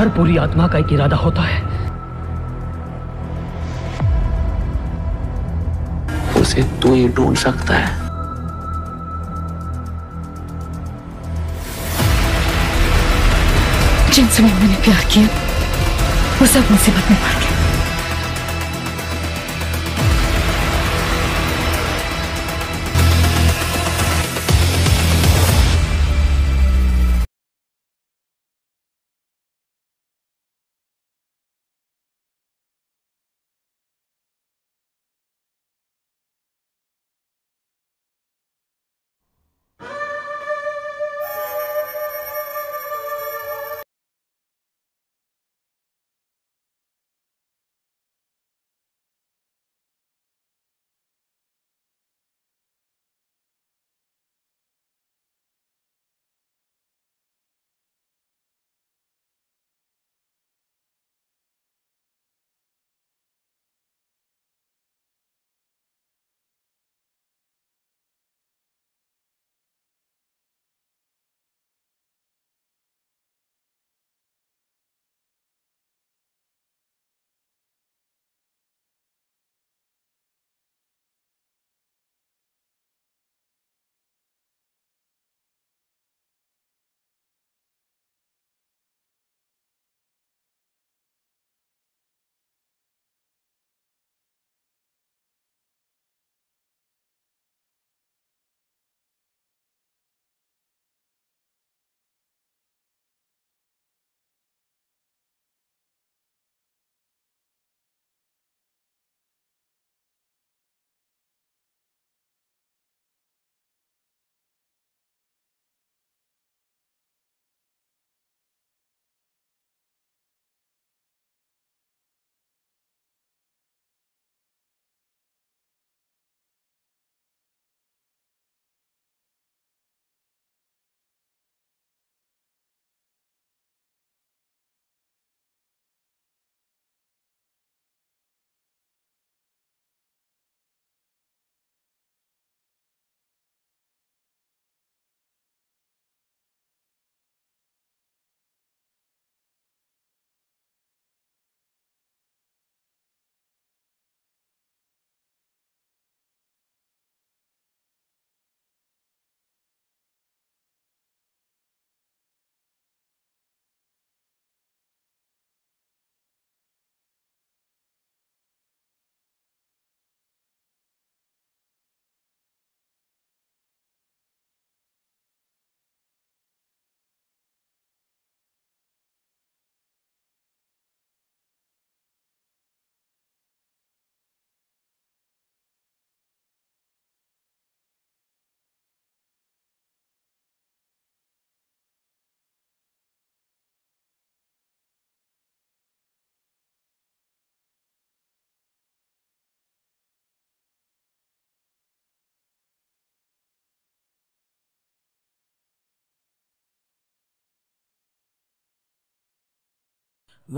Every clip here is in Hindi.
हर पूरी आत्मा का एक इरादा होता है उसे तू ही ढूंढ सकता है जिनसे मैंने प्यार किया वो सब मुसीबत में पड़ गया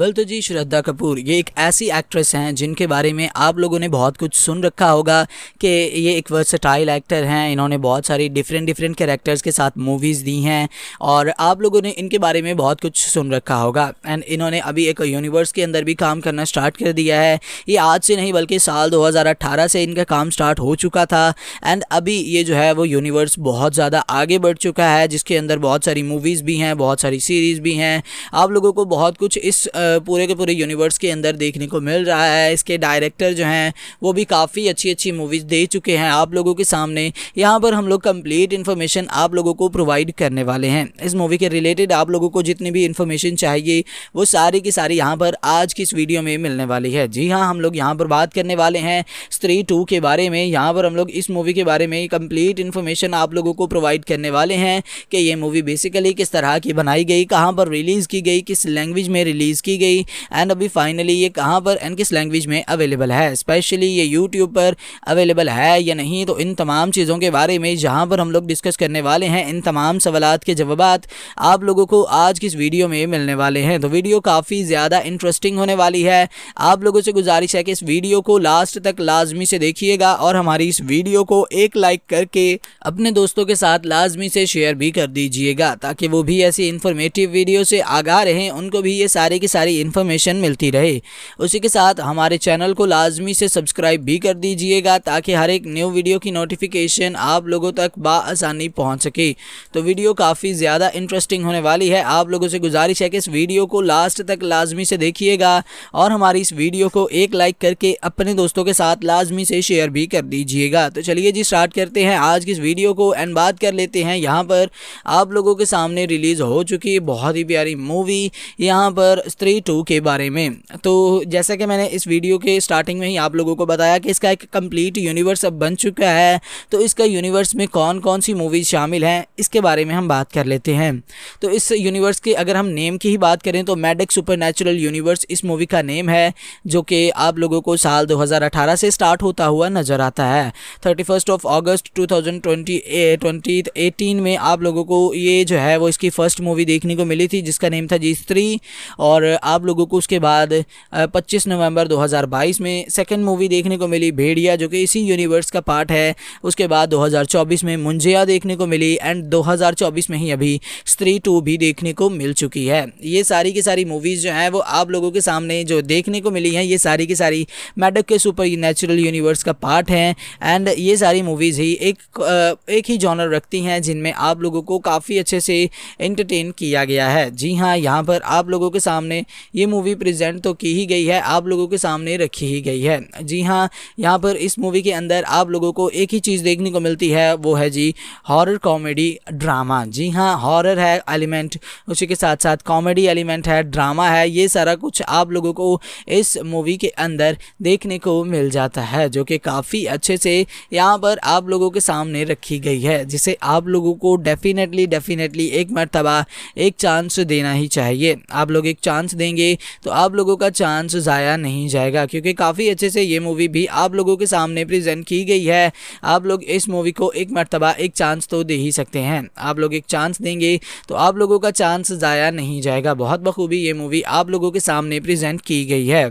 वेल तो जी श्रद्धा कपूर ये एक ऐसी एक्ट्रेस हैं जिनके बारे में आप लोगों ने बहुत कुछ सुन रखा होगा कि ये एक वर्सटाइल एक्टर हैं इन्होंने बहुत सारी डिफरेंट डिफरेंट कैरेक्टर्स के साथ मूवीज़ दी हैं और आप लोगों ने इनके बारे में बहुत कुछ सुन रखा होगा एंड इन्होंने अभी एक यूनिवर्स के अंदर भी काम करना स्टार्ट कर दिया है ये आज से नहीं बल्कि साल दो से इनका काम स्टार्ट हो चुका था एंड अभी ये जो है वो यूनिवर्स बहुत ज़्यादा आगे बढ़ चुका है जिसके अंदर बहुत सारी मूवीज़ भी हैं बहुत सारी सीरीज़ भी हैं आप लोगों को बहुत कुछ इस पूरे के पूरे यूनिवर्स के अंदर देखने को मिल रहा है इसके डायरेक्टर जो हैं वो भी काफ़ी अच्छी अच्छी मूवीज़ दे चुके हैं आप लोगों के सामने यहाँ पर हम लोग कम्प्लीट इन्फॉर्मेशन आप लोगों को प्रोवाइड करने वाले हैं इस मूवी के रिलेटेड आप लोगों को जितनी भी इन्फॉर्मेशन चाहिए वो सारी की सारी यहाँ पर आज की इस वीडियो में मिलने वाली है जी हाँ हम लोग यहाँ पर बात करने वाले हैं स्त्री टू के बारे में यहाँ पर हम लोग इस मूवी के बारे में कम्प्लीट इन्फॉर्मेशन आप लोगों को प्रोवाइड करने वाले हैं कि ये मूवी बेसिकली किस तरह की बनाई गई कहाँ पर रिलीज़ की गई किस लैंग्वेज में रिलीज़ रिलीज़ की गई एंड अभी फाइनली ये कहाँ पर एंड किस लैंग्वेज में अवेलेबल है स्पेशली ये यूट्यूब पर अवेलेबल है या नहीं तो इन तमाम चीज़ों के बारे में जहाँ पर हम लोग डिस्कस करने वाले हैं इन तमाम सवाल के जवाब आप लोगों को आज की इस वीडियो में मिलने वाले हैं तो वीडियो काफ़ी ज़्यादा इंटरेस्टिंग होने वाली है आप लोगों से गुजारिश है कि इस वीडियो को लास्ट तक लाजमी से देखिएगा और हमारी इस वीडियो को एक लाइक करके अपने दोस्तों के साथ लाजमी से शेयर भी कर दीजिएगा ताकि वो भी ऐसी इंफॉर्मेटिव वीडियो से आगा रहें उनको भी ये सारे की सारी इन्फॉर्मेशन मिलती रहे उसी के साथ हमारे चैनल को लाजमी से सब्सक्राइब भी कर दीजिएगा ताकि हर एक न्यू वीडियो की नोटिफिकेशन आप लोगों तक बसानी पहुँच सके तो वीडियो काफ़ी ज़्यादा इंटरेस्टिंग होने वाली है आप लोगों से गुजारिश है कि इस वीडियो को लास्ट तक लाजमी से देखिएगा और हमारी इस वीडियो को एक लाइक करके अपने दोस्तों के साथ लाजमी से शेयर भी कर दीजिएगा तो चलिए जी स्टार्ट करते हैं आज की इस वीडियो को एंड बात कर लेते हैं यहाँ पर आप लोगों के सामने रिलीज़ हो चुकी है बहुत ही प्यारी मूवी यहाँ पर स्त्री टू के बारे में तो जैसा कि मैंने इस वीडियो के स्टार्टिंग में ही आप लोगों को बताया कि इसका एक कंप्लीट यूनिवर्स अब बन चुका है तो इसका यूनिवर्स में कौन कौन सी मूवीज़ शामिल हैं इसके बारे में हम बात कर लेते हैं तो इस यूनिवर्स के अगर हम नेम की ही बात करें तो मैडिक सुपर यूनिवर्स इस मूवी का नेम है जो कि आप लोगों को साल दो से स्टार्ट होता हुआ नज़र आता है thirty of August two thousand में आप लोगों को ये जो है वो इसकी फ़र्स्ट मूवी देखने को मिली थी जिसका नेम था जी स्त्री और और आप लोगों को उसके बाद 25 नवंबर 2022 में सेकंड मूवी देखने को मिली भेड़िया जो कि इसी यूनिवर्स का पार्ट है उसके बाद 2024 में मुंजिया देखने को मिली एंड 2024 में ही अभी स्त्री टू भी देखने को मिल चुकी है ये सारी की सारी मूवीज़ जो हैं वो आप लोगों के सामने जो देखने को मिली हैं ये सारी की सारी मैडक के सुपर नेचुरल यूनिवर्स का पार्ट हैं एंड ये सारी मूवीज़ ही एक एक ही जॉनर रखती हैं जिनमें आप लोगों को काफ़ी अच्छे से इंटरटेन किया गया है जी हाँ यहाँ पर आप लोगों के सामने सामने ये मूवी प्रेजेंट तो की ही गई है आप लोगों के सामने रखी ही गई है जी हाँ यहाँ पर इस मूवी के अंदर आप लोगों को एक ही चीज़ देखने को मिलती है वो है जी हॉरर कॉमेडी ड्रामा जी हाँ हॉरर है एलिमेंट उसी के साथ साथ कॉमेडी एलिमेंट है ड्रामा है ये सारा कुछ आप लोगों को इस मूवी के अंदर देखने को मिल जाता है जो कि काफ़ी अच्छे से यहाँ पर आप लोगों के सामने रखी गई है जिसे आप लोगों को डेफिनेटली डेफिनेटली एक मरतबा एक चांस देना ही चाहिए आप लोग एक चांस चांस देंगे तो आप लोगों का चांस ज़ाया नहीं जाएगा क्योंकि काफ़ी अच्छे से ये मूवी भी आप लोगों के सामने प्रेजेंट की गई है आप लोग इस मूवी को एक मरतबा एक चांस तो दे ही सकते हैं आप लोग एक चांस देंगे तो आप लोगों का चांस ज़ाया नहीं जाएगा बहुत बखूबी ये मूवी आप लोगों के सामने प्रजेंट की गई है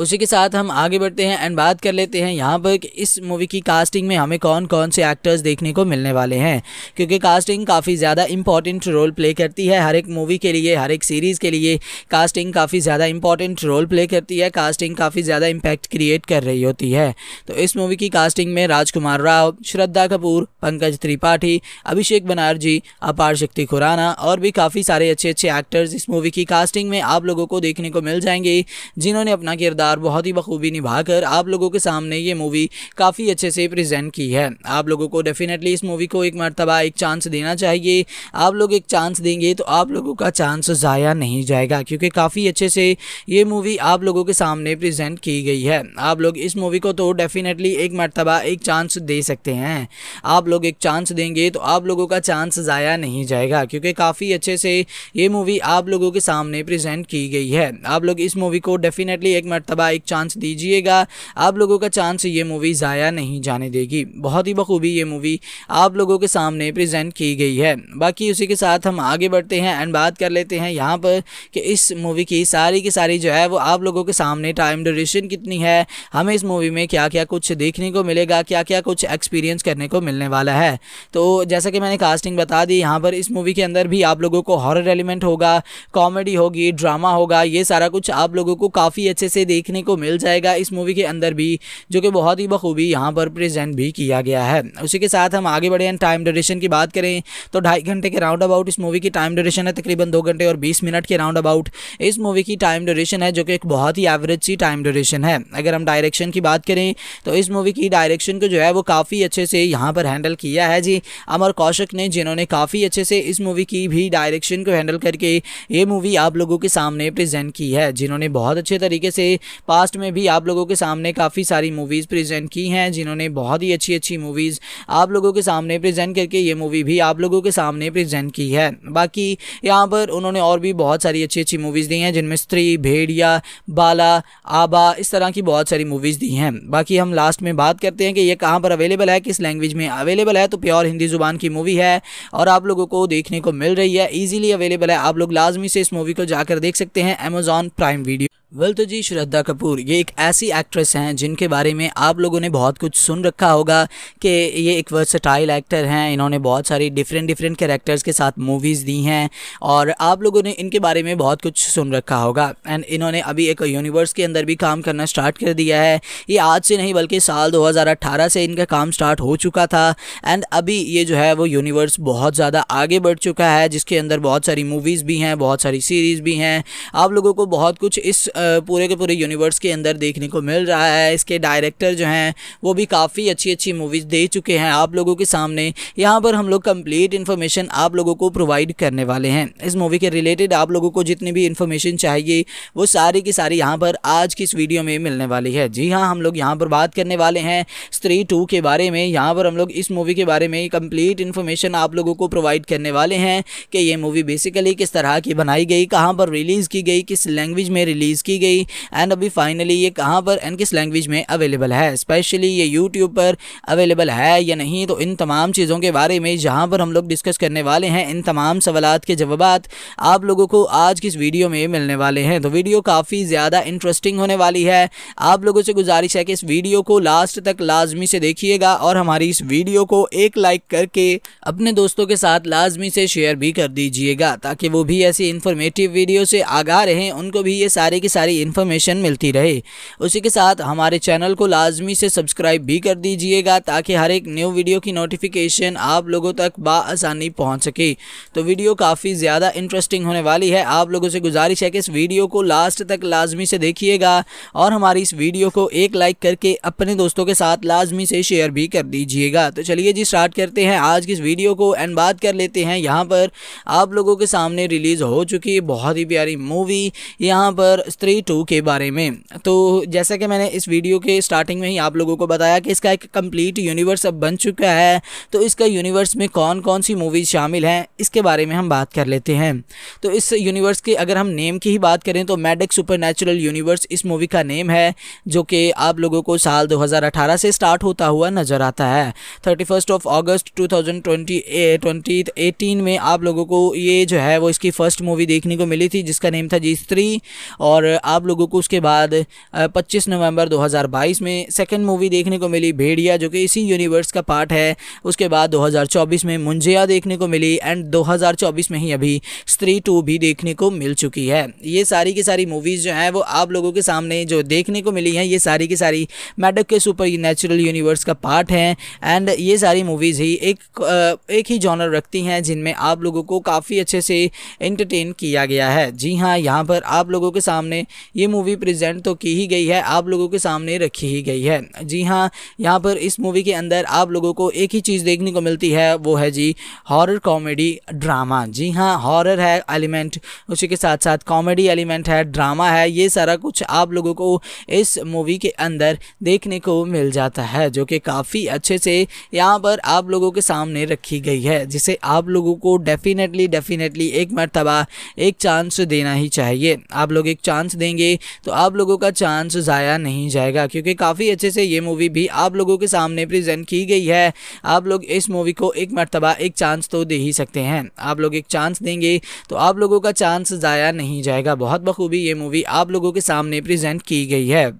उसी के साथ हम आगे बढ़ते हैं एंड बात कर लेते हैं यहाँ पर इस मूवी की कास्टिंग में हमें कौन कौन से एक्टर्स देखने को मिलने वाले हैं क्योंकि कास्टिंग काफ़ी ज़्यादा इंपॉर्टेंट रोल प्ले करती है हर एक मूवी के लिए हर एक सीरीज़ के लिए कास्टिंग काफ़ी ज़्यादा इंपॉर्टेंट रोल प्ले करती है कास्टिंग काफ़ी ज़्यादा इम्पैक्ट क्रिएट कर रही होती है तो इस मूवी की कास्टिंग में राजकुमार राव श्रद्धा कपूर पंकज त्रिपाठी अभिषेक बनर्जी अपार शक्ति खुराना और भी काफ़ी सारे अच्छे अच्छे एक्टर्स इस मूवी की कास्टिंग में आप लोगों को देखने को मिल जाएंगे जिन्होंने अपना किरदार किरदार बहुत ही बखूबी निभाकर आप लोगों के सामने ये मूवी काफ़ी अच्छे से प्रेजेंट की है आप लोगों को डेफिनेटली इस मूवी को एक मरतबा एक चांस देना चाहिए आप लोग एक चांस देंगे तो आप लोगों का चांस ज़ाया नहीं जाएगा क्योंकि काफ़ी अच्छे से ये मूवी आप लोगों के सामने प्रेजेंट की गई है आप लोग इस मूवी को तो डेफिनेटली एक मरतबा एक चांस दे सकते हैं आप लोग एक चांस देंगे तो आप लोगों का चांस ज़ाया नहीं जाएगा क्योंकि काफ़ी अच्छे से ये मूवी आप लोगों के सामने प्रेजेंट की गई है आप लोग इस मूवी को डेफिनेटली एक मरतबा मरतबा एक चांस दीजिएगा आप लोगों का चांस ये मूवी ज़ाया नहीं जाने देगी बहुत ही बखूबी ये मूवी आप लोगों के सामने प्रेजेंट की गई है बाकी उसी के साथ हम आगे बढ़ते हैं एंड बात कर लेते हैं यहाँ पर कि इस मूवी की सारी की सारी जो है वो आप लोगों के सामने टाइम ड्यूरेशन कितनी है हमें इस मूवी में क्या क्या कुछ देखने को मिलेगा क्या क्या कुछ एक्सपीरियंस करने को मिलने वाला है तो जैसा कि मैंने कास्टिंग बता दी यहाँ पर इस मूवी के अंदर भी आप लोगों को हॉरर एलिमेंट होगा कॉमेडी होगी ड्रामा होगा ये सारा कुछ आप लोगों को काफ़ी अच्छे से देख देखने को मिल जाएगा इस मूवी के अंदर भी जो कि बहुत ही बखूबी यहाँ पर प्रेजेंट भी किया गया है उसी के साथ हम आगे बढ़े टाइम ड्यूरेशन की बात करें तो ढाई घंटे के राउंड अबाउट इस मूवी की टाइम ड्यूरेशन है तकरीबन दो घंटे और बीस मिनट के राउंड अबाउट इस मूवी की टाइम ड्यूरेशन है जो कि एक बहुत ही एवरेज सी टाइम ड्यूरेशन है अगर हम डायरेक्शन की बात करें तो इस मूवी की डायरेक्शन को जो है वो काफ़ी अच्छे से यहाँ पर हैंडल किया है जी अमर कौशिक ने जिन्होंने काफ़ी अच्छे से इस मूवी की भी डायरेक्शन को हैंडल करके ये मूवी आप लोगों के सामने प्रेजेंट की है जिन्होंने बहुत अच्छे तरीके से पास्ट में भी आप लोगों के सामने काफ़ी सारी मूवीज़ प्रेजेंट की हैं जिन्होंने बहुत ही अच्छी अच्छी मूवीज़ आप लोगों के सामने प्रेजेंट करके ये मूवी भी आप लोगों के सामने प्रेजेंट की है बाकी यहाँ पर उन्होंने और भी बहुत सारी अच्छी अच्छी मूवीज़ दी हैं जिनमें स्त्री भेड़िया बाला आबा इस तरह की बहुत सारी मूवीज़ दी हैं बाकी हम लास्ट में बात करते हैं कि ये कहाँ पर अवेलेबल है किस लैंग्वेज में अवेलेबल है तो प्योर हिंदी ज़ुबान की मूवी है और आप लोगों को देखने को मिल रही है ईजिली अवेलेबल है आप लोग लाजमी से इस मूवी को जाकर देख सकते हैं अमेजॉन प्राइम वीडियो वेल तो जी श्रद्धा कपूर ये एक ऐसी एक्ट्रेस हैं जिनके बारे में आप लोगों ने बहुत कुछ सुन रखा होगा कि ये एक वर्सटाइल एक्टर हैं इन्होंने बहुत सारी डिफरेंट डिफरेंट कैरेक्टर्स के साथ मूवीज़ दी हैं और आप लोगों ने इनके बारे में बहुत कुछ सुन रखा होगा एंड इन्होंने अभी एक यूनिवर्स के अंदर भी काम करना स्टार्ट कर दिया है ये आज से नहीं बल्कि साल दो से इनका काम स्टार्ट हो चुका था एंड अभी ये जो है वो यूनिवर्स बहुत ज़्यादा आगे बढ़ चुका है जिसके अंदर बहुत सारी मूवीज़ भी हैं बहुत सारी सीरीज़ भी हैं आप लोगों को बहुत कुछ इस पूरे के पूरे यूनिवर्स के अंदर देखने को मिल रहा है इसके डायरेक्टर जो हैं वो भी काफ़ी अच्छी अच्छी मूवीज़ दे चुके हैं आप लोगों के सामने यहाँ पर हम लोग कम्प्लीट इन्फॉर्मेशन आप लोगों को प्रोवाइड करने वाले हैं इस मूवी के रिलेटेड आप लोगों को जितनी भी इन्फॉर्मेशन चाहिए वो सारी की सारी यहाँ पर आज की इस वीडियो में मिलने वाली है जी हाँ हम लोग यहाँ पर बात करने वाले हैं स्त्री टू के बारे में यहाँ पर हम लोग इस मूवी के बारे में कम्प्लीट इन्फॉर्मेशन आप लोगों को प्रोवाइड करने वाले हैं कि ये मूवी बेसिकली किस तरह की बनाई गई कहाँ पर रिलीज़ की गई किस लैंग्वेज में रिलीज़ की की गई एंड अभी फाइनली ये कहाँ पर एंड किस लैंग्वेज में अवेलेबल है स्पेशली ये यूट्यूब पर अवेलेबल है या नहीं तो इन तमाम चीज़ों के बारे में जहाँ पर हम लोग डिस्कस करने वाले हैं इन तमाम सवाल के जवाब आप लोगों को आज की इस वीडियो में मिलने वाले हैं तो वीडियो काफ़ी ज़्यादा इंटरेस्टिंग होने वाली है आप लोगों से गुजारिश है कि इस वीडियो को लास्ट तक लाजमी से देखिएगा और हमारी इस वीडियो को एक लाइक करके अपने दोस्तों के साथ लाजमी से शेयर भी कर दीजिएगा ताकि वो भी ऐसी इंफॉर्मेटिव वीडियो से आगा रहें उनको भी ये सारे के सारे सारी इन्फॉर्मेशन मिलती रहे उसी के साथ हमारे चैनल को लाजमी से सब्सक्राइब भी कर दीजिएगा ताकि हर एक न्यू वीडियो की नोटिफिकेशन आप लोगों तक बसानी पहुँच सके तो वीडियो काफ़ी ज़्यादा इंटरेस्टिंग होने वाली है आप लोगों से गुजारिश है कि इस वीडियो को लास्ट तक लाजमी से देखिएगा और हमारी इस वीडियो को एक लाइक करके अपने दोस्तों के साथ लाजमी से शेयर भी कर दीजिएगा तो चलिए जी स्टार्ट करते हैं आज की इस वीडियो को एंड बात कर लेते हैं यहाँ पर आप लोगों के सामने रिलीज़ हो चुकी है बहुत ही प्यारी मूवी यहाँ पर थ्री टू के बारे में तो जैसा कि मैंने इस वीडियो के स्टार्टिंग में ही आप लोगों को बताया कि इसका एक कंप्लीट यूनिवर्स अब बन चुका है तो इसका यूनिवर्स में कौन कौन सी मूवीज़ शामिल हैं इसके बारे में हम बात कर लेते हैं तो इस यूनिवर्स के अगर हम नेम की ही बात करें तो मैडिक सुपर यूनिवर्स इस मूवी का नेम है जो कि आप लोगों को साल दो से स्टार्ट होता हुआ नज़र आता है thirty of August two thousand में आप लोगों को ये जो है वो इसकी फ़र्स्ट मूवी देखने को मिली थी जिसका नेम था जी और आप लोगों को उसके बाद 25 नवंबर 2022 में सेकंड मूवी देखने को मिली भेड़िया जो कि इसी यूनिवर्स का पार्ट है उसके बाद 2024 में मुंजिया देखने को मिली एंड 2024 में ही अभी स्त्री टू भी देखने को मिल चुकी है ये सारी की सारी मूवीज़ जो हैं वो आप लोगों के सामने जो देखने को मिली हैं ये सारी की सारी मैडक के सुपर नेचुरल यूनिवर्स का पार्ट हैं एंड ये सारी मूवीज़ ही एक एक ही जॉनर रखती हैं जिनमें आप लोगों को काफ़ी अच्छे से इंटरटेन किया गया है जी हाँ यहाँ पर आप लोगों के सामने में ये मूवी प्रेजेंट तो की ही गई है आप लोगों के सामने रखी ही गई है जी हाँ यहाँ पर इस मूवी के अंदर आप लोगों को एक ही चीज़ देखने को मिलती है वो है जी हॉरर कॉमेडी ड्रामा जी हाँ हॉरर है एलिमेंट उसी के साथ साथ कॉमेडी एलिमेंट है ड्रामा है ये सारा कुछ आप लोगों को इस मूवी के अंदर देखने को मिल जाता है जो कि काफ़ी अच्छे से यहाँ पर आप लोगों के सामने रखी गई है जिसे आप लोगों को डेफिनेटली डेफिनेटली एक मरतबा एक चांस देना ही चाहिए आप लोग एक चांस चांस देंगे तो आप लोगों का चांस ज़ाया नहीं जाएगा क्योंकि काफ़ी अच्छे से ये मूवी भी आप लोगों के सामने प्रेजेंट की गई है आप लोग इस मूवी को एक मरतबा एक चांस तो दे ही सकते हैं आप लोग एक चांस देंगे तो आप लोगों का चांस ज़ाया नहीं जाएगा बहुत बखूबी ये मूवी आप लोगों के सामने प्रेजेंट की गई है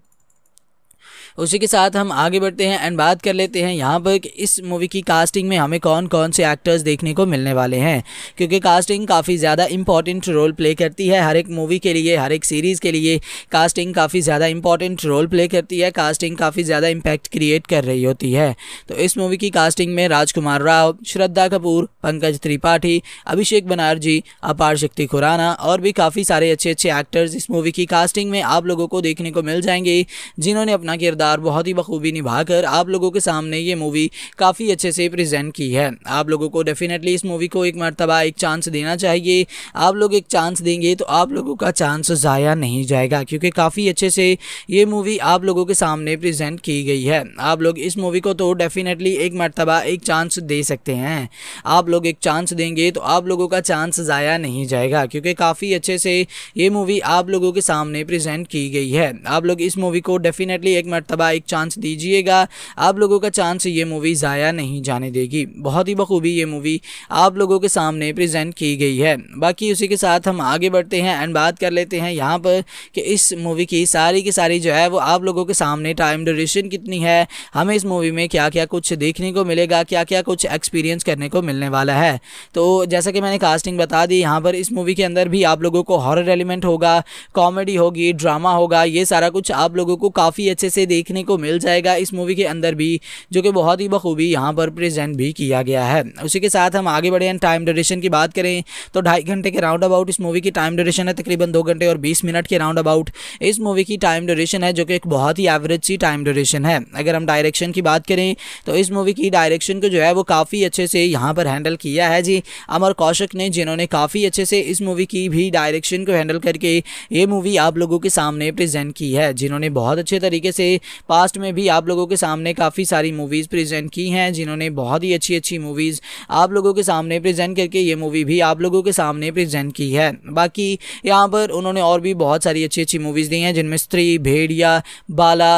उसी के साथ हम आगे बढ़ते हैं एंड बात कर लेते हैं यहाँ पर इस मूवी की कास्टिंग में हमें कौन कौन से एक्टर्स देखने को मिलने वाले हैं क्योंकि कास्टिंग काफ़ी ज़्यादा इंपॉर्टेंट रोल प्ले करती है हर एक मूवी के लिए हर एक सीरीज़ के लिए कास्टिंग काफ़ी ज़्यादा इंपॉर्टेंट रोल प्ले करती है कास्टिंग काफ़ी ज़्यादा इम्पैक्ट क्रिएट कर रही होती है तो इस मूवी की कास्टिंग में राजकुमार राव श्रद्धा कपूर पंकज त्रिपाठी अभिषेक बनर्जी अपार शक्ति खुराना और भी काफ़ी सारे अच्छे अच्छे एक्टर्स इस मूवी की कास्टिंग में आप लोगों को देखने को मिल जाएंगे जिन्होंने अपना किरदार किरदार बहुत ही बखूबी निभाकर आप लोगों के सामने ये मूवी काफ़ी अच्छे से प्रेजेंट की है आप लोगों को डेफिनेटली इस मूवी को एक मरतबा एक चांस देना चाहिए आप लोग एक चांस देंगे तो आप लोगों का चांस ज़ाया नहीं जाएगा क्योंकि काफ़ी अच्छे से ये मूवी आप लोगों के सामने प्रेजेंट की गई है आप लोग इस मूवी को तो डेफिनेटली एक मरतबा एक चांस दे सकते हैं आप लोग एक चांस देंगे तो आप लोगों का चांस ज़ाया नहीं जाएगा क्योंकि काफ़ी अच्छे से ये मूवी आप लोगों के सामने प्रेजेंट की गई है आप लोग इस मूवी को डेफिनेटली एक मरतबा मरतबा एक चांस दीजिएगा आप लोगों का चांस ये मूवी ज़ाया नहीं जाने देगी बहुत ही बखूबी ये मूवी आप लोगों के सामने प्रेजेंट की गई है बाकी उसी के साथ हम आगे बढ़ते हैं एंड बात कर लेते हैं यहाँ पर कि इस मूवी की सारी की सारी जो है वो आप लोगों के सामने टाइम ड्यूरेशन कितनी है हमें इस मूवी में क्या क्या कुछ देखने को मिलेगा क्या क्या कुछ एक्सपीरियंस करने को मिलने वाला है तो जैसा कि मैंने कास्टिंग बता दी यहाँ पर इस मूवी के अंदर भी आप लोगों को हॉरर एलिमेंट होगा कॉमेडी होगी ड्रामा होगा ये सारा कुछ आप लोगों को काफ़ी अच्छे से देख देखने को मिल जाएगा इस मूवी के अंदर भी जो कि बहुत ही बखूबी यहाँ पर प्रेजेंट भी किया गया है उसी के साथ हम आगे बढ़े टाइम ड्यूरेशन की बात करें तो ढाई घंटे के राउंड अबाउट इस मूवी की टाइम ड्यूरेशन है तकरीबन दो घंटे और बीस मिनट के राउंड अबाउट इस मूवी की टाइम ड्यूरेशन है जो कि एक बहुत ही एवरेज सी टाइम ड्यूरेशन है अगर हम डायरेक्शन की बात करें तो इस मूवी की डायरेक्शन को जो है वो काफ़ी अच्छे से यहाँ पर हैंडल किया है जी अमर कौशिक ने जिन्होंने काफ़ी अच्छे से इस मूवी की भी डायरेक्शन को हैंडल करके ये मूवी आप लोगों के सामने प्रेजेंट की है जिन्होंने बहुत अच्छे तरीके से पास्ट में भी आप लोगों के सामने काफ़ी सारी मूवीज़ प्रेजेंट की हैं जिन्होंने बहुत ही अच्छी अच्छी मूवीज़ आप लोगों के सामने प्रेजेंट करके ये मूवी भी आप लोगों के सामने प्रेजेंट की है बाकी यहाँ पर उन्होंने और भी बहुत सारी अच्छी अच्छी मूवीज़ दी हैं जिनमें स्त्री भेड़िया बाला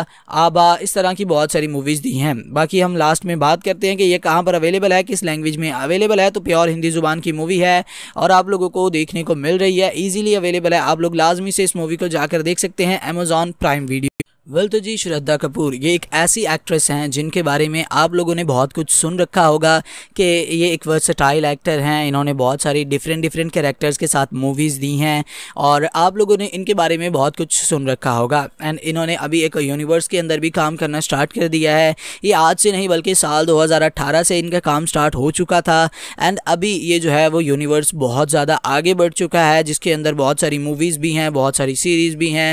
आबा इस तरह की बहुत सारी मूवीज़ दी हैं बाकी हम लास्ट में बात करते हैं कि ये कहाँ पर अवेलेबल है किस लैंग्वेज में अवेलेबल है तो प्योर हिंदी ज़ुबान की मूवी है और आप लोगों को देखने को मिल रही है ईजिली अवेलेबल है आप लोग लाजमी से इस मूवी को जाकर देख सकते हैं अमेजॉन प्राइम वीडियो वेल तो जी श्रद्धा कपूर ये एक ऐसी एक्ट्रेस हैं जिनके बारे में आप लोगों ने बहुत कुछ सुन रखा होगा कि ये एक वर्सटाइल एक्टर हैं इन्होंने बहुत सारी डिफरेंट डिफरेंट कैरेक्टर्स के साथ मूवीज़ दी हैं और आप लोगों ने इनके बारे में बहुत कुछ सुन रखा होगा एंड इन्होंने अभी एक यूनिवर्स के अंदर भी काम करना स्टार्ट कर दिया है ये आज से नहीं बल्कि साल दो से इनका काम स्टार्ट हो चुका था एंड अभी ये जो है वो यूनिवर्स बहुत ज़्यादा आगे बढ़ चुका है जिसके अंदर बहुत सारी मूवीज़ भी हैं बहुत सारी सीरीज़ भी हैं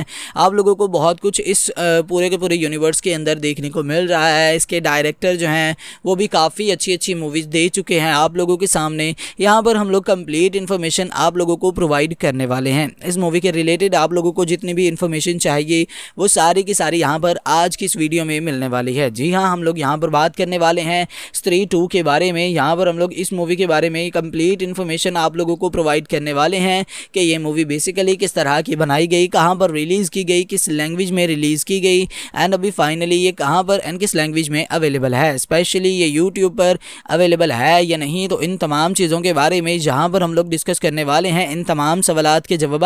आप लोगों को बहुत कुछ इस पूरे के पूरे यूनिवर्स के अंदर देखने को मिल रहा है इसके डायरेक्टर जो हैं वो भी काफ़ी अच्छी अच्छी मूवीज़ दे चुके हैं आप लोगों के सामने यहाँ पर हम लोग कंप्लीट इन्फॉर्मेशन आप लोगों को प्रोवाइड करने वाले हैं इस मूवी के रिलेटेड आप लोगों को जितनी भी इन्फॉर्मेशन चाहिए वो सारी की सारी यहाँ पर आज की इस वीडियो में मिलने वाली है जी हाँ हम लोग यहाँ पर बात करने वाले हैं स्त्री टू के बारे में यहाँ पर हम लोग इस मूवी के बारे में कम्प्लीट इन्फॉर्मेशन आप लोगों को प्रोवाइड करने वाले हैं कि ये मूवी बेसिकली किस तरह की बनाई गई कहाँ पर रिलीज़ की गई किस लैंग्वेज में रिलीज़ की गई एंड अभी फाइनली ये कहाँ पर एंड किस लैंग्वेज में अवेलेबल है स्पेशली ये यूट्यूब पर अवेलेबल है या नहीं तो इन तमाम चीज़ों के बारे में जहाँ पर हम लोग डिस्कस करने वाले हैं इन तमाम सवाल के जवाब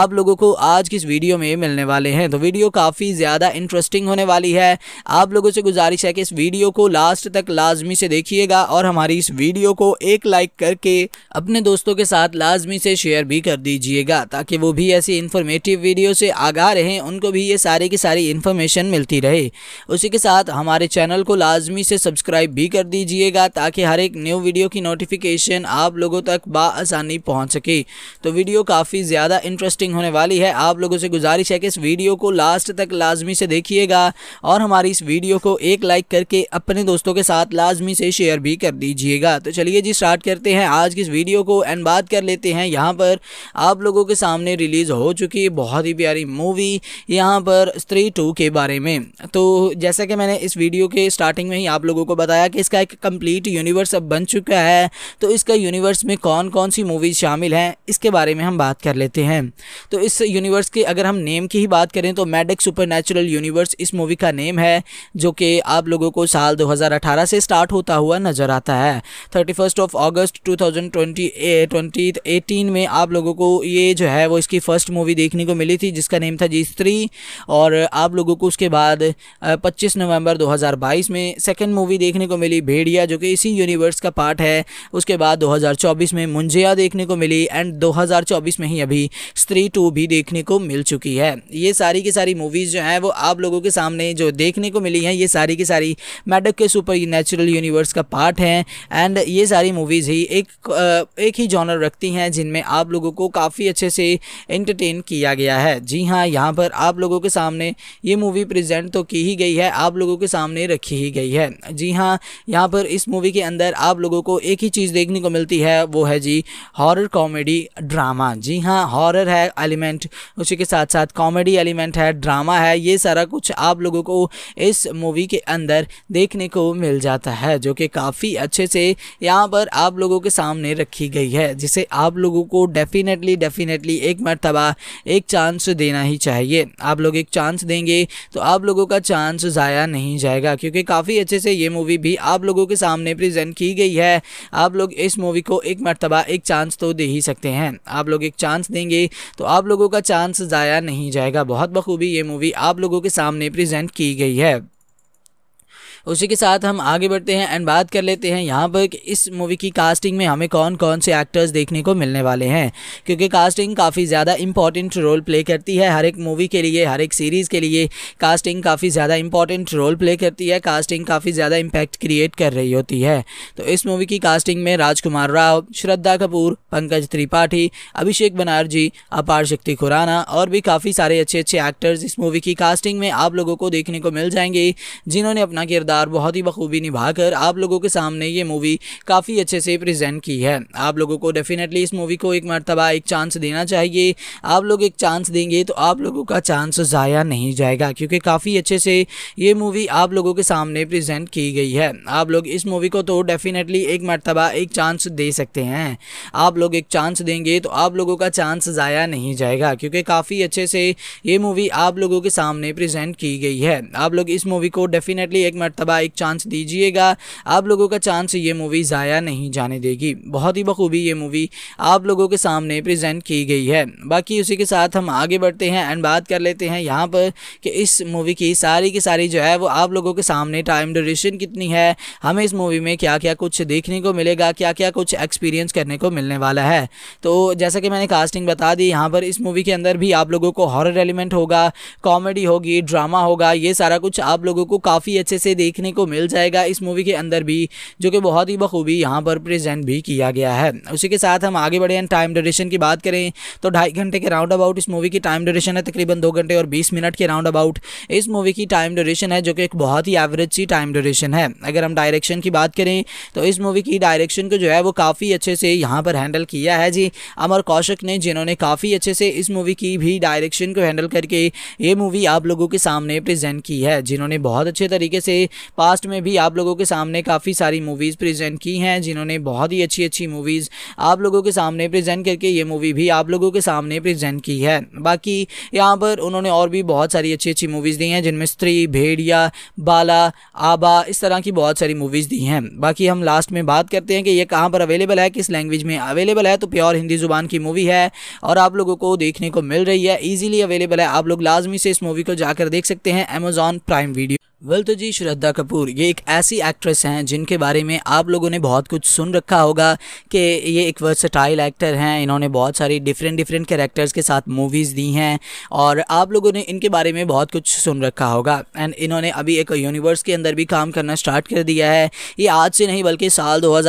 आप लोगों को आज की इस वीडियो में मिलने वाले हैं तो वीडियो काफ़ी ज़्यादा इंटरेस्टिंग होने वाली है आप लोगों से गुजारिश है कि इस वीडियो को लास्ट तक लाजमी से देखिएगा और हमारी इस वीडियो को एक लाइक करके अपने दोस्तों के साथ लाजमी से शेयर भी कर दीजिएगा ताकि वो भी ऐसी इंफॉर्मेटिव वीडियो से आगा रहें उनको भी ये सारे के सारी इन्फॉर्मेशन मिलती रहे उसी के साथ हमारे चैनल को लाजमी से सब्सक्राइब भी कर दीजिएगा ताकि हर एक न्यू वीडियो की नोटिफिकेशन आप लोगों तक बसानी पहुँच सके तो वीडियो काफ़ी ज़्यादा इंटरेस्टिंग होने वाली है आप लोगों से गुजारिश है कि इस वीडियो को लास्ट तक लाजमी से देखिएगा और हमारी इस वीडियो को एक लाइक करके अपने दोस्तों के साथ लाजमी से शेयर भी कर दीजिएगा तो चलिए जी स्टार्ट करते हैं आज की इस वीडियो को एंड बात कर लेते हैं यहाँ पर आप लोगों के सामने रिलीज़ हो चुकी है बहुत ही प्यारी मूवी यहाँ पर थ्री टू के बारे में तो जैसे कि मैंने इस वीडियो के स्टार्टिंग में ही आप लोगों को बताया कि इसका एक कंप्लीट यूनिवर्स अब बन चुका है तो इसका यूनिवर्स में कौन कौन सी मूवीज़ शामिल हैं इसके बारे में हम बात कर लेते हैं तो इस यूनिवर्स के अगर हम नेम की ही बात करें तो मैडिक सुपर यूनिवर्स इस मूवी का नेम है जो कि आप लोगों को साल दो से स्टार्ट होता हुआ नज़र आता है thirty first of August two thousand twenty में आप लोगों को ये जो है वो इसकी फ़र्स्ट मूवी देखने को मिली थी जिसका नेम था जी स्त्री और आप लोगों को उसके बाद 25 नवंबर 2022 में सेकंड मूवी देखने को मिली भेड़िया जो कि इसी यूनिवर्स का पार्ट है उसके बाद 2024 में मुंजिया देखने को मिली एंड 2024 में ही अभी स्त्री टू भी देखने को मिल चुकी है ये सारी की सारी मूवीज़ जो हैं वो आप लोगों के सामने जो देखने को मिली हैं ये सारी की सारी मैडक के सुपर नेचुरल यूनिवर्स का पार्ट है एंड ये सारी मूवीज़ ही एक एक ही जॉनर रखती हैं जिनमें आप लोगों को काफ़ी अच्छे से इंटरटेन किया गया है जी हाँ यहाँ पर आप लोगों के सामने में ये मूवी प्रेजेंट तो की ही गई है आप लोगों के सामने रखी ही गई है जी हाँ यहाँ पर इस मूवी के अंदर आप लोगों को एक ही चीज़ देखने को मिलती है वो है जी हॉरर कॉमेडी ड्रामा जी हाँ हॉरर है एलिमेंट उसी के साथ साथ कॉमेडी एलिमेंट है ड्रामा है ये सारा कुछ आप लोगों को इस मूवी के अंदर देखने को मिल जाता है जो कि काफ़ी अच्छे से यहाँ पर आप लोगों के सामने रखी गई है जिसे आप लोगों को डेफिनेटली डेफिनेटली एक मरतबा एक चांस देना ही चाहिए आप लोग एक चांस चांस देंगे तो आप लोगों का चांस ज़ाया नहीं जाएगा क्योंकि काफ़ी अच्छे से ये मूवी भी आप लोगों के सामने प्रेजेंट की गई है आप लोग इस मूवी को एक मरतबा एक चांस तो दे ही सकते हैं आप लोग एक चांस देंगे तो आप लोगों का चांस ज़ाया नहीं जाएगा बहुत बखूबी ये मूवी आप लोगों के सामने प्रजेंट की गई है उसी के साथ हम आगे बढ़ते हैं एंड बात कर लेते हैं यहाँ पर इस मूवी की कास्टिंग में हमें कौन कौन से एक्टर्स देखने को मिलने वाले हैं क्योंकि कास्टिंग काफ़ी ज़्यादा इंपॉर्टेंट रोल प्ले करती है हर एक मूवी के लिए हर एक सीरीज़ के लिए कास्टिंग काफ़ी ज़्यादा इंपॉर्टेंट रोल प्ले करती है कास्टिंग काफ़ी ज़्यादा इम्पैक्ट क्रिएट कर रही होती है तो इस मूवी की कास्टिंग में राजकुमार राव श्रद्धा कपूर पंकज त्रिपाठी अभिषेक बनर्जी अपार शक्ति खुराना और भी काफ़ी सारे अच्छे अच्छे एक्टर्स इस मूवी की कास्टिंग में आप लोगों को देखने को मिल जाएंगे जिन्होंने अपना किरदार किरदार बहुत ही बखूबी निभाकर आप लोगों के सामने ये मूवी काफ़ी अच्छे से प्रेजेंट की है आप लोगों को डेफिनेटली इस मूवी को एक मरतबा एक चांस देना चाहिए आप लोग एक चांस देंगे तो आप लोगों का चांस ज़ाया नहीं जाएगा क्योंकि काफ़ी अच्छे से ये मूवी आप लोगों के सामने प्रेजेंट की गई है आप लोग इस मूवी को तो डेफिनेटली एक मरतबा एक चांस दे सकते हैं आप लोग एक चांस देंगे तो आप लोगों का चांस ज़ाया नहीं जाएगा क्योंकि काफ़ी अच्छे से ये मूवी आप लोगों के सामने प्रेजेंट की गई है आप लोग इस मूवी को डेफिनेटली एक मरत मरतबा एक चांस दीजिएगा आप लोगों का चांस ये मूवी ज़ाया नहीं जाने देगी बहुत ही बखूबी ये मूवी आप लोगों के सामने प्रेजेंट की गई है बाकी उसी के साथ हम आगे बढ़ते हैं एंड बात कर लेते हैं यहाँ पर कि इस मूवी की सारी की सारी जो है वो आप लोगों के सामने टाइम ड्यूरेशन कितनी है हमें इस मूवी में क्या क्या कुछ देखने को मिलेगा क्या क्या कुछ एक्सपीरियंस करने को मिलने वाला है तो जैसा कि मैंने कास्टिंग बता दी यहाँ पर इस मूवी के अंदर भी आप लोगों को हॉरर एलिमेंट होगा कॉमेडी होगी ड्रामा होगा ये सारा कुछ आप लोगों को काफ़ी अच्छे से दे देखने को मिल जाएगा इस मूवी के अंदर भी जो कि बहुत ही बखूबी यहाँ पर प्रेजेंट भी किया गया है उसी के साथ हम आगे बढ़े एंड टाइम ड्यूरेशन की बात करें तो ढाई घंटे के राउंड अबाउट इस मूवी की टाइम ड्यूरेशन है तकरीबन दो घंटे और बीस मिनट के राउंड अबाउट इस मूवी की टाइम ड्यूरेशन है जो कि एक बहुत ही एवरेज सी टाइम ड्यूरेशन है अगर हम डायरेक्शन की बात करें तो इस मूवी की डायरेक्शन को जो है वो काफ़ी अच्छे से यहाँ पर हैंडल किया है जी अमर कौशिक ने जिन्होंने काफ़ी अच्छे से इस मूवी की भी डायरेक्शन को हैंडल करके ये मूवी आप लोगों के सामने प्रेजेंट की है जिन्होंने बहुत अच्छे तरीके से पास्ट में भी आप लोगों के सामने काफ़ी सारी मूवीज़ प्रेजेंट की हैं जिन्होंने बहुत ही अच्छी अच्छी मूवीज़ आप लोगों के सामने प्रेजेंट करके ये मूवी भी आप लोगों के सामने प्रेजेंट की है बाकी यहाँ पर उन्होंने और भी बहुत सारी अच्छी अच्छी मूवीज़ दी हैं जिनमें स्त्री भेड़िया बाला आबा इस तरह की बहुत सारी मूवीज़ दी हैं बाकी हम लास्ट में बात करते हैं कि ये कहाँ पर अवेलेबल है किस लैंग्वेज में अवेलेबल है तो प्योर हिंदी ज़ुबान की मूवी है और आप लोगों को देखने को मिल रही है ईजिली अवेलेबल है आप लोग लाजमी से इस मूवी को जाकर देख सकते हैं अमेजॉन प्राइम वीडियो वेल तो जी श्रद्धा कपूर ये एक ऐसी एक्ट्रेस हैं जिनके बारे में आप लोगों ने बहुत कुछ सुन रखा होगा कि ये एक वर्सटाइल एक्टर हैं इन्होंने बहुत सारी डिफरेंट डिफरेंट कैरेक्टर्स के साथ मूवीज़ दी हैं और आप लोगों ने इनके बारे में बहुत कुछ सुन रखा होगा एंड इन्होंने अभी एक यूनिवर्स के अंदर भी काम करना स्टार्ट कर दिया है ये आज से नहीं बल्कि साल दो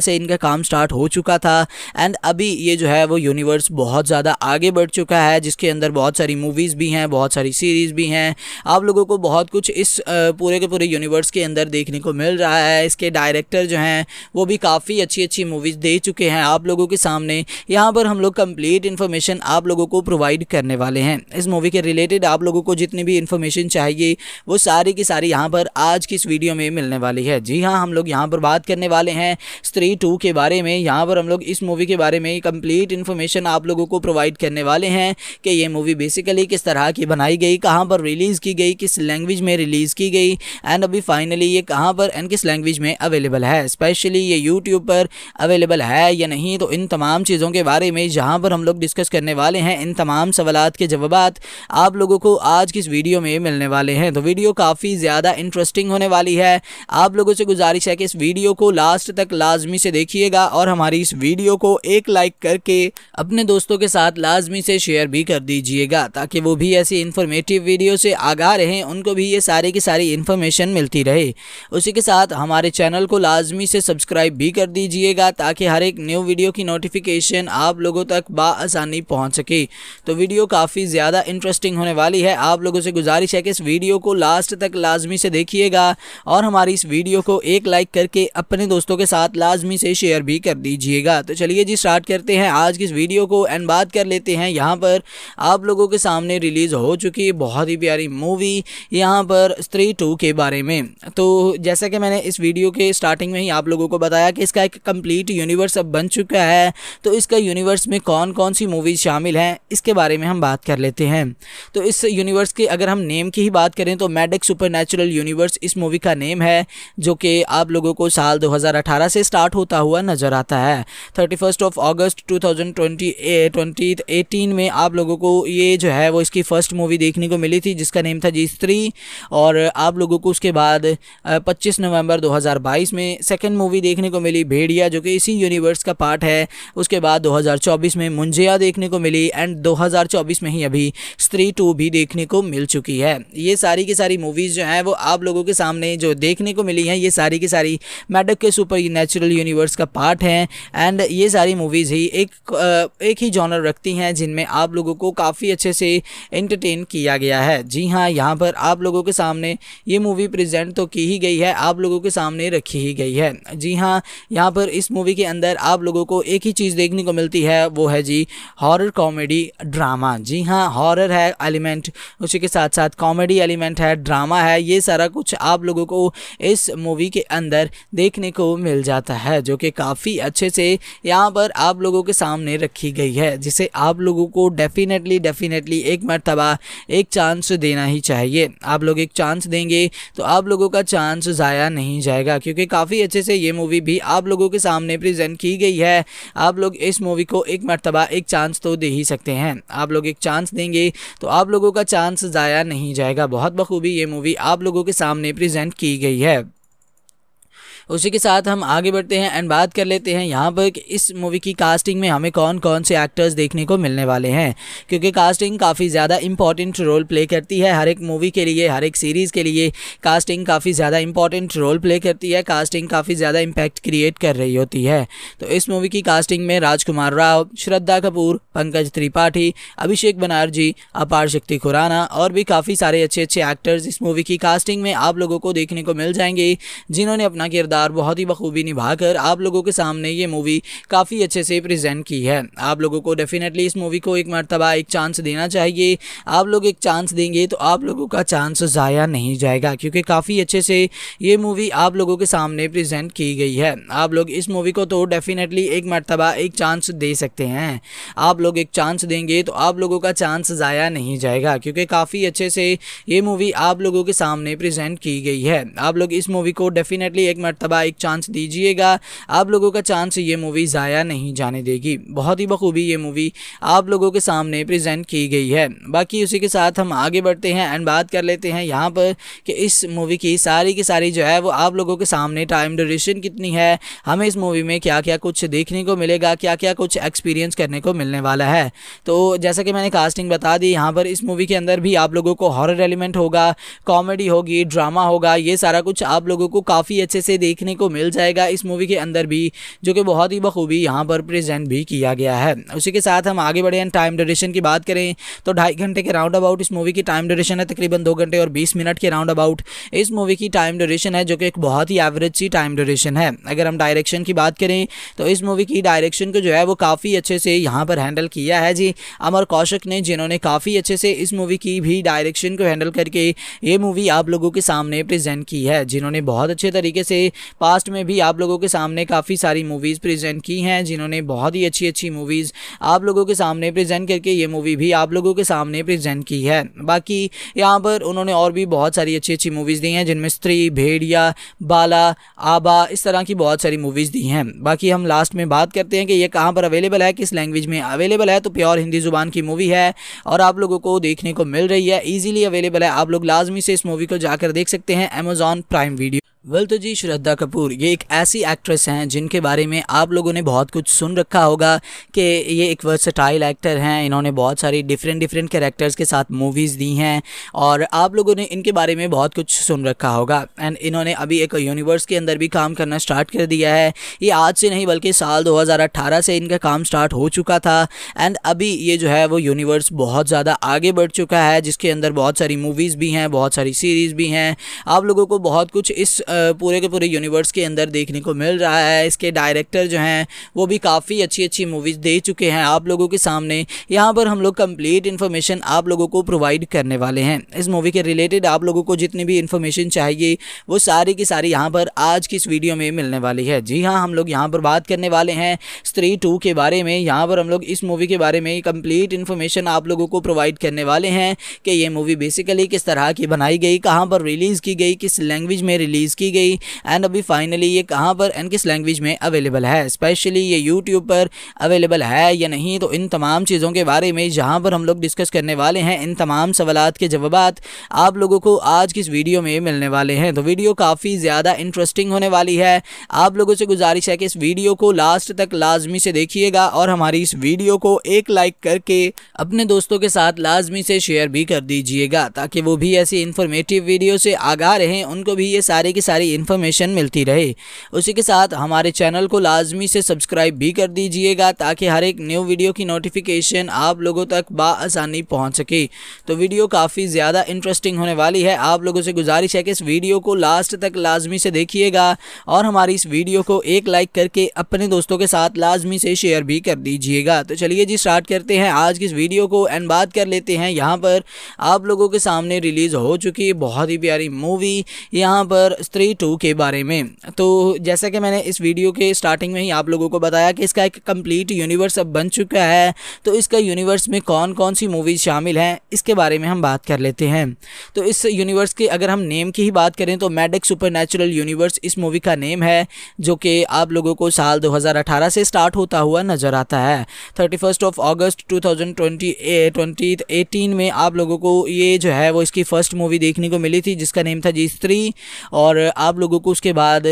से इनका काम स्टार्ट हो चुका था एंड अभी ये जो है वो यूनिवर्स बहुत ज़्यादा आगे बढ़ चुका है जिसके अंदर बहुत सारी मूवीज़ भी हैं बहुत सारी सीरीज़ भी हैं आप लोगों को बहुत कुछ इस पूरे के पूरे यूनिवर्स के अंदर देखने को मिल रहा है इसके डायरेक्टर जो हैं वो भी काफ़ी अच्छी अच्छी मूवीज़ दे चुके हैं आप लोगों के सामने यहाँ पर हम लोग कंप्लीट इन्फॉर्मेशन आप लोगों को प्रोवाइड करने वाले हैं इस मूवी के रिलेटेड आप लोगों को जितनी भी इन्फॉर्मेशन चाहिए वो सारी की सारी यहाँ पर आज की इस वीडियो में मिलने वाली है जी हाँ हम लोग यहाँ पर बात करने वाले हैं स्त्री टू के बारे में यहाँ पर हम लोग इस मूवी के बारे में कंप्लीट इन्फॉर्मेशन आप लोगों को प्रोवाइड करने वाले हैं कि ये मूवी बेसिकली किस तरह की बनाई गई कहाँ पर रिलीज़ की गई किस लैंग्वेज में रिलीज़ की गई एंड अभी फाइनली ये कहाँ पर एंड किस लैंग्वेज में अवेलेबल है स्पेशली ये यूट्यूब पर अवेलेबल है या नहीं तो इन तमाम चीज़ों के बारे में जहाँ पर हम लोग डिस्कस करने वाले हैं इन तमाम सवाल के जवाब आप लोगों को आज किस वीडियो में मिलने वाले हैं तो वीडियो काफ़ी ज़्यादा इंटरेस्टिंग होने वाली है आप लोगों से गुजारिश है कि इस वीडियो को लास्ट तक लाजमी से देखिएगा और हमारी इस वीडियो को एक लाइक करके अपने दोस्तों के साथ लाजमी से शेयर भी कर दीजिएगा ताकि वो भी ऐसी इंफॉर्मेटिव वीडियो से आगा रहें उनको भी ये सारे के सारी इन्फॉर्मेशन मिलती रहे उसी के साथ हमारे चैनल को लाजमी से सब्सक्राइब भी कर दीजिएगा ताकि हर एक न्यू वीडियो की नोटिफिकेशन आप लोगों तक बसानी पहुँच सके तो वीडियो काफ़ी ज़्यादा इंटरेस्टिंग होने वाली है आप लोगों से गुजारिश है कि इस वीडियो को लास्ट तक लाजमी से देखिएगा और हमारी इस वीडियो को एक लाइक करके अपने दोस्तों के साथ लाजमी से शेयर भी कर दीजिएगा तो चलिए जी स्टार्ट करते हैं आज की इस वीडियो को एंड बात कर लेते हैं यहाँ पर आप लोगों के सामने रिलीज़ हो चुकी है बहुत ही प्यारी मूवी यहाँ पर थ्री टू के बारे में तो जैसा कि मैंने इस वीडियो के स्टार्टिंग में ही आप लोगों को बताया कि इसका एक कंप्लीट यूनिवर्स अब बन चुका है तो इसका यूनिवर्स में कौन कौन सी मूवीज़ शामिल हैं इसके बारे में हम बात कर लेते हैं तो इस यूनिवर्स के अगर हम नेम की ही बात करें तो मैडिक सुपर यूनिवर्स इस मूवी का नेम है जो कि आप लोगों को साल दो से स्टार्ट होता हुआ नज़र आता है thirty first of August two thousand twenty में आप लोगों को ये जो है वो इसकी फ़र्स्ट मूवी देखने को मिली थी जिसका नेम था जी स्त्री और आप लोगों को उसके बाद 25 नवंबर 2022 में सेकंड मूवी देखने को मिली भेड़िया जो कि इसी यूनिवर्स का पार्ट है उसके बाद 2024 में मुंजिया देखने को मिली एंड 2024 में ही अभी स्त्री टू भी देखने को मिल चुकी है ये सारी की सारी मूवीज़ जो हैं वो आप लोगों के सामने जो देखने को मिली हैं ये सारी की सारी मैडक के सुपर नेचुरल यूनिवर्स का पार्ट हैं एंड ये सारी मूवीज़ ही एक एक ही जॉनर रखती हैं जिनमें आप लोगों को काफ़ी अच्छे से इंटरटेन किया गया है जी हाँ यहाँ पर आप लोगों के सामने ये मूवी प्रेजेंट तो की ही गई है आप लोगों के सामने रखी ही गई है जी हाँ यहाँ पर इस मूवी के अंदर आप लोगों को एक ही चीज़ देखने को मिलती है वो है जी हॉरर कॉमेडी ड्रामा जी हाँ हॉरर है एलिमेंट उसी के साथ साथ कॉमेडी एलिमेंट है ड्रामा है ये सारा कुछ आप लोगों को इस मूवी के अंदर देखने को मिल जाता है जो कि काफ़ी अच्छे से यहाँ पर आप लोगों के सामने रखी गई है जिसे आप लोगों को डेफिनेटली डेफिनेटली एक मरतबा एक चांस देना ही चाहिए आप लोग एक चांस देंगे तो आप लोगों का चांस ज़ाया नहीं जाएगा क्योंकि काफ़ी अच्छे से ये मूवी भी आप लोगों के सामने प्रेजेंट की गई है आप लोग इस मूवी को एक मरतबा एक चांस तो दे ही सकते हैं आप लोग एक चांस देंगे तो आप लोगों का चांस ज़ाया नहीं जाएगा बहुत बखूबी ये मूवी आप लोगों के सामने प्रजेंट की गई है उसी के साथ हम आगे बढ़ते हैं एंड बात कर लेते हैं यहाँ पर कि इस मूवी की कास्टिंग में हमें कौन कौन से एक्टर्स देखने को मिलने वाले हैं क्योंकि कास्टिंग काफ़ी ज़्यादा इंपॉर्टेंट रोल प्ले करती है हर एक मूवी के लिए हर एक सीरीज़ के लिए कास्टिंग काफ़ी ज़्यादा इंपॉर्टेंट रोल प्ले करती है कास्टिंग काफ़ी ज़्यादा इम्पैक्ट क्रिएट कर रही होती है तो इस मूवी की कास्टिंग में राजकुमार राव श्रद्धा कपूर पंकज त्रिपाठी अभिषेक बनर्जी अपार शक्ति खुराना और भी काफ़ी सारे अच्छे अच्छे एक्टर्स इस मूवी की कास्टिंग में आप लोगों को देखने को मिल जाएंगे जिन्होंने अपना किरदार किरदार बहुत ही बखूबी निभाकर आप लोगों के सामने ये मूवी काफ़ी अच्छे से प्रेजेंट की है आप लोगों को डेफिनेटली इस मूवी को एक मरतबा एक चांस देना चाहिए आप लोग एक चांस देंगे तो आप लोगों का चांस ज़ाया नहीं जाएगा क्योंकि काफ़ी अच्छे से ये मूवी आप लोगों के सामने प्रजेंट की गई है आप लोग इस मूवी को तो डेफिनेटली एक मरतबा एक चांस दे सकते हैं आप लोग एक चांस देंगे तो आप लोगों का चांस ज़ाया नहीं जाएगा क्योंकि काफ़ी अच्छे से ये मूवी आप लोगों के सामने प्रेजेंट की गई है आप लोग इस मूवी को डेफिनेटली एक मरतबा मरतबा एक चांस दीजिएगा आप लोगों का चांस ये मूवी ज़ाया नहीं जाने देगी बहुत ही बखूबी ये मूवी आप लोगों के सामने प्रेजेंट की गई है बाकी उसी के साथ हम आगे बढ़ते हैं एंड बात कर लेते हैं यहाँ पर कि इस मूवी की सारी की सारी जो है वो आप लोगों के सामने टाइम ड्यूरेशन कितनी है हमें इस मूवी में क्या क्या कुछ देखने को मिलेगा क्या क्या कुछ एक्सपीरियंस करने को मिलने वाला है तो जैसा कि मैंने कास्टिंग बता दी यहाँ पर इस मूवी के अंदर भी आप लोगों को हॉरर एलिमेंट होगा कॉमेडी होगी ड्रामा होगा ये सारा कुछ आप लोगों को काफ़ी अच्छे से दे देखने को मिल जाएगा इस मूवी के अंदर भी जो कि बहुत ही बखूबी यहाँ पर प्रेजेंट भी किया गया है उसी के साथ हम आगे बढ़े एंड टाइम ड्यूरेशन की बात करें तो ढाई घंटे के राउंड अबाउट इस मूवी की टाइम ड्यूरेशन है तकरीबन दो घंटे और बीस मिनट के राउंड अबाउट इस मूवी की टाइम ड्यूरेशन है जो कि एक बहुत ही एवरेज सी टाइम ड्यूरेशन है अगर हम डायरेक्शन की बात करें तो इस मूवी की डायरेक्शन को जो है वो काफ़ी अच्छे से यहाँ पर हैंडल किया है जी अमर कौशिक ने जिन्होंने काफ़ी अच्छे से इस मूवी की भी डायरेक्शन को हैंडल करके ये मूवी आप लोगों के सामने प्रेजेंट की है जिन्होंने बहुत अच्छे तरीके से पास्ट में भी आप लोगों के सामने काफ़ी सारी मूवीज़ प्रेजेंट की हैं जिन्होंने बहुत ही अच्छी अच्छी मूवीज़ आप लोगों के सामने प्रेजेंट करके ये मूवी भी आप लोगों के सामने प्रेजेंट की है बाकी यहाँ पर उन्होंने और भी बहुत सारी अच्छी अच्छी मूवीज़ दी हैं जिनमें स्त्री भेड़िया बाला आबा इस तरह की बहुत सारी मूवीज़ दी हैं बाकी हम लास्ट में बात करते हैं कि ये कहाँ पर अवेलेबल है किस लैंग्वेज में अवेलेबल है तो प्योर हिंदी ज़ुबान की मूवी है और आप लोगों को देखने को मिल रही है ईजिली अवेलेबल है आप लोग लाजमी से इस मूवी को जाकर देख सकते हैं अमेजॉन प्राइम वीडियो वेल तो जी श्रद्धा कपूर ये एक ऐसी एक्ट्रेस हैं जिनके बारे में आप लोगों ने बहुत कुछ सुन रखा होगा कि ये एक वर्सटाइल एक्टर हैं इन्होंने बहुत सारी डिफरेंट डिफरेंट कैरेक्टर्स के साथ मूवीज़ दी हैं और आप लोगों ने इनके बारे में बहुत कुछ सुन रखा होगा एंड इन्होंने अभी एक यूनिवर्स के अंदर भी काम करना स्टार्ट कर दिया है ये आज से नहीं बल्कि साल दो से इनका काम स्टार्ट हो चुका था एंड अभी ये जो है वो यूनिवर्स बहुत ज़्यादा आगे बढ़ चुका है जिसके अंदर बहुत सारी मूवीज़ भी हैं बहुत सारी सीरीज़ भी हैं आप लोगों को बहुत कुछ इस पूरे के पूरे यूनिवर्स के अंदर देखने को मिल रहा है इसके डायरेक्टर जो हैं वो भी काफ़ी अच्छी अच्छी मूवीज़ दे चुके हैं आप लोगों के सामने यहाँ पर हम लोग कंप्लीट इन्फॉर्मेशन आप लोगों को प्रोवाइड करने वाले हैं इस मूवी के रिलेटेड आप लोगों को जितनी भी इन्फॉर्मेशन चाहिए वो सारी की सारी यहाँ पर आज की इस वीडियो में मिलने वाली है जी हाँ हम लोग यहाँ पर बात करने वाले हैं स्त्री टू के बारे में यहाँ पर हम लोग इस मूवी के बारे में कंप्लीट इन्फॉर्मेशन आप लोगों को प्रोवाइड करने वाले हैं कि ये मूवी बेसिकली किस तरह की बनाई गई कहाँ पर रिलीज़ की गई किस लैंग्वेज में रिलीज़ की गई एंड अभी फाइनली ये कहाँ पर एंड किस लैंग्वेज में अवेलेबल है स्पेशली ये यूट्यूब पर अवेलेबल है या नहीं तो इन तमाम चीज़ों के बारे में जहाँ पर हम लोग डिस्कस करने वाले हैं इन तमाम सवाल के जवाब आप लोगों को आज की इस वीडियो में मिलने वाले हैं तो वीडियो काफ़ी ज़्यादा इंटरेस्टिंग होने वाली है आप लोगों से गुजारिश है कि इस वीडियो को लास्ट तक लाजमी से देखिएगा और हमारी इस वीडियो को एक लाइक करके अपने दोस्तों के साथ लाजमी से शेयर भी कर दीजिएगा ताकि वो भी ऐसी इंफॉर्मेटिव वीडियो से आगा रहें उनको भी ये सारे के सारी इन्फॉर्मेशन मिलती रहे उसी के साथ हमारे चैनल को लाजमी से सब्सक्राइब भी कर दीजिएगा ताकि हर एक न्यू वीडियो की नोटिफिकेशन आप लोगों तक बसानी पहुँच सके तो वीडियो काफ़ी ज़्यादा इंटरेस्टिंग होने वाली है आप लोगों से गुजारिश है कि इस वीडियो को लास्ट तक लाजमी से देखिएगा और हमारी इस वीडियो को एक लाइक करके अपने दोस्तों के साथ लाजमी से शेयर भी कर दीजिएगा तो चलिए जी स्टार्ट करते हैं आज की इस वीडियो को एंड बात कर लेते हैं यहाँ पर आप लोगों के सामने रिलीज़ हो चुकी है बहुत ही प्यारी मूवी यहाँ पर थ्री टू के बारे में तो जैसा कि मैंने इस वीडियो के स्टार्टिंग में ही आप लोगों को बताया कि इसका एक कंप्लीट यूनिवर्स अब बन चुका है तो इसका यूनिवर्स में कौन कौन सी मूवीज़ शामिल हैं इसके बारे में हम बात कर लेते हैं तो इस यूनिवर्स के अगर हम नेम की ही बात करें तो मैडिक सुपर यूनिवर्स इस मूवी का नेम है जो कि आप लोगों को साल दो से स्टार्ट होता हुआ नज़र आता है thirty of August two thousand में आप लोगों को ये जो है वो इसकी फ़र्स्ट मूवी देखने को मिली थी जिसका नेम था जी स्त्री और आप लोगों को उसके बाद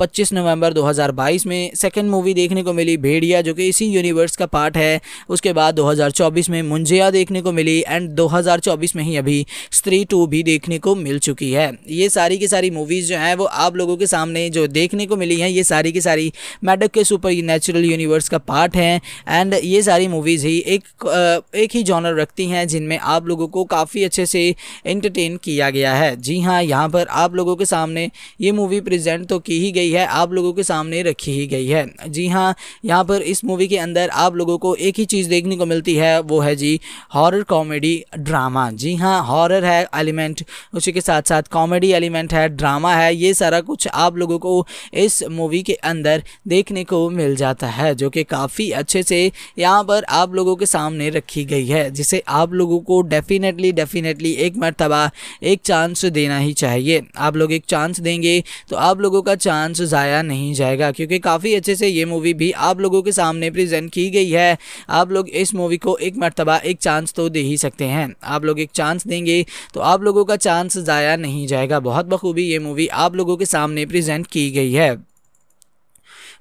25 नवंबर 2022 में सेकंड मूवी देखने को मिली भेड़िया जो कि इसी यूनिवर्स का पार्ट है उसके बाद 2024 में मुंजिया देखने को मिली एंड 2024 में ही अभी स्त्री टू भी देखने को मिल चुकी है ये सारी की सारी मूवीज़ जो हैं वो आप लोगों के सामने जो देखने को मिली हैं ये सारी की सारी मैडक के सुपर नेचुरल यूनिवर्स का पार्ट है एंड ये सारी मूवीज़ ही एक एक ही जॉनर रखती हैं जिनमें आप लोगों को काफ़ी अच्छे से एंटरटेन किया गया है जी हाँ यहाँ पर आप लोगों के सामने ये मूवी प्रेजेंट तो की ही गई है आप लोगों के सामने रखी ही गई है जी हाँ यहाँ पर इस मूवी के अंदर आप लोगों को एक ही चीज़ देखने को मिलती है वो है जी हॉरर कॉमेडी ड्रामा जी हाँ हॉरर है एलिमेंट उसी के साथ साथ कॉमेडी एलिमेंट है ड्रामा है ये सारा कुछ आप लोगों को इस मूवी के अंदर देखने को मिल जाता है जो कि काफ़ी अच्छे से यहाँ पर आप लोगों के सामने रखी गई है जिसे आप लोगों को डेफिनेटली डेफिनेटली एक मरतबा एक चांस देना ही चाहिए आप लोग एक चांस देंगे तो आप लोगों का चांस ज़ाया नहीं जाएगा क्योंकि काफ़ी अच्छे से ये मूवी भी आप लोगों के सामने प्रेजेंट की गई है आप लोग इस मूवी को एक मरतबा एक चांस तो दे ही सकते हैं आप लोग एक चांस देंगे तो आप लोगों का चांस ज़ाया नहीं जाएगा बहुत बखूबी ये मूवी आप लोगों के सामने प्रजेंट की गई है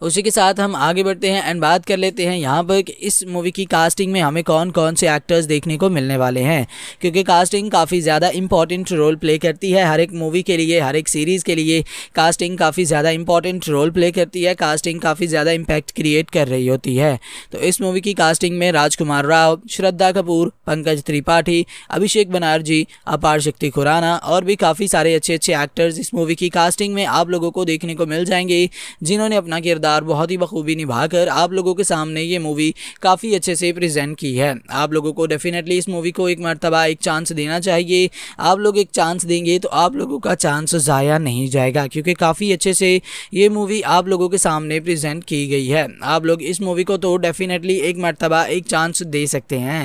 उसी के साथ हम आगे बढ़ते हैं एंड बात कर लेते हैं यहाँ पर कि इस मूवी की कास्टिंग में हमें कौन कौन से एक्टर्स देखने को मिलने वाले हैं क्योंकि कास्टिंग काफ़ी ज़्यादा इंपॉर्टेंट रोल प्ले करती है हर एक मूवी के लिए हर एक सीरीज़ के लिए कास्टिंग काफ़ी ज़्यादा इंपॉर्टेंट रोल प्ले करती है कास्टिंग काफ़ी ज़्यादा इम्पैक्ट क्रिएट कर रही होती है तो इस मूवी की कास्टिंग में राजकुमार राव श्रद्धा कपूर पंकज त्रिपाठी अभिषेक बनर्जी अपार शक्ति खुराना और भी काफ़ी सारे अच्छे अच्छे एक्टर्स इस मूवी की कास्टिंग में आप लोगों को देखने को मिल जाएंगे जिन्होंने अपना किरदार किरदार बहुत ही बखूबी निभाकर आप लोगों के सामने ये मूवी काफ़ी अच्छे से प्रेजेंट की है आप लोगों को डेफिनेटली इस मूवी को एक मरतबा एक चांस देना चाहिए आप लोग एक चांस देंगे तो आप लोगों का चांस ज़ाया नहीं जाएगा क्योंकि काफ़ी अच्छे से ये मूवी आप लोगों के सामने प्रजेंट की गई है आप लोग इस मूवी को तो डेफिनेटली एक मरतबा एक चांस दे सकते हैं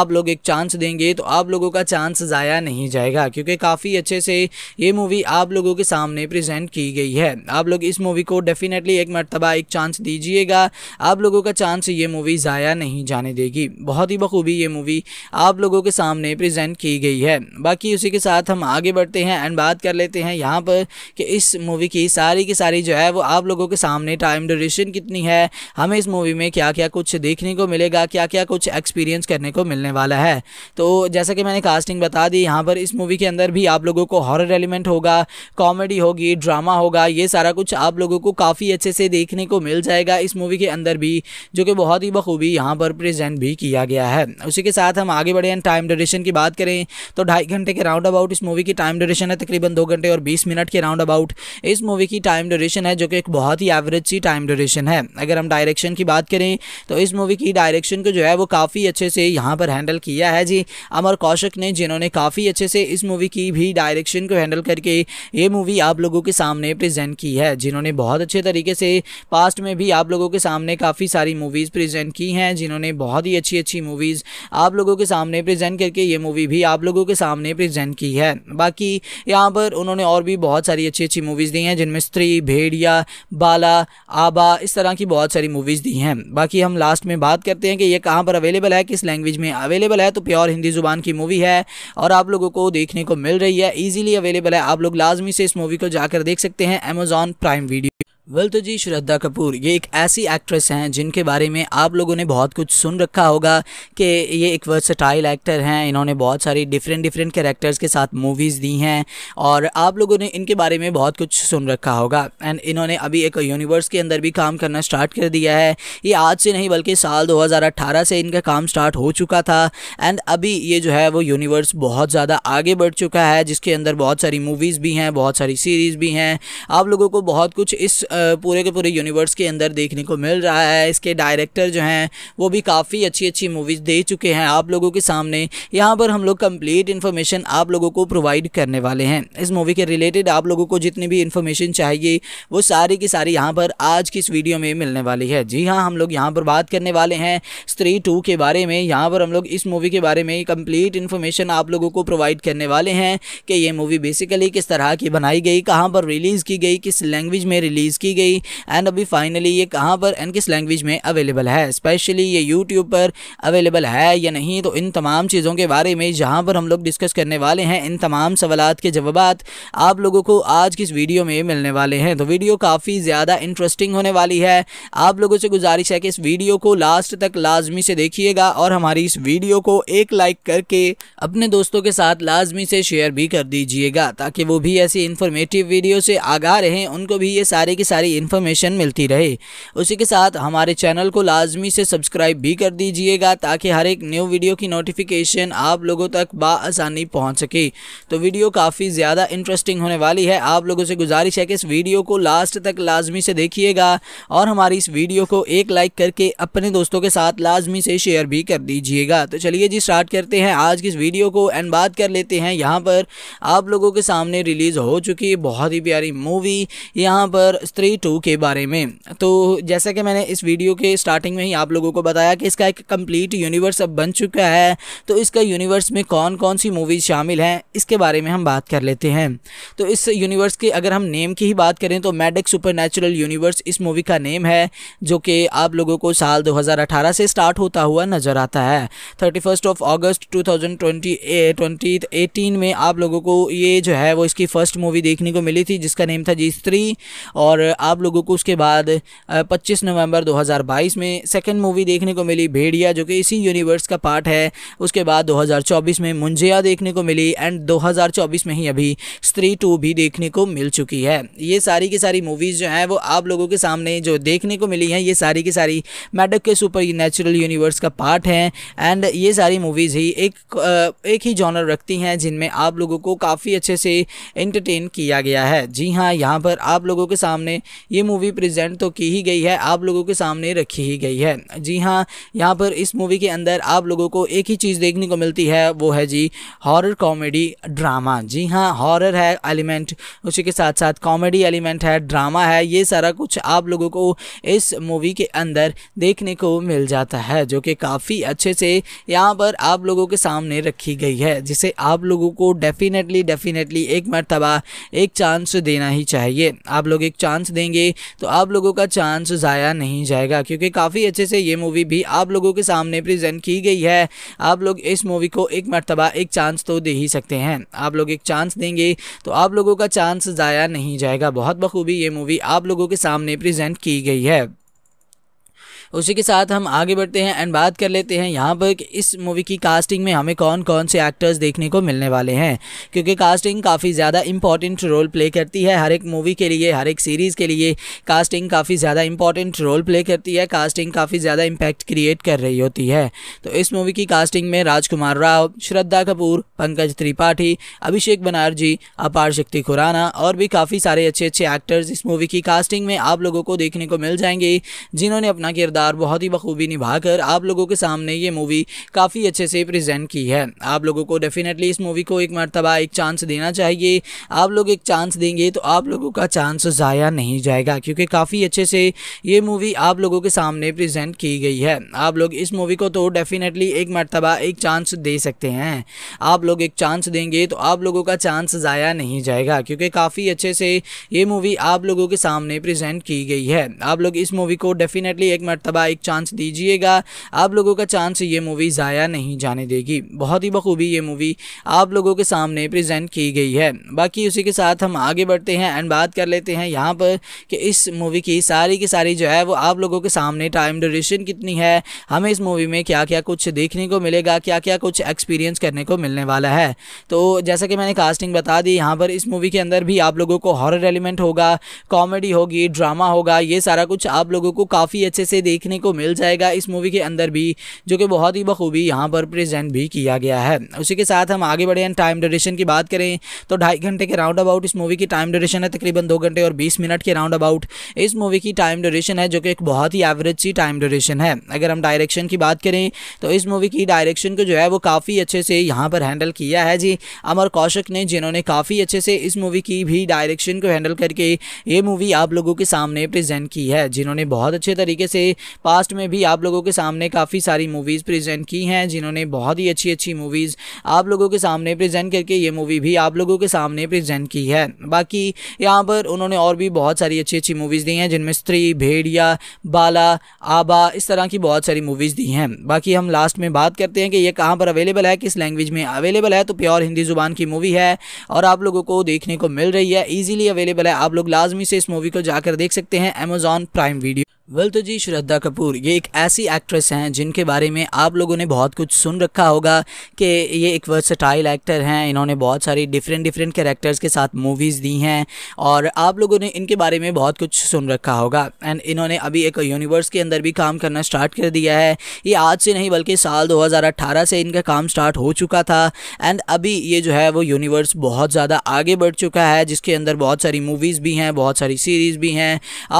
आप लोग एक चांस देंगे तो आप लोगों का चांस ज़ाया नहीं जाएगा क्योंकि काफ़ी अच्छे से ये मूवी आप लोगों के सामने प्रेजेंट की गई है आप लोग इस मूवी को डेफिनेटली एक मरतबा मरतबा एक चांस दीजिएगा आप लोगों का चांस ये मूवी ज़ाया नहीं जाने देगी बहुत ही बखूबी ये मूवी आप लोगों के सामने प्रेजेंट की गई है बाकी उसी के साथ हम आगे बढ़ते हैं एंड बात कर लेते हैं यहाँ पर कि इस मूवी की सारी की सारी जो है वो आप लोगों के सामने टाइम ड्यूरेशन कितनी है हमें इस मूवी में क्या क्या कुछ देखने को मिलेगा क्या क्या कुछ एक्सपीरियंस करने को मिलने वाला है तो जैसा कि मैंने कास्टिंग बता दी यहाँ पर इस मूवी के अंदर भी आप लोगों को हॉरर एलिमेंट होगा कॉमेडी होगी ड्रामा होगा ये सारा कुछ आप लोगों को काफ़ी अच्छे से देखने को मिल जाएगा इस मूवी के अंदर भी जो कि बहुत ही बखूबी यहाँ पर प्रेजेंट भी किया गया है उसी के साथ हम आगे बढ़े एंड टाइम ड्यूरेशन की बात करें तो ढाई घंटे के राउंड अबाउट इस मूवी की टाइम ड्यूरेशन है तकरीबन दो घंटे और बीस मिनट के राउंड अबाउट इस मूवी की टाइम ड्यूरेशन है जो कि एक बहुत ही एवरेज सी टाइम ड्यूरेशन है अगर हम डायरेक्शन की बात करें तो इस मूवी की डायरेक्शन को जो है वो काफ़ी अच्छे से यहाँ पर हैंडल किया है जी अमर कौशिक ने जिन्होंने काफ़ी अच्छे से इस मूवी की भी डायरेक्शन को हैंडल करके ये मूवी आप लोगों के सामने प्रेजेंट की है जिन्होंने बहुत अच्छे तरीके से पास्ट में भी आप लोगों के सामने काफ़ी सारी मूवीज़ प्रेजेंट की हैं जिन्होंने बहुत ही अच्छी अच्छी मूवीज़ आप लोगों के सामने प्रेजेंट करके ये मूवी भी आप लोगों के सामने प्रेजेंट की है बाकी यहाँ पर उन्होंने और भी बहुत सारी अच्छी अच्छी मूवीज़ दी हैं जिनमें स्त्री भेड़िया बाला आबा इस तरह की बहुत सारी मूवीज़ दी हैं बाकी हम लास्ट में बात करते हैं कि ये कहाँ पर अवेलेबल है किस लैंग्वेज में अवेलेबल है तो प्योर हिंदी ज़ुबान की मूवी है और आप लोगों को देखने को मिल रही है ईजिली अवेलेबल है आप लोग लाजमी से इस मूवी को जाकर देख सकते हैं अमेजॉन प्राइम वीडियो वेल तो जी श्रद्धा कपूर ये एक ऐसी एक्ट्रेस हैं जिनके बारे में आप लोगों ने बहुत कुछ सुन रखा होगा कि ये एक वर्सटाइल एक्टर हैं इन्होंने बहुत सारी डिफरेंट डिफरेंट कैरेक्टर्स के साथ मूवीज़ दी हैं और आप लोगों ने इनके बारे में बहुत कुछ सुन रखा होगा एंड इन्होंने अभी एक यूनिवर्स के अंदर भी काम करना स्टार्ट कर दिया है ये आज से नहीं बल्कि साल दो से इनका काम स्टार्ट हो चुका था एंड अभी ये जो है वो यूनिवर्स बहुत ज़्यादा आगे बढ़ चुका है जिसके अंदर बहुत सारी मूवीज़ भी हैं बहुत सारी सीरीज़ भी हैं आप लोगों को बहुत कुछ इस पूरे के पूरे यूनिवर्स के अंदर देखने को मिल रहा है इसके डायरेक्टर जो हैं वो भी काफ़ी अच्छी अच्छी मूवीज़ दे चुके हैं आप लोगों के सामने यहाँ पर हम लोग कम्प्लीट इन्फॉर्मेशन आप लोगों को प्रोवाइड करने वाले हैं इस मूवी के रिलेटेड आप लोगों को जितनी भी इन्फॉर्मेशन चाहिए वो सारी की सारी यहाँ पर आज की इस वीडियो में मिलने वाली है जी हाँ हम लोग यहाँ पर बात करने वाले हैं स्त्री टू के बारे में यहाँ पर हम लोग इस मूवी के बारे में कम्प्लीट इन्फॉर्मेशन आप लोगों को प्रोवाइड करने वाले हैं कि ये मूवी बेसिकली किस तरह की बनाई गई कहाँ पर रिलीज़ की गई किस लैंग्वेज में रिलीज़ की की गई एंड अभी फाइनली ये कहाँ पर एंड किस लैंग्वेज में अवेलेबल है स्पेशली ये यूट्यूब पर अवेलेबल है या नहीं तो इन तमाम चीज़ों के बारे में जहाँ पर हम लोग डिस्कस करने वाले हैं इन तमाम सवाल के जवाब आप लोगों को आज की इस वीडियो में मिलने वाले हैं तो वीडियो काफ़ी ज़्यादा इंटरेस्टिंग होने वाली है आप लोगों से गुजारिश है कि इस वीडियो को लास्ट तक लाजमी से देखिएगा और हमारी इस वीडियो को एक लाइक करके अपने दोस्तों के साथ लाजमी से शेयर भी कर दीजिएगा ताकि वो भी ऐसी इंफॉर्मेटिव वीडियो से आगा रहें उनको भी ये सारे के सारी इन्फॉर्मेशन मिलती रहे उसी के साथ हमारे चैनल को लाजमी से सब्सक्राइब भी कर दीजिएगा ताकि हर एक न्यू वीडियो की नोटिफिकेशन आप लोगों तक बसानी पहुँच सके तो वीडियो काफ़ी ज़्यादा इंटरेस्टिंग होने वाली है आप लोगों से गुजारिश है कि इस वीडियो को लास्ट तक लाजमी से देखिएगा और हमारी इस वीडियो को एक लाइक करके अपने दोस्तों के साथ लाजमी से शेयर भी कर दीजिएगा तो चलिए जी स्टार्ट करते हैं आज की इस वीडियो को एंड बात कर लेते हैं यहाँ पर आप लोगों के सामने रिलीज़ हो चुकी है बहुत ही प्यारी मूवी यहाँ पर थ्री टू के बारे में तो जैसा कि मैंने इस वीडियो के स्टार्टिंग में ही आप लोगों को बताया कि इसका एक कंप्लीट यूनिवर्स अब बन चुका है तो इसका यूनिवर्स में कौन कौन सी मूवीज़ शामिल हैं इसके बारे में हम बात कर लेते हैं तो इस यूनिवर्स के अगर हम नेम की ही बात करें तो मैडिक सुपर यूनिवर्स इस मूवी का नेम है जो कि आप लोगों को साल अठारह से स्टार्ट होता हुआ नज़र आता है thirty first of August two thousand twenty में आप लोगों को ये जो है वो इसकी फ़र्स्ट मूवी देखने को मिली थी जिसका नेम था जी स्त्री और आप लोगों को उसके बाद 25 नवंबर 2022 में सेकंड मूवी देखने को मिली भेड़िया जो कि इसी यूनिवर्स का पार्ट है उसके बाद 2024 में मुंजिया देखने को मिली एंड 2024 में ही अभी स्त्री टू भी देखने को मिल चुकी है ये सारी की सारी मूवीज़ जो हैं वो आप लोगों के सामने जो देखने को मिली हैं ये सारी की सारी मैडक के सुपर नेचुरल यूनिवर्स का पार्ट हैं एंड ये सारी मूवीज़ ही एक एक ही जॉनर रखती हैं जिनमें आप लोगों को काफ़ी अच्छे से इंटरटेन किया गया है जी हाँ यहाँ पर आप लोगों के सामने ये मूवी प्रेजेंट तो की ही गई है आप लोगों के सामने रखी ही गई है जी हाँ यहाँ पर इस मूवी के अंदर आप लोगों को एक ही चीज़ देखने को मिलती है वो है जी हॉरर कॉमेडी ड्रामा जी हाँ हॉरर है एलिमेंट उसी के साथ साथ कॉमेडी एलिमेंट है ड्रामा है ये सारा कुछ आप लोगों को इस मूवी के अंदर देखने को मिल जाता है जो कि काफ़ी अच्छे से यहाँ पर आप लोगों के सामने रखी गई है जिसे आप लोगों को डेफिनेटली डेफिनेटली एक मरतबा एक चांस देना ही चाहिए आप लोग एक चांस देंगे तो आप लोगों का चांस ज़ाया नहीं जाएगा क्योंकि काफ़ी अच्छे से ये मूवी भी आप लोगों के सामने प्रेजेंट की गई है आप लोग इस मूवी को एक मरतबा एक चांस तो दे ही सकते हैं आप लोग एक चांस देंगे तो आप लोगों का चांस ज़ाया नहीं जाएगा बहुत बखूबी ये मूवी आप लोगों के सामने प्रजेंट की गई है उसी के साथ हम आगे बढ़ते हैं एंड बात कर लेते हैं यहाँ पर इस मूवी की कास्टिंग में हमें कौन कौन से एक्टर्स देखने को मिलने वाले हैं क्योंकि कास्टिंग काफ़ी ज़्यादा इंपॉर्टेंट रोल प्ले करती है हर एक मूवी के लिए हर एक सीरीज़ के लिए कास्टिंग काफ़ी ज़्यादा इंपॉर्टेंट रोल प्ले करती है कास्टिंग काफ़ी ज़्यादा इम्पैक्ट क्रिएट कर रही होती है तो इस मूवी की कास्टिंग में राजकुमार राव श्रद्धा कपूर पंकज त्रिपाठी अभिषेक बनर्जी अपार शक्ति खुराना और भी काफ़ी सारे अच्छे अच्छे एक्टर्स इस मूवी की कास्टिंग में आप लोगों को देखने को मिल जाएंगे जिन्होंने अपना किरदार किरदार बहुत ही बखूबी निभाकर आप लोगों के सामने ये मूवी काफ़ी अच्छे से प्रेजेंट की है आप लोगों को डेफिनेटली इस मूवी को एक मरतबा एक चांस देना चाहिए आप लोग एक चांस देंगे तो आप लोगों का चांस ज़ाया नहीं जाएगा क्योंकि काफ़ी अच्छे से ये मूवी आप लोगों के सामने प्रजेंट की गई है आप लोग इस मूवी को तो डेफिनेटली एक मरतबा एक चांस दे सकते हैं आप लोग एक चांस देंगे तो आप लोगों का चांस ज़ाया नहीं जाएगा क्योंकि काफ़ी अच्छे से ये मूवी आप लोगों के सामने प्रेजेंट की गई है आप लोग इस मूवी को डेफिनेटली एक मरतबा मरतबा एक चांस दीजिएगा आप लोगों का चांस ये मूवी ज़ाया नहीं जाने देगी बहुत ही बखूबी ये मूवी आप लोगों के सामने प्रेजेंट की गई है बाकी उसी के साथ हम आगे बढ़ते हैं एंड बात कर लेते हैं यहाँ पर कि इस मूवी की सारी की सारी जो है वो आप लोगों के सामने टाइम ड्यूरेशन कितनी है हमें इस मूवी में क्या क्या कुछ देखने को मिलेगा क्या क्या कुछ एक्सपीरियंस करने को मिलने वाला है तो जैसा कि मैंने कास्टिंग बता दी यहाँ पर इस मूवी के अंदर भी आप लोगों को हॉरर एलिमेंट होगा कॉमेडी होगी ड्रामा होगा ये सारा कुछ आप लोगों को काफ़ी अच्छे से देख देखने को मिल जाएगा इस मूवी के अंदर भी जो कि बहुत ही बखूबी यहाँ पर प्रेजेंट भी किया गया है उसी के साथ हम आगे बढ़े टाइम ड्यूरेशन की बात करें तो ढाई घंटे के राउंड अबाउट इस मूवी की टाइम ड्यूरेशन है तकरीबन दो घंटे और बीस मिनट के राउंड अबाउट इस मूवी की टाइम ड्यूरेशन है जो कि एक बहुत ही एवरेज सी टाइम ड्यूरेशन है अगर हम डायरेक्शन की बात करें तो इस मूवी की डायरेक्शन को जो है वो काफ़ी अच्छे से यहाँ पर हैंडल किया है जी अमर कौशिक ने जिन्होंने काफ़ी अच्छे से इस मूवी की भी डायरेक्शन को हैंडल करके ये मूवी आप लोगों के सामने प्रेजेंट की है जिन्होंने बहुत अच्छे तरीके से पास्ट में भी आप लोगों के सामने काफ़ी सारी मूवीज़ प्रेजेंट की हैं जिन्होंने बहुत ही अच्छी अच्छी मूवीज़ आप लोगों के सामने प्रेजेंट करके ये मूवी भी आप लोगों के सामने प्रेजेंट की है बाकी यहाँ पर उन्होंने और भी बहुत सारी अच्छी अच्छी मूवीज़ दी हैं जिनमें स्त्री भेड़िया बाला आबा इस तरह की बहुत सारी मूवीज़ दी हैं बाकी हम लास्ट में बात करते हैं कि ये कहाँ पर अवेलेबल है किस लैंग्वेज में अवेलेबल है तो प्योर हिंदी ज़ुबान की मूवी है और आप लोगों को देखने को मिल रही है ईजिली अवेलेबल है आप लोग लाजमी से इस मूवी को जाकर देख सकते हैं अमेजॉन प्राइम वीडियो वेल तो जी श्रद्धा कपूर ये एक ऐसी एक्ट्रेस हैं जिनके बारे में आप लोगों ने बहुत कुछ सुन रखा होगा कि ये एक वर्सटाइल एक्टर हैं इन्होंने बहुत सारी डिफरेंट डिफरेंट कैरेक्टर्स के साथ मूवीज़ दी हैं और आप लोगों ने इनके बारे में बहुत कुछ सुन रखा होगा एंड इन्होंने अभी एक यूनिवर्स के अंदर भी काम करना स्टार्ट कर दिया है ये आज से नहीं बल्कि साल दो से इनका काम स्टार्ट हो चुका था एंड अभी ये जो है वो यूनिवर्स बहुत ज़्यादा आगे बढ़ चुका है जिसके अंदर बहुत सारी मूवीज़ भी हैं बहुत सारी सीरीज़ भी हैं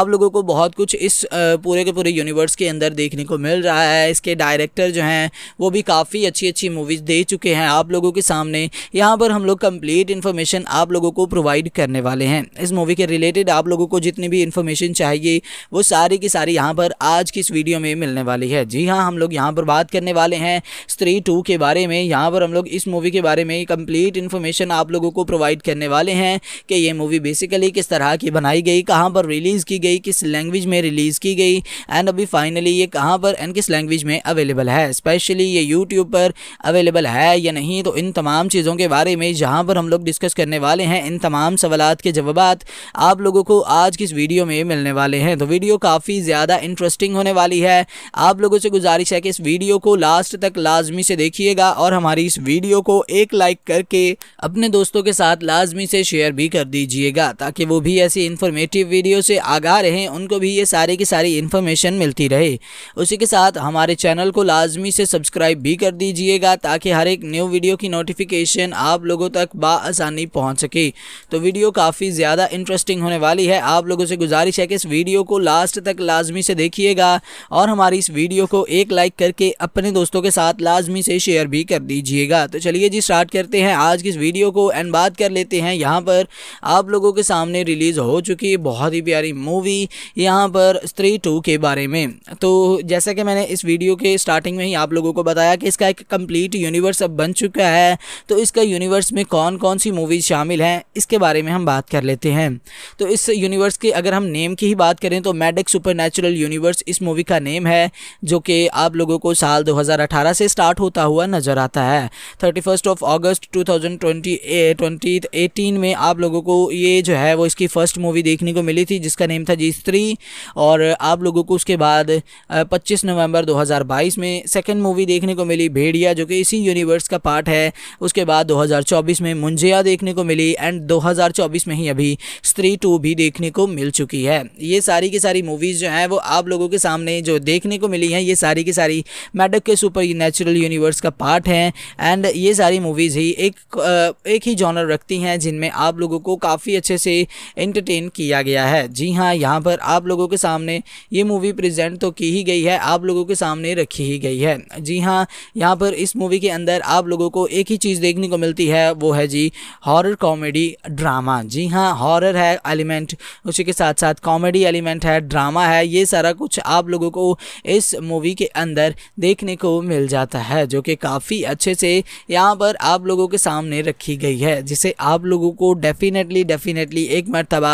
आप लोगों को बहुत कुछ इस पूरे के पूरे यूनिवर्स के अंदर देखने को मिल रहा है इसके डायरेक्टर जो हैं वो भी काफ़ी अच्छी अच्छी मूवीज़ दे चुके हैं आप लोगों के सामने यहाँ पर हम लोग कम्प्लीट इन्फॉर्मेशन आप लोगों को प्रोवाइड करने वाले हैं इस मूवी के रिलेटेड आप लोगों को जितनी भी इन्फॉर्मेशन चाहिए वो सारी की सारी यहाँ पर आज की इस वीडियो में मिलने वाली है जी हाँ हम लोग यहाँ पर बात करने वाले हैं स्त्री टू के बारे में यहाँ पर हम लोग इस मूवी के बारे में कम्प्लीट इन्फॉर्मेशन आप लोगों को प्रोवाइड करने वाले हैं कि ये मूवी बेसिकली किस तरह की बनाई गई कहाँ पर रिलीज़ की गई किस लैंग्वेज में रिलीज़ की गई एंड अभी फाइनली ये कहाँ पर एंड किस लैंग्वेज में अवेलेबल है स्पेशली ये यूट्यूब पर अवेलेबल है या नहीं तो इन तमाम चीज़ों के बारे में जहाँ पर हम लोग डिस्कस करने वाले हैं इन तमाम सवाल के जवाब आप लोगों को आज की इस वीडियो में मिलने वाले हैं तो वीडियो काफ़ी ज़्यादा इंटरेस्टिंग होने वाली है आप लोगों से गुजारिश है कि इस वीडियो को लास्ट तक लाजमी से देखिएगा और हमारी इस वीडियो को एक लाइक करके अपने दोस्तों के साथ लाजमी से शेयर भी कर दीजिएगा ताकि वो भी ऐसी इंफॉर्मेटिव वीडियो से आगा रहें उनको भी ये सारे के सारी इन्फॉर्मेशन मिलती रहे उसी के साथ हमारे चैनल को लाजमी से सब्सक्राइब भी कर दीजिएगा ताकि हर एक न्यू वीडियो की नोटिफिकेशन आप लोगों तक बसानी पहुँच सके तो वीडियो काफ़ी ज़्यादा इंटरेस्टिंग होने वाली है आप लोगों से गुजारिश है कि इस वीडियो को लास्ट तक लाजमी से देखिएगा और हमारी इस वीडियो को एक लाइक करके अपने दोस्तों के साथ लाजमी से शेयर भी कर दीजिएगा तो चलिए जी स्टार्ट करते हैं आज की इस वीडियो को एंड बात कर लेते हैं यहाँ पर आप लोगों के सामने रिलीज़ हो चुकी है बहुत ही प्यारी मूवी यहाँ पर थ्री टू के बारे में तो जैसा कि मैंने इस वीडियो के स्टार्टिंग में ही आप लोगों को बताया कि इसका एक कंप्लीट यूनिवर्स अब बन चुका है तो इसका यूनिवर्स में कौन कौन सी मूवीज़ शामिल हैं इसके बारे में हम बात कर लेते हैं तो इस यूनिवर्स के अगर हम नेम की ही बात करें तो मैडिक सुपर यूनिवर्स इस मूवी का नेम है जो कि आप लोगों को साल दो से स्टार्ट होता हुआ नज़र आता है thirty first of August two thousand में आप लोगों को ये जो है वो इसकी फ़र्स्ट मूवी देखने को मिली थी जिसका नेम था जी थ्री और आप लोगों को उसके बाद 25 नवंबर 2022 में सेकंड मूवी देखने को मिली भेड़िया जो कि इसी यूनिवर्स का पार्ट है उसके बाद 2024 में मुंजिया देखने को मिली एंड 2024 में ही अभी स्त्री टू भी देखने को मिल चुकी है ये सारी की सारी मूवीज़ जो हैं वो आप लोगों के सामने जो देखने को मिली हैं ये सारी की सारी मैडक के सुपर नेचुरल यूनिवर्स का पार्ट हैं एंड ये सारी मूवीज़ ही एक एक ही जॉनर रखती हैं जिनमें आप लोगों को काफ़ी अच्छे से इंटरटेन किया गया है जी हाँ यहाँ पर आप लोगों के सामने ये मूवी प्रेजेंट तो की ही गई है आप लोगों के सामने रखी ही गई है जी हाँ यहाँ पर इस मूवी के अंदर आप लोगों को एक ही चीज़ देखने को मिलती है वो है जी हॉरर कॉमेडी ड्रामा जी हाँ हॉरर है एलिमेंट उसी के साथ साथ कॉमेडी एलिमेंट है ड्रामा है ये सारा कुछ आप लोगों को इस मूवी के अंदर देखने को मिल जाता है जो कि काफ़ी अच्छे से यहाँ पर आप लोगों के सामने रखी गई है जिसे आप लोगों को डेफिनेटली डेफिनेटली एक मरतबा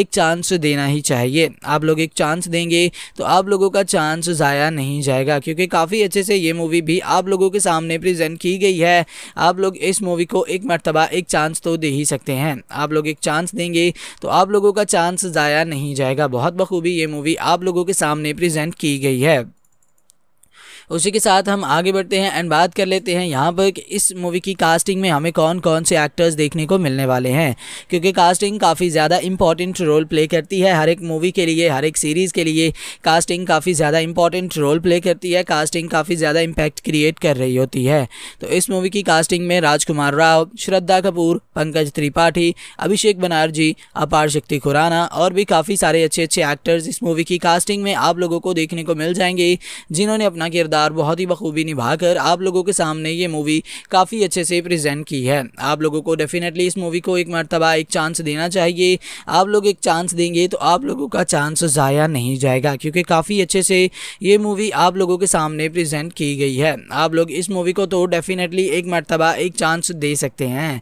एक चांस देना ही चाहिए आप लोग एक चांस देंगे तो आप लोगों का चांस ज़ाया नहीं जाएगा क्योंकि काफ़ी अच्छे से ये मूवी भी आप लोगों के सामने प्रेजेंट की गई है आप लोग इस मूवी को एक मरतबा एक चांस तो दे ही सकते हैं आप लोग एक चांस देंगे तो आप लोगों का चांस ज़ाया नहीं जाएगा बहुत बखूबी ये मूवी आप लोगों के सामने प्रजेंट की गई है उसी के साथ हम आगे बढ़ते हैं एंड बात कर लेते हैं यहाँ पर इस मूवी की कास्टिंग में हमें कौन कौन से एक्टर्स देखने को मिलने वाले हैं क्योंकि कास्टिंग काफ़ी ज़्यादा इंपॉर्टेंट रोल प्ले करती है हर एक मूवी के लिए हर एक सीरीज़ के लिए कास्टिंग काफ़ी ज़्यादा इंपॉर्टेंट रोल प्ले करती है कास्टिंग काफ़ी ज़्यादा इम्पैक्ट क्रिएट कर रही होती है तो इस मूवी की कास्टिंग में राजकुमार राव श्रद्धा कपूर पंकज त्रिपाठी अभिषेक बनर्जी अपार शक्ति खुराना और भी काफ़ी सारे अच्छे अच्छे एक्टर्स इस मूवी की कास्टिंग में आप लोगों को देखने को मिल जाएंगे जिन्होंने अपना किरदार किरदार बहुत ही बखूबी निभाकर आप लोगों के सामने ये मूवी काफ़ी अच्छे से प्रेजेंट की है आप लोगों को डेफिनेटली इस मूवी को एक मरतबा एक चांस देना चाहिए आप लोग एक चांस देंगे तो आप लोगों का चांस ज़ाया नहीं जाएगा क्योंकि काफ़ी अच्छे से ये मूवी आप लोगों के सामने प्रजेंट की गई है आप लोग इस मूवी को तो डेफिनेटली एक मरतबा एक चांस दे सकते हैं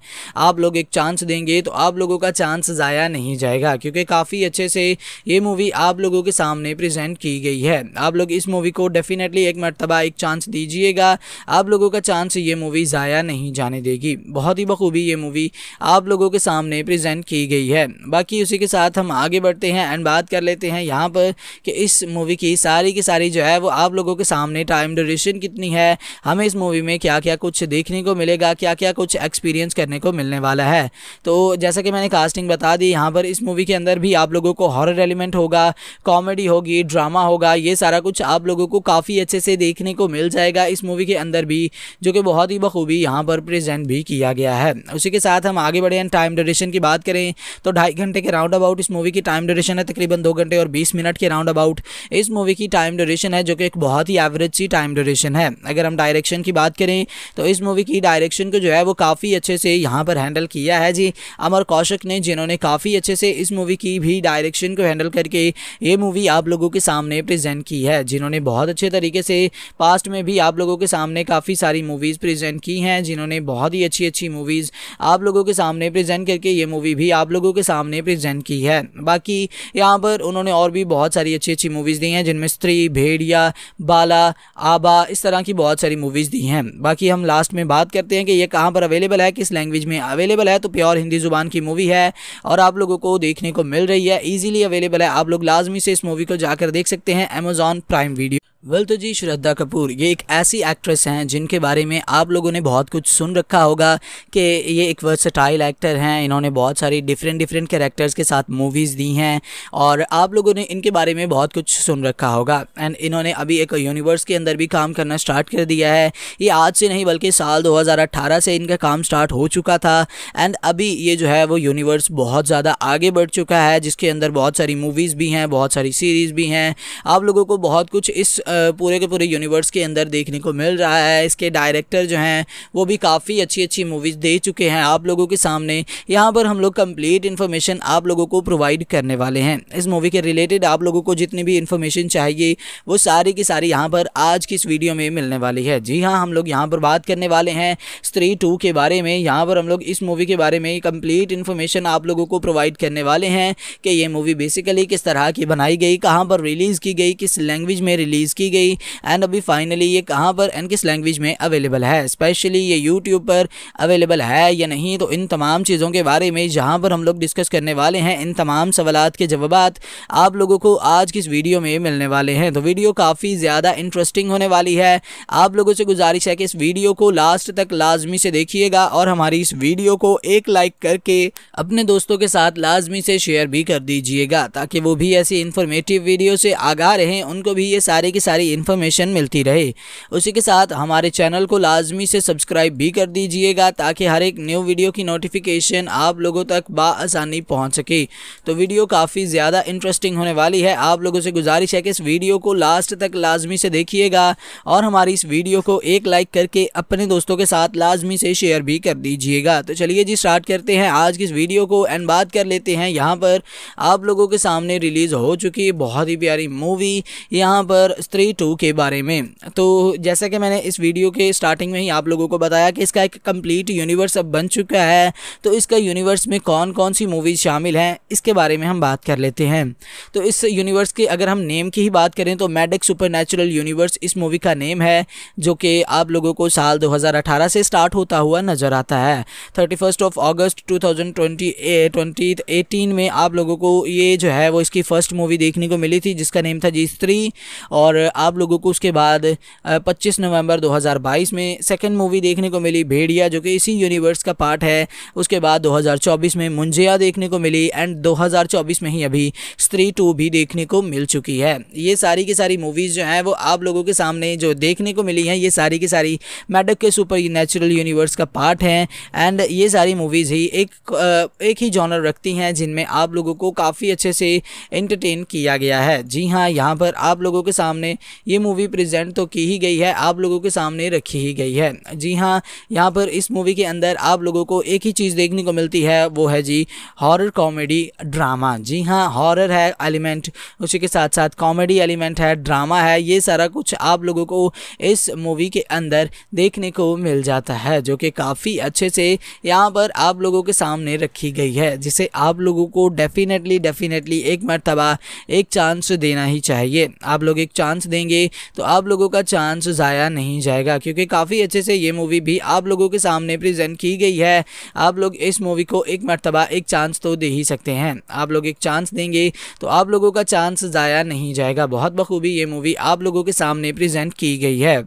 आप लोग एक चांस देंगे तो आप लोगों का चांस ज़ाया नहीं जाएगा क्योंकि काफ़ी अच्छे से ये मूवी आप लोगों के सामने प्रेजेंट की गई है आप लोग इस मूवी को डेफिनेटली एक मरतबा मरतबा एक चांस दीजिएगा आप लोगों का चांस ये मूवी ज़ाया नहीं जाने देगी बहुत ही बखूबी ये मूवी आप लोगों के सामने प्रेजेंट की गई है बाकी उसी के साथ हम आगे बढ़ते हैं एंड बात कर लेते हैं यहाँ पर कि इस मूवी की सारी की सारी जो है वो आप लोगों के सामने टाइम ड्यूरेशन कितनी है हमें इस मूवी में क्या क्या कुछ देखने को मिलेगा क्या क्या कुछ एक्सपीरियंस करने को मिलने वाला है तो जैसा कि मैंने कास्टिंग बता दी यहाँ पर इस मूवी के अंदर भी आप लोगों को हॉरर एलिमेंट होगा कॉमेडी होगी ड्रामा होगा ये सारा कुछ आप लोगों को काफ़ी अच्छे से देख देखने को मिल जाएगा इस मूवी के अंदर भी जो कि बहुत ही बखूबी यहाँ पर प्रेजेंट भी किया गया है उसी के साथ हम आगे बढ़े टाइम ड्यूरेशन की बात करें तो ढाई घंटे के राउंड अबाउट इस मूवी की टाइम ड्यूरेशन है तकरीबन दो घंटे और बीस मिनट के राउंड अबाउट इस मूवी की टाइम ड्यूरेशन है जो कि एक बहुत ही एवरेज सी टाइम ड्यूरेशन है अगर हम डायरेक्शन की बात करें तो इस मूवी की डायरेक्शन को जो है वो काफ़ी अच्छे से यहाँ पर हैंडल किया है जी अमर कौशिक ने जिन्होंने काफ़ी अच्छे से इस मूवी की भी डायरेक्शन को हैंडल करके ये मूवी आप लोगों के सामने प्रेजेंट की है जिन्होंने बहुत अच्छे तरीके से पास्ट में भी आप लोगों के सामने काफ़ी सारी मूवीज़ प्रेजेंट की हैं जिन्होंने बहुत ही अच्छी अच्छी मूवीज़ आप लोगों के सामने प्रेजेंट करके ये मूवी भी आप लोगों के सामने प्रेजेंट की है बाकी यहाँ पर उन्होंने और भी बहुत सारी अच्छी अच्छी मूवीज़ दी हैं जिनमें स्त्री भेड़िया बाला आबा इस तरह की बहुत सारी मूवीज़ दी हैं बाकी हम लास्ट में बात करते हैं कि ये कहाँ पर अवेलेबल है किस लैंग्वेज में अवेलेबल है तो प्योर हिंदी ज़ुबान की मूवी है और आप लोगों को देखने को मिल रही है ईजिली अवेलेबल है आप लोग लाजमी से इस मूवी को जाकर देख सकते हैं अमेजॉन प्राइम वीडियो वेल तो जी श्रद्धा कपूर ये एक ऐसी एक्ट्रेस हैं जिनके बारे में आप लोगों ने बहुत कुछ सुन रखा होगा कि ये एक वर्सटाइल एक्टर हैं इन्होंने बहुत सारी डिफरेंट डिफरेंट कैरेक्टर्स के साथ मूवीज़ दी हैं और आप लोगों ने इनके बारे में बहुत कुछ सुन रखा होगा एंड इन्होंने अभी एक यूनिवर्स के अंदर भी काम करना स्टार्ट कर दिया है ये आज से नहीं बल्कि साल दो से इनका काम स्टार्ट हो चुका था एंड अभी ये जो है वो यूनिवर्स बहुत ज़्यादा आगे बढ़ चुका है जिसके अंदर बहुत सारी मूवीज़ भी हैं बहुत सारी सीरीज़ भी हैं आप लोगों को बहुत कुछ इस पूरे के पूरे यूनिवर्स के अंदर देखने को मिल रहा है इसके डायरेक्टर जो हैं वो भी काफ़ी अच्छी अच्छी मूवीज़ दे चुके हैं आप लोगों के सामने यहाँ पर हम लोग कम्प्लीट इन्फॉर्मेशन आप लोगों को प्रोवाइड करने वाले हैं इस मूवी के रिलेटेड आप लोगों को जितनी भी इन्फॉर्मेशन चाहिए वो सारी की सारी यहाँ पर आज की इस वीडियो में मिलने वाली है जी हाँ हम लोग यहाँ पर बात करने वाले हैं स्त्री टू के बारे में यहाँ पर हम लोग इस मूवी के बारे में कम्प्लीट इन्फॉर्मेशन आप लोगों को प्रोवाइड करने वाले हैं कि ये मूवी बेसिकली किस तरह की बनाई गई कहाँ पर रिलीज़ की गई किस लैंग्वेज में रिलीज़ की की गई एंड अभी फाइनली ये कहाँ पर एंड किस लैंग्वेज में अवेलेबल है स्पेशली ये यूट्यूब पर अवेलेबल है या नहीं तो इन तमाम चीज़ों के बारे में जहाँ पर हम लोग डिस्कस करने वाले हैं इन तमाम सवाल के जवाब आप लोगों को आज की इस वीडियो में मिलने वाले हैं तो वीडियो काफ़ी ज़्यादा इंटरेस्टिंग होने वाली है आप लोगों से गुजारिश है कि इस वीडियो को लास्ट तक लाजमी से देखिएगा और हमारी इस वीडियो को एक लाइक करके अपने दोस्तों के साथ लाजमी से शेयर भी कर दीजिएगा ताकि वो भी ऐसी इंफॉर्मेटिव वीडियो से आगा रहें उनको भी ये सारे के सारे सारी इन्फॉर्मेशन मिलती रहे उसी के साथ हमारे चैनल को लाजमी से सब्सक्राइब भी कर दीजिएगा ताकि हर एक न्यू वीडियो की नोटिफिकेशन आप लोगों तक बसानी पहुँच सके तो वीडियो काफ़ी ज़्यादा इंटरेस्टिंग होने वाली है आप लोगों से गुजारिश है कि इस वीडियो को लास्ट तक लाजमी से देखिएगा और हमारी इस वीडियो को एक लाइक करके अपने दोस्तों के साथ लाजमी से शेयर भी कर दीजिएगा तो चलिए जी स्टार्ट करते हैं आज की इस वीडियो को एंड बात कर लेते हैं यहाँ पर आप लोगों के सामने रिलीज़ हो चुकी है बहुत ही प्यारी मूवी यहाँ पर थ्री टू के बारे में तो जैसा कि मैंने इस वीडियो के स्टार्टिंग में ही आप लोगों को बताया कि इसका एक कंप्लीट यूनिवर्स अब बन चुका है तो इसका यूनिवर्स में कौन कौन सी मूवीज़ शामिल हैं इसके बारे में हम बात कर लेते हैं तो इस यूनिवर्स के अगर हम नेम की ही बात करें तो मैडिक सुपर यूनिवर्स इस मूवी का नेम है जो कि आप लोगों को साल दो से स्टार्ट होता हुआ नज़र आता है thirty of August two thousand में आप लोगों को ये जो है वो इसकी फ़र्स्ट मूवी देखने को मिली थी जिसका नेम था जी थ्री और आप लोगों को उसके बाद 25 नवंबर 2022 में सेकंड मूवी देखने को मिली भेड़िया जो कि इसी यूनिवर्स का पार्ट है उसके बाद 2024 में मुंजिया देखने को मिली एंड 2024 में ही अभी स्त्री टू भी देखने को मिल चुकी है ये सारी की सारी मूवीज़ जो हैं वो आप लोगों के सामने जो देखने को मिली हैं ये सारी की सारी मैडक के सुपर नेचुरल यूनिवर्स का पार्ट हैं एंड ये सारी मूवीज़ ही एक एक ही जॉनर रखती हैं जिनमें आप लोगों को काफ़ी अच्छे से इंटरटेन किया गया है जी हाँ यहाँ पर आप लोगों के सामने में ये मूवी प्रेजेंट तो की ही गई है आप लोगों के सामने रखी ही गई है जी हाँ यहाँ पर इस मूवी के अंदर आप लोगों को एक ही चीज़ देखने को मिलती है वो है जी हॉरर कॉमेडी ड्रामा जी हाँ हॉरर है एलिमेंट उसी के साथ साथ कॉमेडी एलिमेंट है ड्रामा है ये सारा कुछ आप लोगों को इस मूवी के अंदर देखने को मिल जाता है जो कि काफ़ी अच्छे से यहाँ पर आप लोगों के सामने रखी गई है जिसे आप लोगों को डेफिनेटली डेफिनेटली एक मरतबा एक चांस देना ही चाहिए आप लोग एक चांस चांस देंगे तो आप लोगों का चांस ज़ाया नहीं जाएगा क्योंकि काफ़ी अच्छे से ये मूवी भी आप लोगों के सामने प्रेजेंट की गई है आप लोग इस मूवी को एक मरतबा एक चांस तो दे ही सकते हैं आप लोग एक चांस देंगे तो आप लोगों का चांस ज़ाया नहीं जाएगा बहुत बखूबी ये मूवी आप लोगों के सामने प्रजेंट की गई है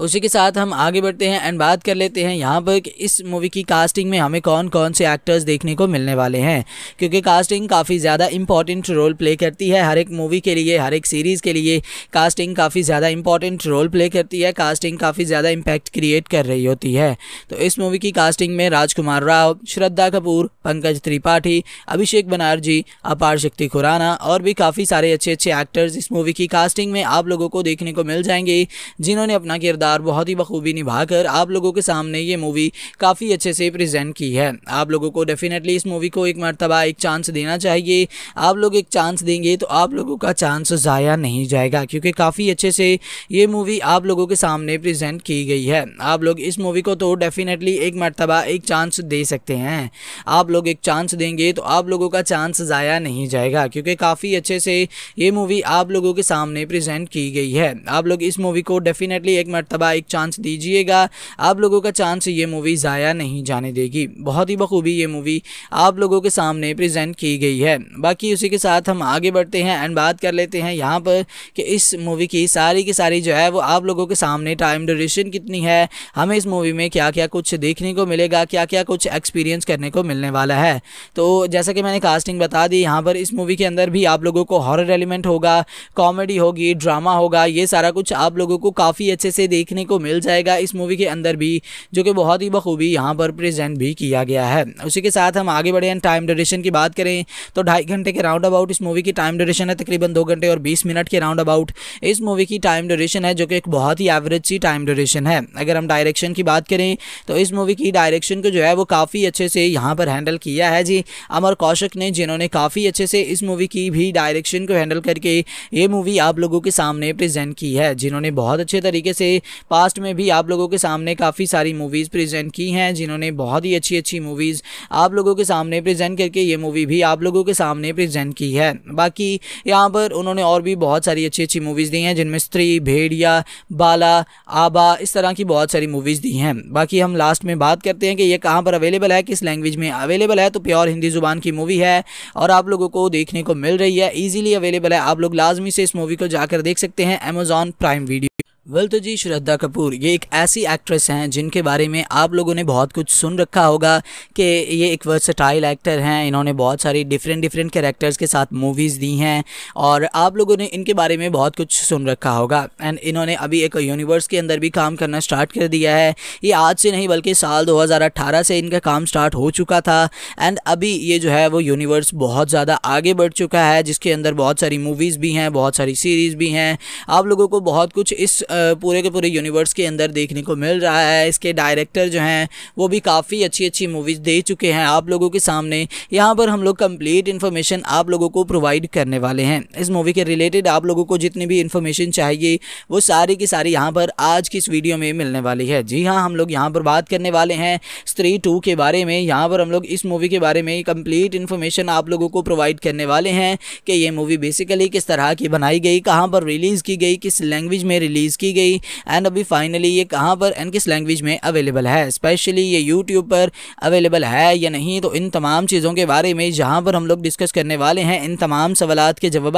उसी के साथ हम आगे बढ़ते हैं एंड बात कर लेते हैं यहाँ पर इस मूवी की कास्टिंग में हमें कौन कौन से एक्टर्स देखने को मिलने वाले हैं क्योंकि कास्टिंग काफ़ी ज़्यादा इंपॉर्टेंट रोल प्ले करती है हर एक मूवी के लिए हर एक सीरीज़ के लिए कास्टिंग काफ़ी ज़्यादा इंपॉर्टेंट रोल प्ले करती है कास्टिंग काफ़ी ज़्यादा इम्पैक्ट क्रिएट कर रही होती है तो इस मूवी की कास्टिंग में राजकुमार राव श्रद्धा कपूर पंकज त्रिपाठी अभिषेक बनर्जी अपार शक्ति खुराना और भी काफ़ी सारे अच्छे अच्छे एक्टर्स इस मूवी की कास्टिंग में आप लोगों को देखने को मिल जाएंगे जिन्होंने अपना किरदार किरदार बहुत ही बखूबी निभाकर आप लोगों के सामने ये मूवी काफ़ी अच्छे से प्रेजेंट की है आप लोगों को डेफिनेटली इस मूवी को एक मरतबा एक चांस देना चाहिए आप लोग एक चांस देंगे तो आप लोगों का चांस ज़ाया नहीं जाएगा क्योंकि काफ़ी अच्छे से ये मूवी आप लोगों के सामने प्रेजेंट की गई है आप लोग इस मूवी को तो डेफिनेटली एक मरतबा एक चांस दे सकते हैं आप लोग एक चांस देंगे तो आप लोगों का चांस ज़ाया नहीं जाएगा क्योंकि काफ़ी अच्छे से ये मूवी आप लोगों के सामने प्रेजेंट की गई है आप लोग इस मूवी को डेफिनेटली एक मरतबा मरतबा एक चांस दीजिएगा आप लोगों का चांस ये मूवी ज़ाया नहीं जाने देगी बहुत ही बखूबी ये मूवी आप लोगों के सामने प्रेजेंट की गई है बाकी उसी के साथ हम आगे बढ़ते हैं एंड बात कर लेते हैं यहाँ पर कि इस मूवी की सारी की सारी जो है वो आप लोगों के सामने टाइम ड्यूरेशन कितनी है हमें इस मूवी में क्या क्या कुछ देखने को मिलेगा क्या क्या कुछ एक्सपीरियंस करने को मिलने वाला है तो जैसा कि मैंने कास्टिंग बता दी यहाँ पर इस मूवी के अंदर भी आप लोगों को हॉरर एलिमेंट होगा कॉमेडी होगी ड्रामा होगा ये सारा कुछ आप लोगों को काफ़ी अच्छे से देख देखने को मिल जाएगा इस मूवी के अंदर भी जो कि बहुत ही बखूबी यहाँ पर प्रेजेंट भी किया गया है उसी के साथ हम आगे बढ़े टाइम ड्यूरेशन की बात करें तो ढाई घंटे के राउंड अबाउट इस मूवी की टाइम ड्यूरेशन है तकरीबन दो घंटे और बीस मिनट के राउंड अबाउट इस मूवी की टाइम ड्यूरेशन है जो कि एक बहुत ही एवरेज सी टाइम ड्यूरेशन है अगर हम डायरेक्शन की बात करें तो इस मूवी की डायरेक्शन को जो है वो काफ़ी अच्छे से यहाँ पर हैंडल किया है जी अमर कौशिक ने जिन्होंने काफ़ी अच्छे से इस मूवी की भी डायरेक्शन को हैंडल करके ये मूवी आप लोगों के सामने प्रेजेंट की है जिन्होंने बहुत अच्छे तरीके से पास्ट में भी आप लोगों के सामने काफ़ी सारी मूवीज़ प्रेजेंट की हैं जिन्होंने बहुत ही अच्छी अच्छी मूवीज़ आप लोगों के सामने प्रेजेंट करके ये मूवी भी आप लोगों के सामने प्रेजेंट की है बाकी यहाँ पर उन्होंने और भी बहुत सारी अच्छी अच्छी मूवीज़ दी हैं जिनमें स्त्री भेड़िया बाला आबा इस तरह की बहुत सारी मूवीज़ दी हैं बाकी हम लास्ट में बात करते हैं कि ये कहाँ पर अवेलेबल है किस लैंग्वेज में अवेलेबल है तो प्योर हिंदी ज़ुबान की मूवी है और आप लोगों को देखने को मिल रही है ईजिली अवेलेबल है आप लोग लाजमी से इस मूवी को जाकर देख सकते हैं अमेजॉन प्राइम वीडियो वेल तो जी श्रद्धा कपूर ये एक ऐसी एक्ट्रेस हैं जिनके बारे में आप लोगों ने बहुत कुछ सुन रखा होगा कि ये एक वर्सटाइल एक्टर हैं इन्होंने बहुत सारी डिफरेंट डिफरेंट कैरेक्टर्स के साथ मूवीज़ दी हैं और आप लोगों ने इनके बारे में बहुत कुछ सुन रखा होगा एंड इन्होंने अभी एक यूनिवर्स के अंदर भी काम करना स्टार्ट कर दिया है ये आज से नहीं बल्कि साल दो से इनका काम स्टार्ट हो चुका था एंड अभी ये जो है वो यूनिवर्स बहुत ज़्यादा आगे बढ़ चुका है जिसके अंदर बहुत सारी मूवीज़ भी हैं बहुत सारी सीरीज़ भी हैं आप लोगों को बहुत कुछ इस पूरे के पूरे यूनिवर्स के अंदर देखने को मिल रहा है इसके डायरेक्टर जो हैं वो भी काफ़ी अच्छी अच्छी मूवीज़ दे चुके हैं आप लोगों के सामने यहाँ पर हम लोग कंप्लीट इन्फॉर्मेशन आप लोगों को प्रोवाइड करने वाले हैं इस मूवी के रिलेटेड आप लोगों को जितनी भी इन्फॉर्मेशन चाहिए वो सारी की सारी यहाँ पर आज की इस वीडियो में मिलने वाली है जी हाँ हम लोग यहाँ पर बात करने वाले हैं स्त्री टू के बारे में यहाँ पर हम लोग इस मूवी के बारे में कंप्लीट इन्फॉर्मेशन आप लोगों को प्रोवाइड करने वाले हैं कि ये मूवी बेसिकली किस तरह की बनाई गई कहाँ पर रिलीज़ की गई किस लैंग्वेज में रिलीज़ की की गई एंड अभी फाइनली ये कहाँ पर एंड किस लैंग्वेज में अवेलेबल है स्पेशली ये यूट्यूब पर अवेलेबल है या नहीं तो इन तमाम चीज़ों के बारे में जहाँ पर हम लोग डिस्कस करने वाले हैं इन तमाम सवाल के जवाब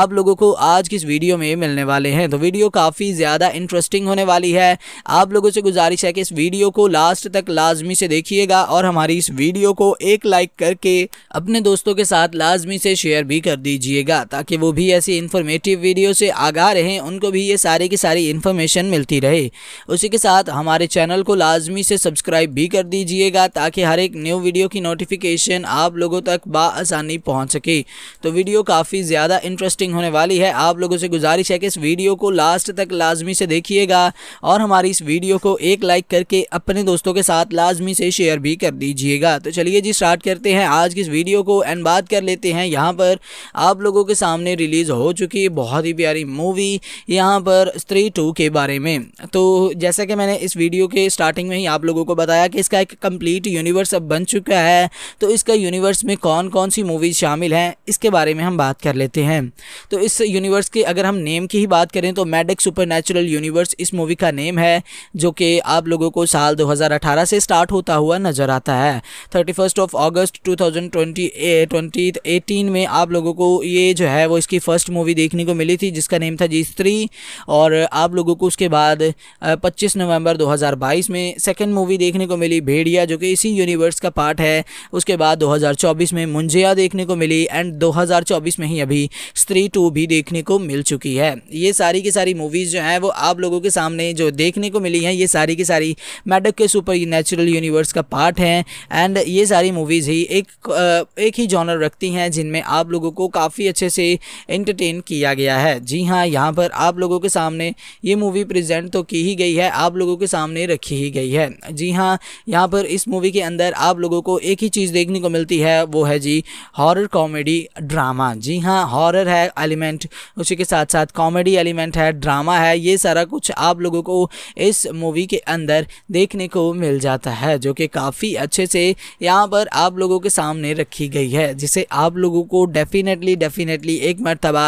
आप लोगों को आज की इस वीडियो में मिलने वाले हैं तो वीडियो काफ़ी ज़्यादा इंटरेस्टिंग होने वाली है आप लोगों से गुजारिश है कि इस वीडियो को लास्ट तक लाजमी से देखिएगा और हमारी इस वीडियो को एक लाइक करके अपने दोस्तों के साथ लाजमी से शेयर भी कर दीजिएगा ताकि वो भी ऐसी इंफॉर्मेटिव वीडियो से आगा रहें उनको भी ये सारे की सारे सारी इन्फॉर्मेशन मिलती रहे उसी के साथ हमारे चैनल को लाजमी से सब्सक्राइब भी कर दीजिएगा ताकि हर एक न्यू वीडियो की नोटिफिकेशन आप लोगों तक बसानी पहुँच सके तो वीडियो काफ़ी ज़्यादा इंटरेस्टिंग होने वाली है आप लोगों से गुजारिश है कि इस वीडियो को लास्ट तक लाजमी से देखिएगा और हमारी इस वीडियो को एक लाइक करके अपने दोस्तों के साथ लाजमी से शेयर भी कर दीजिएगा तो चलिए जी स्टार्ट करते हैं आज की इस वीडियो को एंड बात कर लेते हैं यहाँ पर आप लोगों के सामने रिलीज़ हो चुकी है बहुत ही प्यारी मूवी यहाँ पर स्त्री थ्री टू के बारे में तो जैसे कि मैंने इस वीडियो के स्टार्टिंग में ही आप लोगों को बताया कि इसका एक कंप्लीट यूनिवर्स अब बन चुका है तो इसका यूनिवर्स में कौन कौन सी मूवीज़ शामिल हैं इसके बारे में हम बात कर लेते हैं तो इस यूनिवर्स के अगर हम नेम की ही बात करें तो मैडिक सुपर यूनिवर्स इस मूवी का नेम है जो कि आप लोगों को साल दो से स्टार्ट होता हुआ नज़र आता है thirty of August two thousand में आप लोगों को ये जो है वो इसकी फ़र्स्ट मूवी देखने को मिली थी जिसका नेम था जी स्त्री और आप लोगों को उसके बाद 25 नवंबर 2022 में सेकंड मूवी देखने को मिली भेड़िया जो कि इसी यूनिवर्स का पार्ट है उसके बाद 2024 में मुंजिया देखने को मिली एंड 2024 में ही अभी स्त्री टू भी देखने को मिल चुकी है ये सारी की सारी मूवीज़ जो हैं वो आप लोगों के सामने जो देखने को मिली हैं ये सारी की सारी मैडक के सुपर नेचुरल यूनिवर्स का पार्ट है एंड ये सारी मूवीज़ ही एक एक ही जॉनर रखती हैं जिनमें आप लोगों को काफ़ी अच्छे से इंटरटेन किया गया है जी हाँ यहाँ पर आप लोगों के सामने में ये मूवी प्रेजेंट तो की ही गई है आप लोगों के सामने रखी ही गई है जी हाँ यहाँ पर इस मूवी के अंदर आप लोगों को एक ही चीज़ देखने को मिलती है वो है जी हॉरर कॉमेडी ड्रामा जी हाँ हॉरर है एलिमेंट उसी के साथ साथ कॉमेडी एलिमेंट है ड्रामा है ये सारा कुछ आप लोगों को इस मूवी के अंदर देखने को मिल जाता है जो कि काफ़ी अच्छे से यहाँ पर आप लोगों के सामने रखी गई है जिसे आप लोगों को डेफिनेटली डेफिनेटली एक मरतबा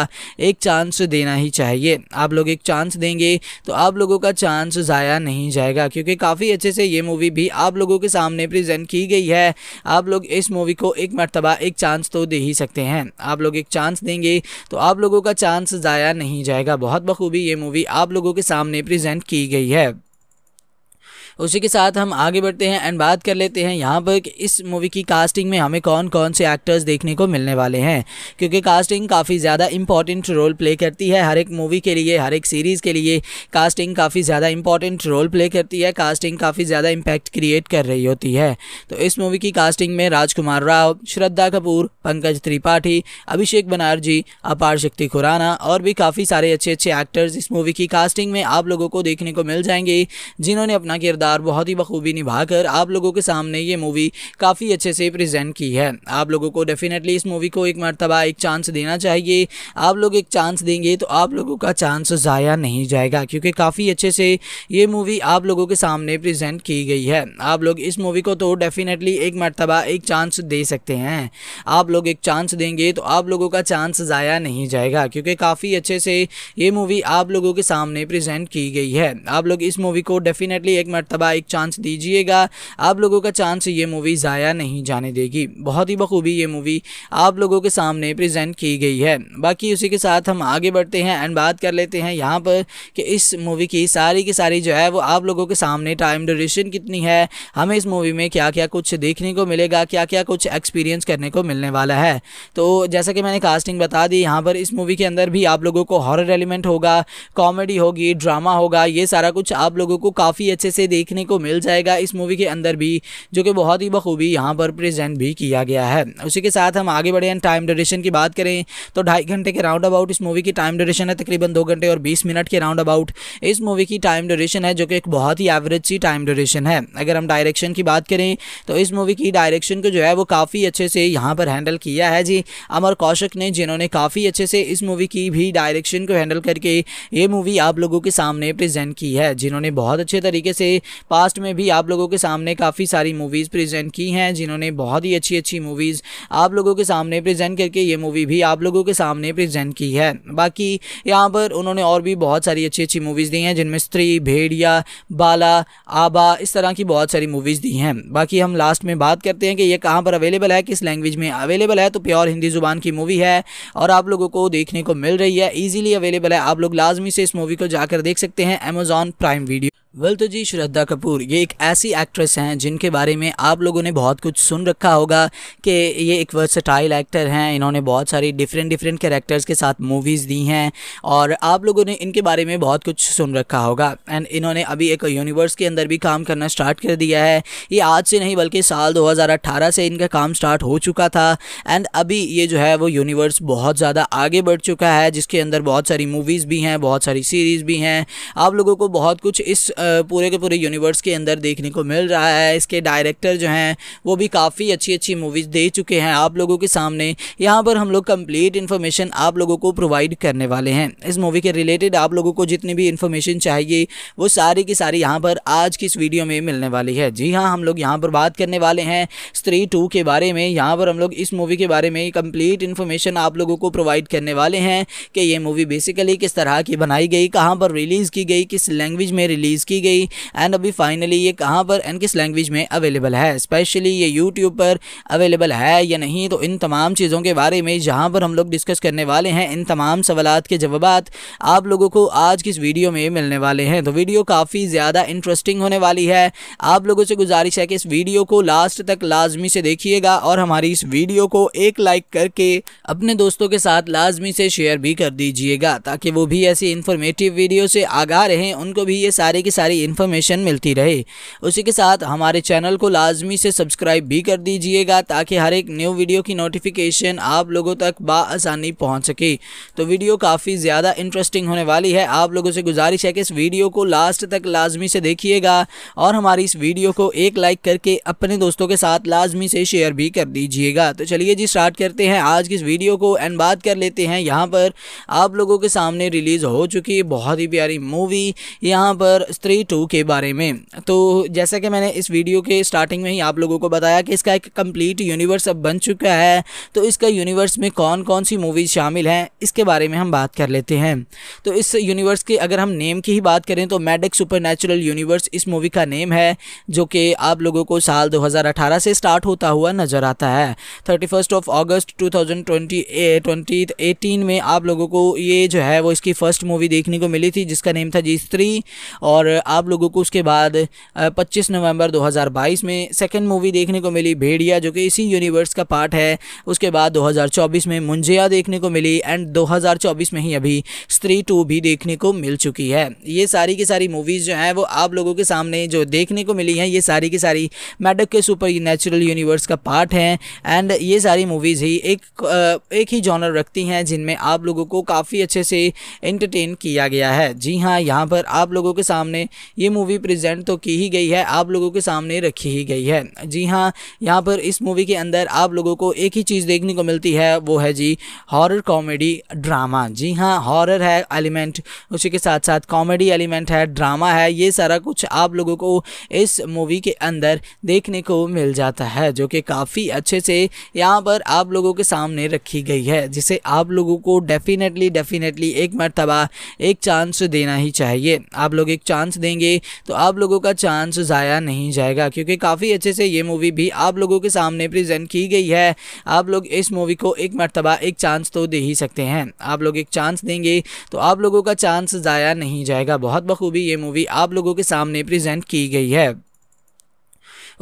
एक चांस देना ही चाहिए आप लोग एक चांस चांस देंगे तो आप लोगों का चांस ज़ाया नहीं जाएगा क्योंकि काफ़ी अच्छे से ये मूवी भी आप लोगों के सामने प्रेजेंट की गई है आप लोग इस मूवी को एक मरतबा एक चांस तो दे ही सकते हैं आप लोग एक चांस देंगे तो आप लोगों का चांस ज़ाया नहीं जाएगा बहुत बखूबी ये मूवी आप लोगों के सामने प्रजेंट की गई है उसी के साथ हम आगे बढ़ते हैं एंड बात कर लेते हैं यहाँ पर इस मूवी की कास्टिंग में हमें कौन कौन से एक्टर्स देखने को मिलने वाले हैं क्योंकि कास्टिंग काफ़ी ज़्यादा इंपॉर्टेंट रोल प्ले करती है हर एक मूवी के लिए हर एक सीरीज़ के लिए कास्टिंग काफ़ी ज़्यादा इंपॉर्टेंट रोल प्ले करती है कास्टिंग काफ़ी ज़्यादा इम्पैक्ट क्रिएट कर रही होती है तो इस मूवी की कास्टिंग में राजकुमार राव श्रद्धा कपूर पंकज त्रिपाठी अभिषेक बनर्जी अपार शक्ति खुराना और भी काफ़ी सारे अच्छे अच्छे एक्टर्स इस मूवी की कास्टिंग में आप लोगों को देखने को मिल जाएंगे जिन्होंने अपना किरदार किरदार बहुत ही बखूबी निभाकर आप लोगों के सामने ये मूवी काफ़ी अच्छे से प्रेजेंट की है आप लोगों को डेफिनेटली इस मूवी को एक मरतबा एक चांस देना चाहिए आप लोग एक चांस देंगे तो आप लोगों का चांस ज़ाया नहीं जाएगा क्योंकि काफ़ी अच्छे से ये मूवी आप लोगों के सामने प्रजेंट की गई है आप लोग इस मूवी को तो डेफिनेटली एक मरतबा एक चांस दे सकते हैं आप लोग एक चांस देंगे तो आप लोगों का चांस ज़ाया नहीं जाएगा क्योंकि काफ़ी अच्छे से ये मूवी आप लोगों के सामने प्रेजेंट की गई है आप लोग इस मूवी को डेफिनेटली एक मरत मरतबा एक चांस दीजिएगा आप लोगों का चांस ये मूवी ज़ाया नहीं जाने देगी बहुत ही बखूबी ये मूवी आप लोगों के सामने प्रेजेंट की गई है बाकी उसी के साथ हम आगे बढ़ते हैं एंड बात कर लेते हैं यहाँ पर कि इस मूवी की सारी की सारी जो है वो आप लोगों के सामने टाइम ड्यूरेशन कितनी है हमें इस मूवी में क्या क्या कुछ देखने को मिलेगा क्या क्या कुछ एक्सपीरियंस करने को मिलने वाला है तो जैसा कि मैंने कास्टिंग बता दी यहाँ पर इस मूवी के अंदर भी आप लोगों को हॉरर एलिमेंट होगा कॉमेडी होगी ड्रामा होगा ये सारा कुछ आप लोगों को काफ़ी अच्छे से दे देखने को मिल जाएगा इस मूवी के अंदर भी जो कि बहुत ही बखूबी यहाँ पर प्रेजेंट भी किया गया है उसी के साथ हम आगे बढ़े एंड टाइम ड्यूरेशन की बात करें तो ढाई घंटे के राउंड अबाउट इस मूवी की टाइम ड्यूरेशन है तकरीबन दो घंटे और बीस मिनट के राउंड अबाउट इस मूवी की टाइम ड्यूरेशन है जो कि एक बहुत ही एवरेज सी टाइम ड्यूरेशन है अगर हम डायरेक्शन की बात करें तो इस मूवी की डायरेक्शन को जो है वो काफ़ी अच्छे से यहाँ पर हैंडल किया है जी अमर कौशिक ने जिन्होंने काफ़ी अच्छे से इस मूवी की भी डायरेक्शन को हैंडल करके ये मूवी आप लोगों के सामने प्रेजेंट की है जिन्होंने बहुत अच्छे तरीके से पास्ट में भी आप लोगों के सामने काफ़ी सारी मूवीज़ प्रेजेंट की हैं जिन्होंने बहुत ही अच्छी अच्छी मूवीज़ आप लोगों के सामने प्रेजेंट करके ये मूवी भी आप लोगों के सामने प्रेजेंट की है बाकी यहाँ पर उन्होंने और भी बहुत सारी अच्छी अच्छी मूवीज़ दी हैं जिनमें स्त्री भेड़िया बाला आबा इस तरह की बहुत सारी मूवीज़ दी हैं बाकी हम लास्ट में बात करते हैं कि ये कहाँ पर अवेलेबल है किस लैंग्वेज में अवेलेबल है तो प्योर हिंदी ज़ुबान की मूवी है और आप लोगों को देखने को मिल रही है ईजिली अवेलेबल है आप लोग लाजमी से इस मूवी को जाकर देख सकते हैं अमेजॉन प्राइम वीडियो वेल तो जी श्रद्धा कपूर ये एक ऐसी एक्ट्रेस हैं जिनके बारे में आप लोगों ने बहुत कुछ सुन रखा होगा कि ये एक वर्सटाइल एक्टर हैं इन्होंने बहुत सारी डिफरेंट डिफरेंट कैरेक्टर्स के साथ मूवीज़ दी हैं और आप लोगों ने इनके बारे में बहुत कुछ सुन रखा होगा एंड इन्होंने अभी एक यूनिवर्स के अंदर भी काम करना स्टार्ट कर दिया है ये आज से नहीं बल्कि साल दो से इनका काम स्टार्ट हो चुका था एंड अभी ये जो है वो यूनिवर्स बहुत ज़्यादा आगे बढ़ चुका है जिसके अंदर बहुत सारी मूवीज़ भी हैं बहुत सारी सीरीज़ भी हैं आप लोगों को बहुत कुछ इस पूरे के पूरे यूनिवर्स के अंदर देखने को मिल रहा है इसके डायरेक्टर जो हैं वो भी काफ़ी अच्छी अच्छी मूवीज़ दे चुके हैं आप लोगों के सामने यहाँ पर हम लोग कंप्लीट इन्फॉर्मेशन आप लोगों को प्रोवाइड करने वाले हैं इस मूवी के रिलेटेड आप लोगों को जितनी भी इन्फॉर्मेशन चाहिए वो सारी की सारी यहाँ पर आज की इस वीडियो में मिलने वाली है जी हाँ हम लोग यहाँ पर बात करने वाले हैं स्त्री टू के बारे में यहाँ पर हम लोग इस मूवी के बारे में कंप्लीट इन्फॉर्मेशन आप लोगों को प्रोवाइड करने वाले हैं कि ये मूवी बेसिकली किस तरह की बनाई गई कहाँ पर रिलीज़ की गई किस लैंग्वेज में रिलीज़ की गई एंड अभी फाइनली ये कहाँ पर एंड किस लैंग्वेज में अवेलेबल है स्पेशली ये यूट्यूब पर अवेलेबल है या नहीं तो इन तमाम चीज़ों के बारे में जहाँ पर हम लोग डिस्कस करने वाले हैं इन तमाम सवाल के जवाब आप लोगों को आज किस वीडियो में मिलने वाले हैं तो वीडियो काफ़ी ज़्यादा इंटरेस्टिंग होने वाली है आप लोगों से गुजारिश है कि इस वीडियो को लास्ट तक लाजमी से देखिएगा और हमारी इस वीडियो को एक लाइक करके अपने दोस्तों के साथ लाजमी से शेयर भी कर दीजिएगा ताकि वो भी ऐसी इंफॉर्मेटिव वीडियो से आगा रहें उनको भी ये सारे के सारी इन्फॉर्मेशन मिलती रहे उसी के साथ हमारे चैनल को लाजमी से सब्सक्राइब भी कर दीजिएगा ताकि हर एक न्यू वीडियो की नोटिफिकेशन आप लोगों तक बसानी पहुँच सके तो वीडियो काफ़ी ज़्यादा इंटरेस्टिंग होने वाली है आप लोगों से गुजारिश है कि इस वीडियो को लास्ट तक लाजमी से देखिएगा और हमारी इस वीडियो को एक लाइक करके अपने दोस्तों के साथ लाजमी से शेयर भी कर दीजिएगा तो चलिए जी स्टार्ट करते हैं आज की इस वीडियो को एंड बात कर लेते हैं यहाँ पर आप लोगों के सामने रिलीज़ हो चुकी है बहुत ही प्यारी मूवी यहाँ पर थ्री टू के बारे में तो जैसे कि मैंने इस वीडियो के स्टार्टिंग में ही आप लोगों को बताया कि इसका एक कंप्लीट यूनिवर्स अब बन चुका है तो इसका यूनिवर्स में कौन कौन सी मूवीज़ शामिल हैं इसके बारे में हम बात कर लेते हैं तो इस यूनिवर्स के अगर हम नेम की ही बात करें तो मैडिक सुपर यूनिवर्स इस मूवी का नेम है जो कि आप लोगों को साल दो से स्टार्ट होता हुआ नज़र आता है thirty of August two thousand में आप लोगों को ये जो है वो इसकी फ़र्स्ट मूवी देखने को मिली थी जिसका नेम था जी स्त्री और आप लोगों को उसके बाद 25 नवंबर 2022 में सेकंड मूवी देखने को मिली भेड़िया जो कि इसी यूनिवर्स का पार्ट है उसके बाद 2024 में मुंजिया देखने को मिली एंड 2024 में ही अभी स्त्री टू भी देखने को मिल चुकी है ये सारी की सारी मूवीज़ जो हैं वो आप लोगों के सामने जो देखने को मिली हैं ये सारी की सारी मैडक के सुपर नेचुरल यूनिवर्स का पार्ट हैं एंड ये सारी मूवीज़ ही एक एक ही जॉनर रखती हैं जिनमें आप लोगों को काफ़ी अच्छे से इंटरटेन किया गया है जी हाँ यहाँ पर आप लोगों के सामने ये मूवी प्रेजेंट तो की ही गई है आप लोगों के सामने रखी ही गई है जी हाँ यहाँ पर इस मूवी के अंदर आप लोगों को एक ही चीज़ देखने को मिलती है वो है जी हॉरर कॉमेडी ड्रामा जी हाँ हॉरर है एलिमेंट उसी के साथ साथ कॉमेडी एलिमेंट है ड्रामा है ये सारा कुछ आप लोगों को इस मूवी के अंदर देखने को मिल जाता है जो कि काफ़ी अच्छे से यहाँ पर आप लोगों के सामने रखी गई है जिसे आप लोगों को डेफिनेटली डेफिनेटली एक मरतबा एक चांस देना ही चाहिए आप लोग एक चांस देंगे तो आप लोगों का चांस ज़ाया नहीं जाएगा क्योंकि काफ़ी अच्छे से ये मूवी भी आप लोगों के सामने प्रेजेंट की गई है आप लोग इस मूवी को एक मरतबा एक चांस तो दे ही सकते हैं आप लोग एक चांस देंगे तो आप लोगों का चांस ज़ाया नहीं जाएगा बहुत बखूबी ये मूवी आप लोगों के सामने प्रजेंट की गई है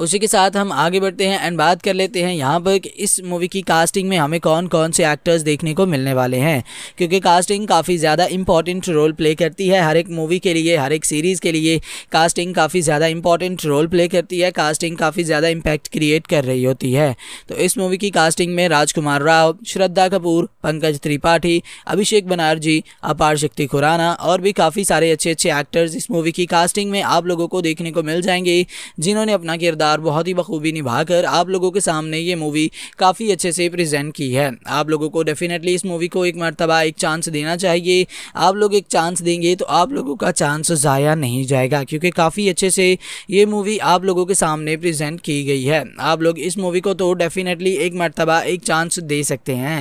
उसी के साथ हम आगे बढ़ते हैं एंड बात कर लेते हैं यहाँ पर कि इस मूवी की कास्टिंग में हमें कौन कौन से एक्टर्स देखने को मिलने वाले हैं क्योंकि कास्टिंग काफ़ी ज़्यादा इंपॉर्टेंट रोल प्ले करती है हर एक मूवी के लिए हर एक सीरीज़ के लिए कास्टिंग काफ़ी ज़्यादा इंपॉर्टेंट रोल प्ले करती है कास्टिंग काफ़ी ज़्यादा इम्पैक्ट क्रिएट कर रही होती है तो इस मूवी की कास्टिंग में राजकुमार राव श्रद्धा कपूर पंकज त्रिपाठी अभिषेक बनर्जी अपार शक्ति खुराना और भी काफ़ी सारे अच्छे अच्छे एक्टर्स इस मूवी की कास्टिंग में आप लोगों को देखने को मिल जाएंगे जिन्होंने अपना किरदार किरदार बहुत ही बखूबी निभाकर आप लोगों के सामने ये मूवी काफ़ी अच्छे से प्रेजेंट की है आप लोगों को डेफिनेटली इस मूवी को एक मरतबा एक चांस देना चाहिए आप लोग एक चांस देंगे तो आप लोगों का चांस ज़ाया नहीं जाएगा क्योंकि काफ़ी अच्छे से ये मूवी आप लोगों के सामने प्रजेंट की गई है आप लोग इस मूवी को तो डेफिनेटली एक मरतबा एक चांस दे सकते हैं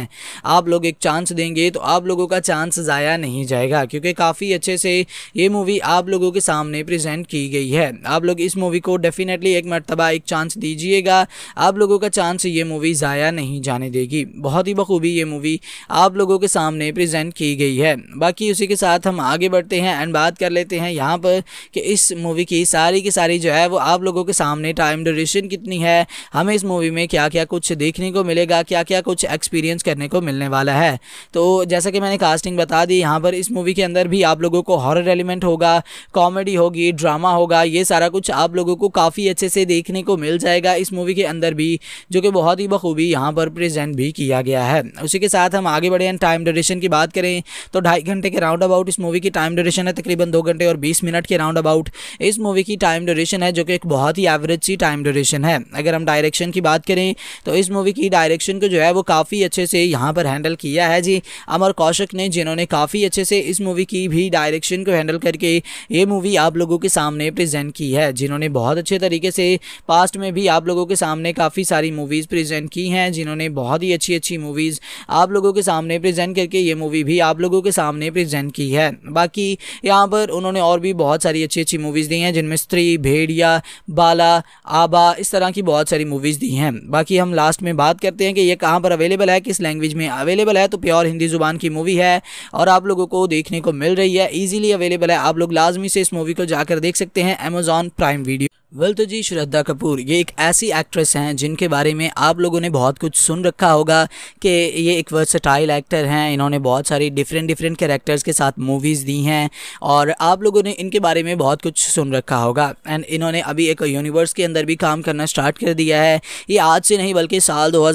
आप लोग एक चांस देंगे तो आप लोगों का चांस ज़ाया नहीं जाएगा क्योंकि काफ़ी अच्छे से ये मूवी आप लोगों के सामने प्रेजेंट की गई है आप लोग इस मूवी को डेफिनेटली एक मरतबा मरतबा एक चांस दीजिएगा आप लोगों का चांस ये मूवी ज़ाया नहीं जाने देगी बहुत ही बखूबी ये मूवी आप लोगों के सामने प्रेजेंट की गई है बाकी उसी के साथ हम आगे बढ़ते हैं एंड बात कर लेते हैं यहाँ पर कि इस मूवी की सारी की सारी जो है वो आप लोगों के सामने टाइम ड्यूरेशन कितनी है हमें इस मूवी में क्या क्या कुछ देखने को मिलेगा क्या क्या कुछ एक्सपीरियंस करने को मिलने वाला है तो जैसा कि मैंने कास्टिंग बता दी यहाँ पर इस मूवी के अंदर भी आप लोगों को हॉरर एलिमेंट होगा कॉमेडी होगी ड्रामा होगा ये सारा कुछ आप लोगों को काफ़ी अच्छे से देख देखने को मिल जाएगा इस मूवी के अंदर भी जो कि बहुत ही बखूबी यहाँ पर प्रेजेंट भी किया गया है उसी के साथ हम आगे बढ़े एंड टाइम ड्यूरेशन की बात करें तो ढाई घंटे के राउंड अबाउट इस मूवी की टाइम ड्यूरेशन है तकरीबन दो घंटे और बीस मिनट के राउंड अबाउट इस मूवी की टाइम ड्यूरेशन है जो कि एक बहुत ही एवरेज सी टाइम ड्यूरेशन है अगर हम डायरेक्शन की बात करें तो इस मूवी की डायरेक्शन को जो है वो काफ़ी अच्छे से यहाँ पर हैंडल किया है जी अमर कौशिक ने जिन्होंने काफ़ी अच्छे से इस मूवी की भी डायरेक्शन को हैंडल करके ये मूवी आप लोगों के सामने प्रेजेंट की है जिन्होंने बहुत अच्छे तरीके से पास्ट में भी आप लोगों के सामने काफ़ी सारी मूवीज़ प्रेजेंट की हैं जिन्होंने बहुत ही अच्छी अच्छी मूवीज़ आप लोगों के सामने प्रेजेंट करके ये मूवी भी आप लोगों के सामने प्रेजेंट की है बाकी यहाँ पर उन्होंने और भी बहुत सारी अच्छी अच्छी मूवीज़ दी हैं जिनमें स्त्री भेड़िया बाला आबा इस तरह की बहुत सारी मूवीज़ दी हैं बाकी हम लास्ट में बात करते हैं कि ये कहाँ पर अवेलेबल है किस लैंग्वेज में अवेलेबल है तो प्योर हिंदी ज़ुबान की मूवी है और आप लोगों को देखने को मिल रही है ईजिली अवेलेबल है आप लोग लाजमी से इस मूवी को जाकर देख सकते हैं अमेजॉन प्राइम वीडियो वेल तो जी श्रद्धा कपूर ये एक ऐसी एक्ट्रेस हैं जिनके बारे में आप लोगों ने बहुत कुछ सुन रखा होगा कि ये एक वर्सटाइल एक्टर हैं इन्होंने बहुत सारी डिफरेंट डिफरेंट कैरेक्टर्स के साथ मूवीज़ दी हैं और आप लोगों ने इनके बारे में बहुत कुछ सुन रखा होगा एंड इन्होंने अभी एक यूनिवर्स के अंदर भी काम करना स्टार्ट कर दिया है ये आज से नहीं बल्कि साल दो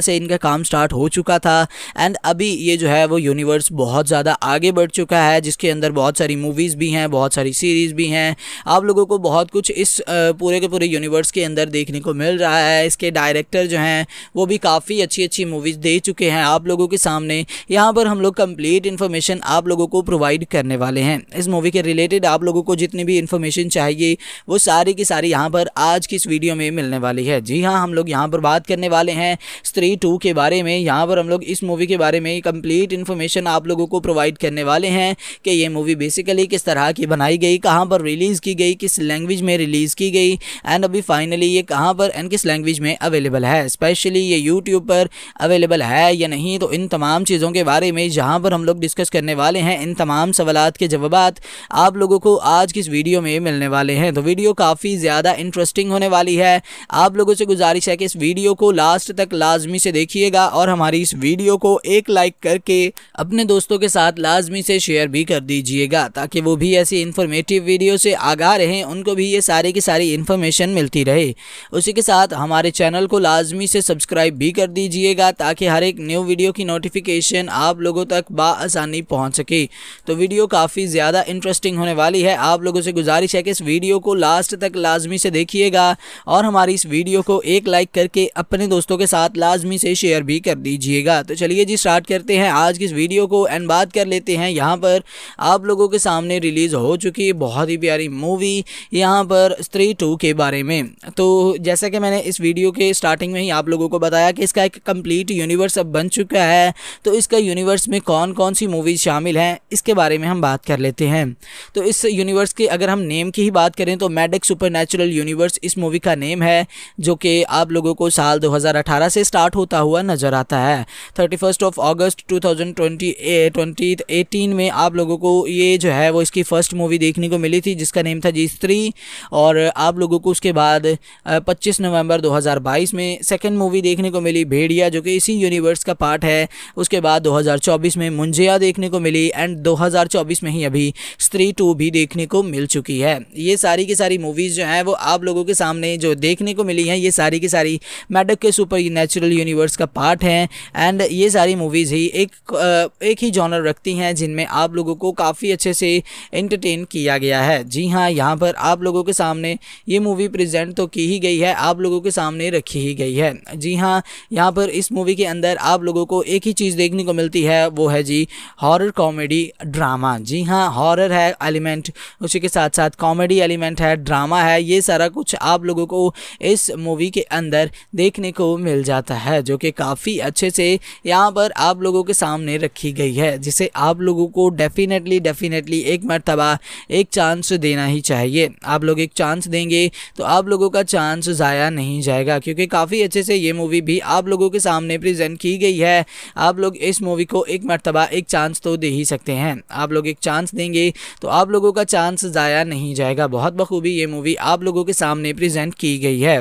से इनका काम स्टार्ट हो चुका था एंड अभी ये जो है वो यूनिवर्स बहुत ज़्यादा आगे बढ़ चुका है जिसके अंदर बहुत सारी मूवीज़ भी हैं बहुत सारी सीरीज़ भी हैं आप लोगों को बहुत कुछ इस पूरे के पूरे यूनिवर्स के अंदर देखने को मिल रहा है इसके डायरेक्टर जो हैं वो भी काफ़ी अच्छी अच्छी मूवीज़ दे चुके हैं आप लोगों के सामने यहाँ पर हम लोग कंप्लीट इन्फॉर्मेशन आप लोगों को प्रोवाइड करने वाले हैं इस मूवी के रिलेटेड आप लोगों को जितनी भी इन्फॉर्मेशन चाहिए वो सारी की सारी यहाँ पर आज की इस वीडियो में मिलने वाली है जी हाँ हम लोग यहाँ पर बात करने वाले हैं स्त्री टू के बारे में यहाँ पर हम लोग इस मूवी के बारे में कंप्लीट इन्फॉर्मेशन आप लोगों को प्रोवाइड करने वाले हैं कि ये मूवी बेसिकली किस तरह की बनाई गई कहाँ पर रिलीज़ की गई किस लैंग्वेज में रिलीज़ की गई एंड अभी फाइनली ये कहाँ पर एंड किस लैंग्वेज में अवेलेबल है स्पेशली ये यूट्यूब पर अवेलेबल है या नहीं तो इन तमाम चीज़ों के बारे में जहाँ पर हम लोग डिस्कस करने वाले हैं इन तमाम सवाल के जवाब आप लोगों को आज की इस वीडियो में मिलने वाले हैं तो वीडियो काफ़ी ज़्यादा इंटरेस्टिंग होने वाली है आप लोगों से गुजारिश है कि इस वीडियो को लास्ट तक लाजमी से देखिएगा और हमारी इस वीडियो को एक लाइक करके अपने दोस्तों के साथ लाजमी से शेयर भी कर दीजिएगा ताकि वो भी ऐसी इन्फॉर्मेटिव वीडियो से आगा रहें उनको भी ये सारे के सारी इन्फॉर्मेशन मिलती रहे उसी के साथ हमारे चैनल को लाजमी से सब्सक्राइब भी कर दीजिएगा ताकि हर एक न्यू वीडियो की नोटिफिकेशन आप लोगों तक बसानी पहुँच सके तो वीडियो काफ़ी ज़्यादा इंटरेस्टिंग होने वाली है आप लोगों से गुजारिश है कि इस वीडियो को लास्ट तक लाजमी से देखिएगा और हमारी इस वीडियो को एक लाइक करके अपने दोस्तों के साथ लाजमी से शेयर भी कर दीजिएगा तो चलिए जी स्टार्ट करते हैं आज की इस वीडियो को एंड बात कर लेते हैं यहाँ पर आप लोगों के सामने रिलीज़ हो चुकी है बहुत ही प्यारी मूवी यहाँ पर थ्री टू के बारे में तो जैसा कि मैंने इस वीडियो के स्टार्टिंग में ही आप लोगों को बताया कि इसका एक कंप्लीट यूनिवर्स अब बन चुका है तो इसका यूनिवर्स में कौन कौन सी मूवीज़ शामिल हैं इसके बारे में हम बात कर लेते हैं तो इस यूनिवर्स के अगर हम नेम की ही बात करें तो मैडिक सुपर यूनिवर्स इस मूवी का नेम है जो कि आप लोगों को साल दो से स्टार्ट होता हुआ नज़र आता है thirty of August two thousand में आप लोगों को ये जो है वो इसकी फ़र्स्ट मूवी देखने को मिली थी जिसका नेम था जी स्त्री और आप लोगों को उसके बाद 25 नवंबर 2022 में सेकंड मूवी देखने को मिली भेड़िया जो कि इसी यूनिवर्स का पार्ट है उसके बाद 2024 में मुंजिया देखने को मिली एंड 2024 में ही अभी स्त्री टू भी देखने को मिल चुकी है ये सारी की सारी मूवीज़ जो हैं वो आप लोगों के सामने जो देखने को मिली हैं ये सारी की सारी मैडक के सुपर नेचुरल यूनिवर्स का पार्ट हैं एंड ये सारी मूवीज़ ही एक एक ही जॉनर रखती हैं जिनमें आप लोगों को काफ़ी अच्छे से इंटरटेन किया गया है जी हाँ यहाँ पर आप लोगों के सामने ये मूवी प्रेजेंट तो की ही गई है आप लोगों के सामने रखी ही गई है जी हाँ यहाँ पर इस मूवी के अंदर आप लोगों को एक ही चीज़ देखने को मिलती है वो है जी हॉरर कॉमेडी ड्रामा जी हाँ हॉरर है एलिमेंट उसी के साथ साथ कॉमेडी एलिमेंट है ड्रामा है ये सारा कुछ आप लोगों को इस मूवी के अंदर देखने को मिल जाता है जो कि काफ़ी अच्छे से यहाँ पर आप लोगों के सामने रखी गई है जिसे आप लोगों को डेफिनेटली डेफिनेटली एक मरतबा एक चांस देना ही चाहिए आप लोग एक चांस चांस देंगे तो आप लोगों का चांस ज़ाया नहीं जाएगा क्योंकि काफ़ी अच्छे से ये मूवी भी आप लोगों के सामने प्रेजेंट की गई है आप लोग इस मूवी को एक मरतबा एक चांस तो दे ही सकते हैं आप लोग एक चांस देंगे तो आप लोगों का चांस ज़ाया नहीं जाएगा बहुत बखूबी ये मूवी आप लोगों के सामने प्रजेंट की गई है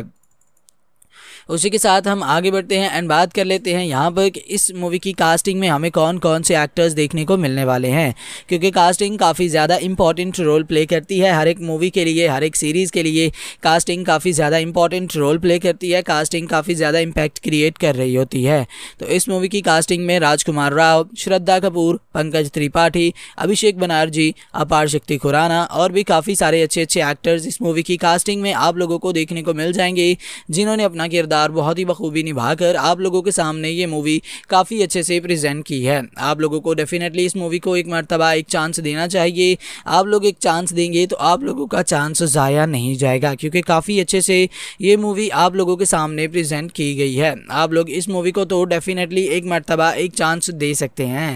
उसी के साथ हम आगे बढ़ते हैं एंड बात कर लेते हैं यहाँ पर कि इस मूवी की कास्टिंग में हमें कौन कौन से एक्टर्स देखने को मिलने वाले हैं क्योंकि कास्टिंग काफ़ी ज़्यादा इंपॉर्टेंट रोल प्ले करती है हर एक मूवी के लिए हर एक सीरीज़ के लिए कास्टिंग काफ़ी ज़्यादा इंपॉर्टेंट रोल प्ले करती है कास्टिंग काफ़ी ज़्यादा इम्पैक्ट क्रिएट कर रही होती है तो इस मूवी की कास्टिंग में राजकुमार राव श्रद्धा कपूर पंकज त्रिपाठी अभिषेक बनर्जी अपार शक्ति खुराना और भी काफ़ी सारे अच्छे अच्छे एक्टर्स इस मूवी की कास्टिंग में आप लोगों को देखने को मिल जाएंगे जिन्होंने अपना किरदार किरदार बहुत ही बखूबी निभाकर आप लोगों के सामने ये मूवी काफ़ी अच्छे से प्रेजेंट की है आप लोगों को डेफिनेटली इस मूवी को एक मरतबा एक चांस देना चाहिए आप लोग एक चांस देंगे तो आप लोगों का चांस ज़ाया नहीं जाएगा क्योंकि काफ़ी अच्छे से ये मूवी आप लोगों के सामने प्रजेंट की गई है आप लोग इस मूवी को तो डेफिनेटली एक मरतबा एक चांस दे सकते हैं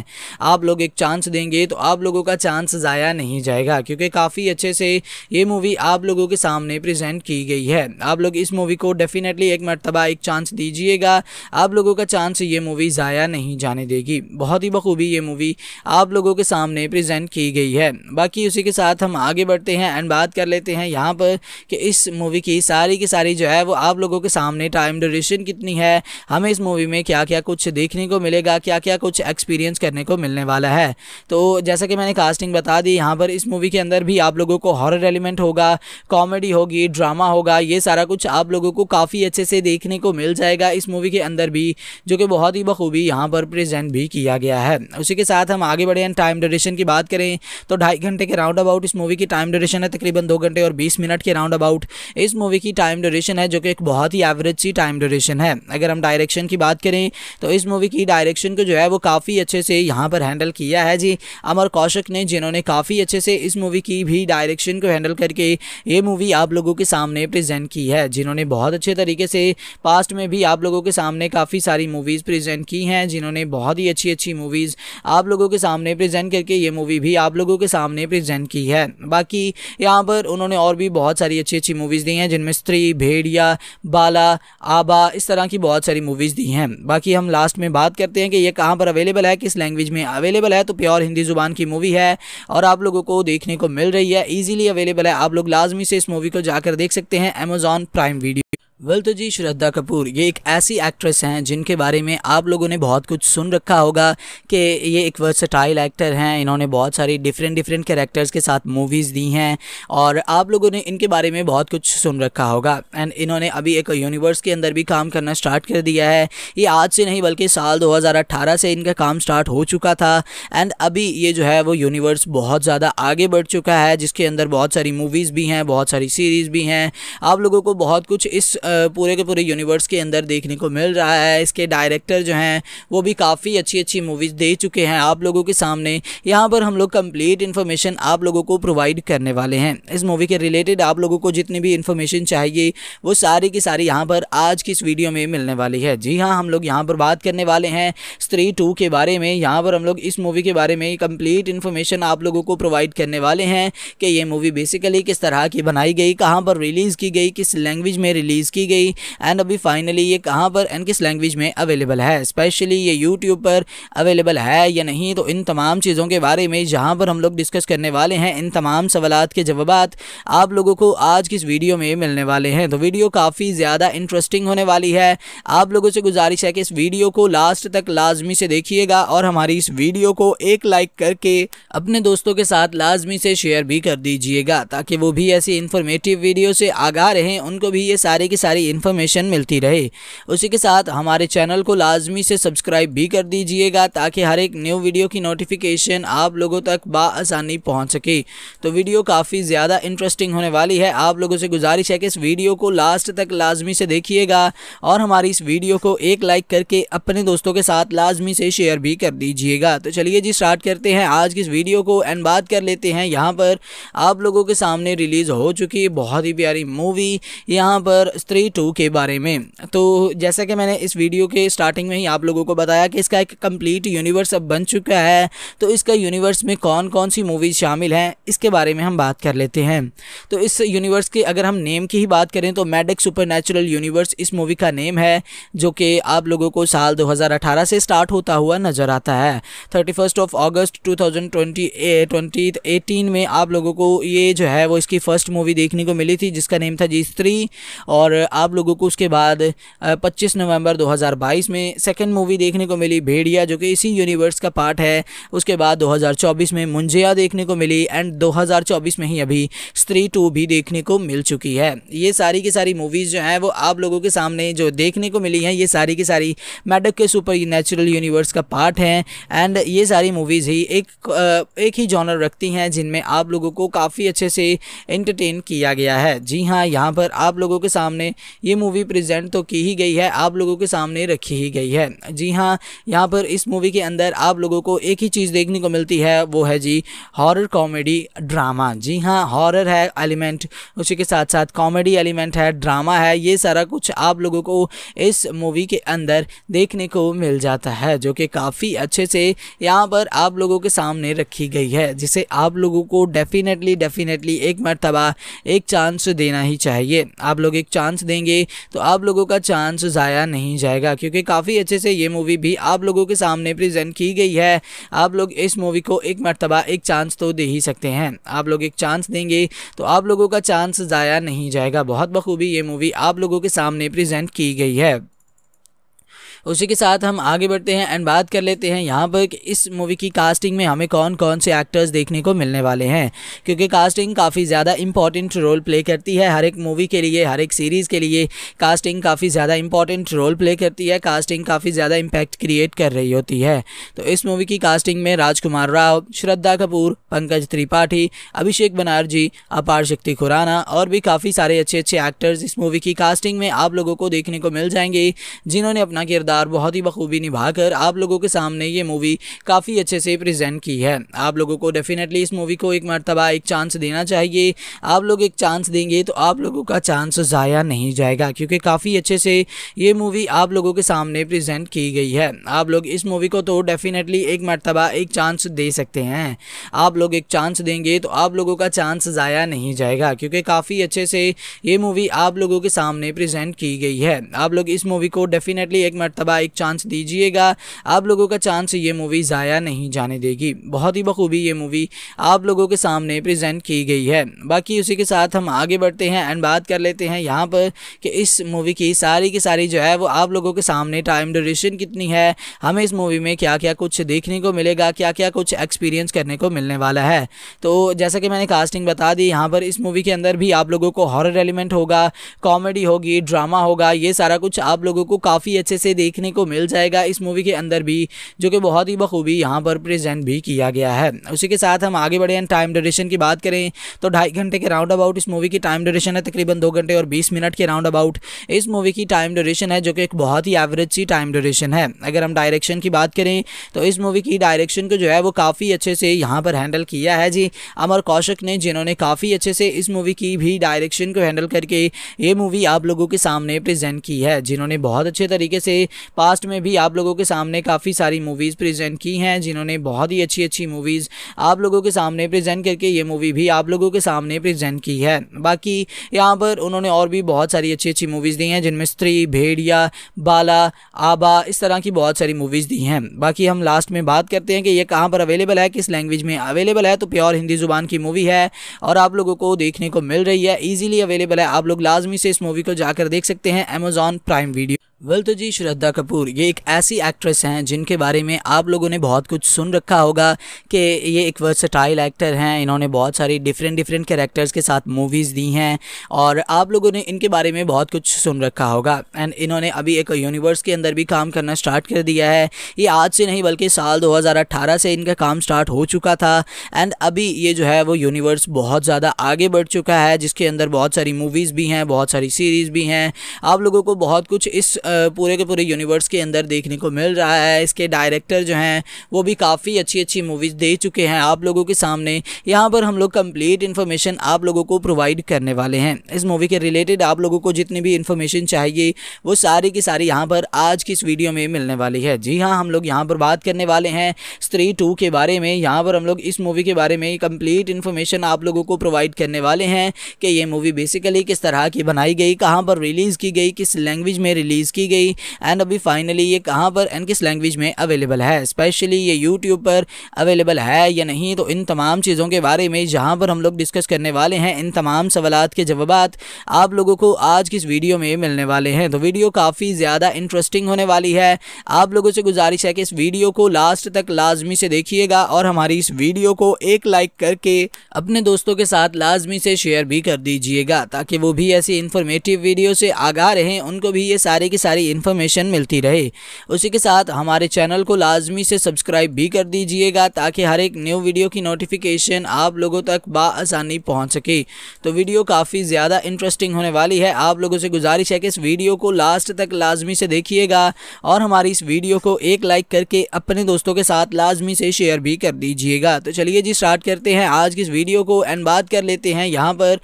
आप लोग एक चांस देंगे तो आप लोगों का चांस ज़ाया नहीं जाएगा क्योंकि काफ़ी अच्छे से ये मूवी आप लोगों के सामने प्रेजेंट की गई है आप लोग इस मूवी को डेफिनेटली एक मरतबा मरतबा एक चांस दीजिएगा आप लोगों का चांस ये मूवी ज़ाया नहीं जाने देगी बहुत ही बखूबी ये मूवी आप लोगों के सामने प्रेजेंट की गई है बाकी उसी के साथ हम आगे बढ़ते हैं एंड बात कर लेते हैं यहाँ पर कि इस मूवी की सारी की सारी जो है वो आप लोगों के सामने टाइम ड्यूरेशन कितनी है हमें इस मूवी में क्या क्या कुछ देखने को मिलेगा क्या क्या कुछ एक्सपीरियंस करने को मिलने वाला है तो जैसा कि मैंने कास्टिंग बता दी यहाँ पर इस मूवी के अंदर भी आप लोगों को हॉरर एलिमेंट होगा कॉमेडी होगी ड्रामा होगा ये सारा कुछ आप लोगों को काफ़ी अच्छे से दे देखने को मिल जाएगा इस मूवी के अंदर भी जो कि बहुत ही बखूबी यहाँ पर प्रेजेंट भी किया गया है उसी के साथ हम आगे बढ़े एंड टाइम ड्यूरेशन की बात करें तो ढाई घंटे के राउंड अबाउट इस मूवी की टाइम ड्यूरेशन है तकरीबन दो घंटे और बीस मिनट के राउंड अबाउट इस मूवी की टाइम ड्यूरेशन है जो कि एक बहुत ही एवरेज सी टाइम ड्यूरेशन है अगर हम डायरेक्शन की बात करें तो इस मूवी की डायरेक्शन को जो है वो काफ़ी अच्छे से यहाँ पर हैंडल किया है जी अमर कौशिक ने जिन्होंने काफ़ी अच्छे से इस मूवी की भी डायरेक्शन को हैंडल करके ये मूवी आप लोगों के सामने प्रेजेंट की है जिन्होंने बहुत अच्छे तरीके से पास्ट में भी आप लोगों के सामने काफ़ी सारी मूवीज़ प्रेजेंट की हैं जिन्होंने बहुत ही अच्छी अच्छी मूवीज़ आप लोगों के सामने प्रेजेंट करके ये मूवी भी आप लोगों के सामने प्रेजेंट की है बाकी यहाँ पर उन्होंने और भी बहुत सारी अच्छी अच्छी मूवीज़ दी हैं जिनमें स्त्री भेड़िया बाला आबा इस तरह की बहुत सारी मूवीज़ दी हैं बाकी हम लास्ट में बात करते हैं कि ये कहाँ पर अवेलेबल है किस लैंग्वेज में अवेलेबल है तो प्योर हिंदी ज़ुबान की मूवी है और आप लोगों को देखने को मिल रही है ईजिली अवेलेबल है आप लोग लाजमी से इस मूवी को जाकर देख सकते हैं अमेजॉन प्राइम वीडियो वेल तो जी श्रद्धा कपूर ये एक ऐसी एक्ट्रेस हैं जिनके बारे में आप लोगों ने बहुत कुछ सुन रखा होगा कि ये एक वर्सटाइल एक्टर हैं इन्होंने बहुत सारी डिफरेंट डिफरेंट कैरेक्टर्स के साथ मूवीज़ दी हैं और आप लोगों ने इनके बारे में बहुत कुछ सुन रखा होगा एंड इन्होंने अभी एक यूनिवर्स के अंदर भी काम करना स्टार्ट कर दिया है ये आज से नहीं बल्कि साल दो से इनका काम स्टार्ट हो चुका था एंड अभी ये जो है वो यूनिवर्स बहुत ज़्यादा आगे बढ़ चुका है जिसके अंदर बहुत सारी मूवीज़ भी हैं बहुत सारी सीरीज़ भी हैं आप लोगों को बहुत कुछ इस पूरे के पूरे यूनिवर्स के अंदर देखने को मिल रहा है इसके डायरेक्टर जो हैं वो भी काफ़ी अच्छी अच्छी मूवीज़ दे चुके हैं आप लोगों के सामने यहाँ पर हम लोग कम्प्लीट इन्फॉर्मेशन आप लोगों को प्रोवाइड करने वाले हैं इस मूवी के रिलेटेड आप लोगों को जितनी भी इन्फॉर्मेशन चाहिए वो सारी की सारी यहाँ पर आज की इस वीडियो में मिलने वाली है जी हाँ हम लोग यहाँ पर बात करने वाले हैं स्त्री टू के बारे में यहाँ पर हम लोग इस मूवी के बारे में कम्प्लीट इन्फॉर्मेशन आप लोगों को प्रोवाइड करने वाले हैं कि ये मूवी बेसिकली किस तरह की बनाई गई कहाँ पर रिलीज़ की गई किस लैंग्वेज में रिलीज़ की की गई एंड अभी फाइनली ये कहाँ पर एंड किस लैंग्वेज में अवेलेबल है स्पेशली ये यूट्यूब पर अवेलेबल है या नहीं तो इन तमाम चीज़ों के बारे में जहाँ पर हम लोग डिस्कस करने वाले हैं इन तमाम सवाल के जवाब आप लोगों को आज की इस वीडियो में मिलने वाले हैं तो वीडियो काफ़ी ज़्यादा इंटरेस्टिंग होने वाली है आप लोगों से गुजारिश है कि इस वीडियो को लास्ट तक लाजमी से देखिएगा और हमारी इस वीडियो को एक लाइक करके अपने दोस्तों के साथ लाजमी से शेयर भी कर दीजिएगा ताकि वो भी ऐसी इंफॉर्मेटिव वीडियो से आगा रहें उनको भी ये सारे के सारी इन्फॉर्मेशन मिलती रहे उसी के साथ हमारे चैनल को लाजमी से सब्सक्राइब भी कर दीजिएगा ताकि हर एक न्यू वीडियो की नोटिफिकेशन आप लोगों तक बसानी पहुँच सके तो वीडियो काफ़ी ज़्यादा इंटरेस्टिंग होने वाली है आप लोगों से गुजारिश है कि इस वीडियो को लास्ट तक लाजमी से देखिएगा और हमारी इस वीडियो को एक लाइक करके अपने दोस्तों के साथ लाजमी से शेयर भी कर दीजिएगा तो चलिए जी स्टार्ट करते हैं आज की इस वीडियो को एंड बात कर लेते हैं यहाँ पर आप लोगों के सामने रिलीज़ हो चुकी है बहुत ही प्यारी मूवी यहाँ पर थ्री टू के बारे में तो जैसा कि मैंने इस वीडियो के स्टार्टिंग में ही आप लोगों को बताया कि इसका एक कंप्लीट यूनिवर्स अब बन चुका है तो इसका यूनिवर्स में कौन कौन सी मूवीज़ शामिल हैं इसके बारे में हम बात कर लेते हैं तो इस यूनिवर्स के अगर हम नेम की ही बात करें तो मैडिक सुपर यूनिवर्स इस मूवी का नेम है जो कि आप लोगों को साल दो से स्टार्ट होता हुआ नज़र आता है thirty first of August two thousand twenty में आप लोगों को ये जो है वो इसकी फ़र्स्ट मूवी देखने को मिली थी जिसका नेम था जी स्त्री और आप लोगों को उसके बाद 25 नवंबर 2022 में सेकंड मूवी देखने को मिली भेड़िया जो कि इसी यूनिवर्स का पार्ट है उसके बाद 2024 में मुंजिया देखने को मिली एंड 2024 में ही अभी स्त्री टू भी देखने को मिल चुकी है ये सारी की सारी मूवीज़ जो हैं वो आप लोगों के सामने जो देखने को मिली हैं ये सारी की सारी मैडक के सुपर नेचुरल यूनिवर्स का पार्ट हैं एंड ये सारी मूवीज़ ही एक एक ही जॉनर रखती हैं जिनमें आप लोगों को काफ़ी अच्छे से इंटरटेन किया गया है जी हाँ यहाँ पर आप लोगों के सामने ये मूवी प्रेजेंट तो की ही गई है आप लोगों के सामने रखी ही गई है जी हाँ यहाँ पर इस मूवी के अंदर आप लोगों को एक ही चीज़ देखने को मिलती है वो है जी हॉरर कॉमेडी ड्रामा जी हाँ हॉरर है एलिमेंट उसी के साथ साथ कॉमेडी एलिमेंट है ड्रामा है ये सारा कुछ आप लोगों को इस मूवी के अंदर देखने को मिल जाता है जो कि काफ़ी अच्छे से यहाँ पर आप लोगों के सामने रखी गई है जिसे आप लोगों को डेफिनेटली डेफिनेटली एक मरतबा एक चांस देना ही चाहिए आप लोग एक चांस देंगे तो आप लोगों का चांस ज़ाया नहीं जाएगा क्योंकि काफ़ी अच्छे से ये मूवी भी आप लोगों के सामने प्रेजेंट की गई है आप लोग इस मूवी को एक मरतबा एक चांस तो दे ही सकते हैं आप लोग एक चांस देंगे तो आप लोगों का चांस ज़ाया नहीं जाएगा बहुत बखूबी ये मूवी आप लोगों के सामने प्रजेंट की गई है उसी के साथ हम आगे बढ़ते हैं एंड बात कर लेते हैं यहाँ पर इस मूवी की कास्टिंग में हमें कौन कौन से एक्टर्स देखने को मिलने वाले हैं क्योंकि कास्टिंग काफ़ी ज़्यादा इंपॉर्टेंट रोल प्ले करती है हर एक मूवी के लिए हर एक सीरीज़ के लिए कास्टिंग काफ़ी ज़्यादा इंपॉर्टेंट रोल प्ले करती है कास्टिंग काफ़ी ज़्यादा इम्पैक्ट क्रिएट कर रही होती है तो इस मूवी की कास्टिंग में राजकुमार राव श्रद्धा कपूर पंकज त्रिपाठी अभिषेक बनर्जी अपार शक्ति खुराना और भी काफ़ी सारे अच्छे अच्छे एक्टर्स इस मूवी की कास्टिंग में आप लोगों को देखने को मिल जाएंगे जिन्होंने अपना किरदार किरदार बहुत ही बखूबी निभाकर आप लोगों के सामने ये मूवी काफ़ी अच्छे से प्रेजेंट की है आप लोगों को डेफिनेटली इस मूवी को एक मरतबा एक चांस देना चाहिए आप लोग एक चांस देंगे तो आप लोगों का चांस ज़ाया नहीं जाएगा क्योंकि काफ़ी अच्छे से ये मूवी आप लोगों के सामने प्रजेंट की गई है आप लोग इस मूवी को तो डेफिनेटली एक मरतबा एक चांस दे सकते हैं आप लोग एक चांस देंगे तो आप लोगों का चांस ज़ाया नहीं जाएगा क्योंकि काफ़ी अच्छे से ये मूवी आप लोगों के सामने प्रेजेंट की गई है आप लोग इस मूवी को डेफिनेटली एक मरतबा मरतबा एक चांस दीजिएगा आप लोगों का चांस ये मूवी ज़ाया नहीं जाने देगी बहुत ही बखूबी ये मूवी आप लोगों के सामने प्रेजेंट की गई है बाकी उसी के साथ हम आगे बढ़ते हैं एंड बात कर लेते हैं यहाँ पर कि इस मूवी की सारी की सारी जो है वो आप लोगों के सामने टाइम ड्यूरेशन कितनी है हमें इस मूवी में क्या क्या कुछ देखने को मिलेगा क्या क्या कुछ एक्सपीरियंस करने को मिलने वाला है तो जैसा कि मैंने कास्टिंग बता दी यहाँ पर इस मूवी के अंदर भी आप लोगों को हॉरर एलिमेंट होगा कॉमेडी होगी ड्रामा होगा ये सारा कुछ आप लोगों को काफ़ी अच्छे से देख देखने को मिल जाएगा इस मूवी के अंदर भी जो कि बहुत ही बखूबी यहाँ पर प्रेजेंट भी किया गया है उसी के साथ हम आगे बढ़े टाइम ड्यूरेशन की बात करें तो ढाई घंटे के राउंड अबाउट इस मूवी की टाइम ड्यूरेशन है तकरीबन दो घंटे और बीस मिनट के राउंड अबाउट इस मूवी की टाइम ड्यूरेशन है जो कि एक बहुत ही एवरेज सी टाइम ड्यूरेशन है अगर हम डायरेक्शन की बात करें तो इस मूवी की डायरेक्शन को जो है वो काफ़ी अच्छे से यहाँ पर हैंडल किया है जी अमर कौशिक ने जिन्होंने काफ़ी अच्छे से इस मूवी की भी डायरेक्शन को हैंडल करके ये मूवी आप लोगों के सामने प्रेजेंट की है जिन्होंने बहुत अच्छे तरीके से पास्ट में भी आप लोगों के सामने काफ़ी सारी मूवीज़ प्रेजेंट की हैं जिन्होंने बहुत ही अच्छी अच्छी मूवीज़ आप लोगों के सामने प्रेजेंट करके ये मूवी भी आप लोगों के सामने प्रेजेंट की है बाकी यहाँ पर उन्होंने और भी बहुत सारी अच्छी अच्छी मूवीज़ दी हैं जिनमें स्त्री भेड़िया बाला आबा इस तरह की बहुत सारी मूवीज़ दी हैं बाकी हम लास्ट में बात करते हैं कि ये कहाँ पर अवेलेबल है किस लैंग्वेज में अवेलेबल है तो प्योर हिंदी ज़ुबान की मूवी है और आप लोगों को देखने को मिल रही है ईजिली अवेलेबल है आप लोग लाजमी से इस मूवी को जाकर देख सकते हैं अमेजॉन प्राइम वीडियो वेल तो जी श्रद्धा कपूर ये एक ऐसी एक्ट्रेस हैं जिनके बारे में आप लोगों ने बहुत कुछ सुन रखा होगा कि ये एक वर्सटाइल एक्टर हैं इन्होंने बहुत सारी डिफरेंट डिफरेंट कैरेक्टर्स के साथ मूवीज़ दी हैं और आप लोगों ने इनके बारे में बहुत कुछ सुन रखा होगा एंड इन्होंने अभी एक यूनिवर्स के अंदर भी काम करना स्टार्ट कर दिया है ये आज से नहीं बल्कि साल दो से इनका काम स्टार्ट हो चुका था एंड अभी ये जो है वो यूनिवर्स बहुत ज़्यादा आगे बढ़ चुका है जिसके अंदर बहुत सारी मूवीज़ भी हैं बहुत सारी सीरीज़ भी हैं आप लोगों को बहुत कुछ इस पूरे के पूरे यूनिवर्स के अंदर देखने को मिल रहा है इसके डायरेक्टर जो हैं वो भी काफ़ी अच्छी अच्छी मूवीज़ दे चुके हैं आप लोगों के सामने यहाँ पर हम लोग कम्प्लीट इन्फॉर्मेशन आप लोगों को प्रोवाइड करने वाले हैं इस मूवी के रिलेटेड आप लोगों को जितनी भी इन्फॉर्मेशन चाहिए वो सारी की सारी यहाँ पर आज की इस वीडियो में मिलने वाली है जी हाँ हम लोग यहाँ पर बात करने वाले हैं स्त्री टू के बारे में यहाँ पर हम लोग इस मूवी के बारे में कंप्लीट इन्फॉर्मेशन आप लोगों को प्रोवाइड करने वाले हैं कि ये मूवी बेसिकली किस तरह की बनाई गई कहाँ पर रिलीज़ की गई किस लैंग्वेज में रिलीज़ की की गई एंड अभी फाइनली ये कहाँ पर एंड किस लैंग्वेज में अवेलेबल है स्पेशली ये यूट्यूब पर अवेलेबल है या नहीं तो इन तमाम चीज़ों के बारे में जहाँ पर हम लोग डिस्कस करने वाले हैं इन तमाम सवाल के जवाब आप लोगों को आज की इस वीडियो में मिलने वाले हैं तो वीडियो काफ़ी ज़्यादा इंटरेस्टिंग होने वाली है आप लोगों से गुजारिश है कि इस वीडियो को लास्ट तक लाजमी से देखिएगा और हमारी इस वीडियो को एक लाइक करके अपने दोस्तों के साथ लाजमी से शेयर भी कर दीजिएगा ताकि वो भी ऐसी इंफॉर्मेटिव वीडियो से आगा रहें उनको भी ये सारे के सारी इन्फॉर्मेशन मिलती रहे उसी के साथ हमारे चैनल को लाजमी से सब्सक्राइब भी कर दीजिएगा ताकि हर एक न्यू वीडियो की नोटिफिकेशन आप लोगों तक बसानी पहुँच सके तो वीडियो काफ़ी ज़्यादा इंटरेस्टिंग होने वाली है आप लोगों से गुजारिश है कि इस वीडियो को लास्ट तक लाजमी से देखिएगा और हमारी इस वीडियो को एक लाइक करके अपने दोस्तों के साथ लाजमी से शेयर भी कर दीजिएगा तो चलिए जी स्टार्ट करते हैं आज की इस वीडियो को एंड बात कर लेते हैं यहाँ पर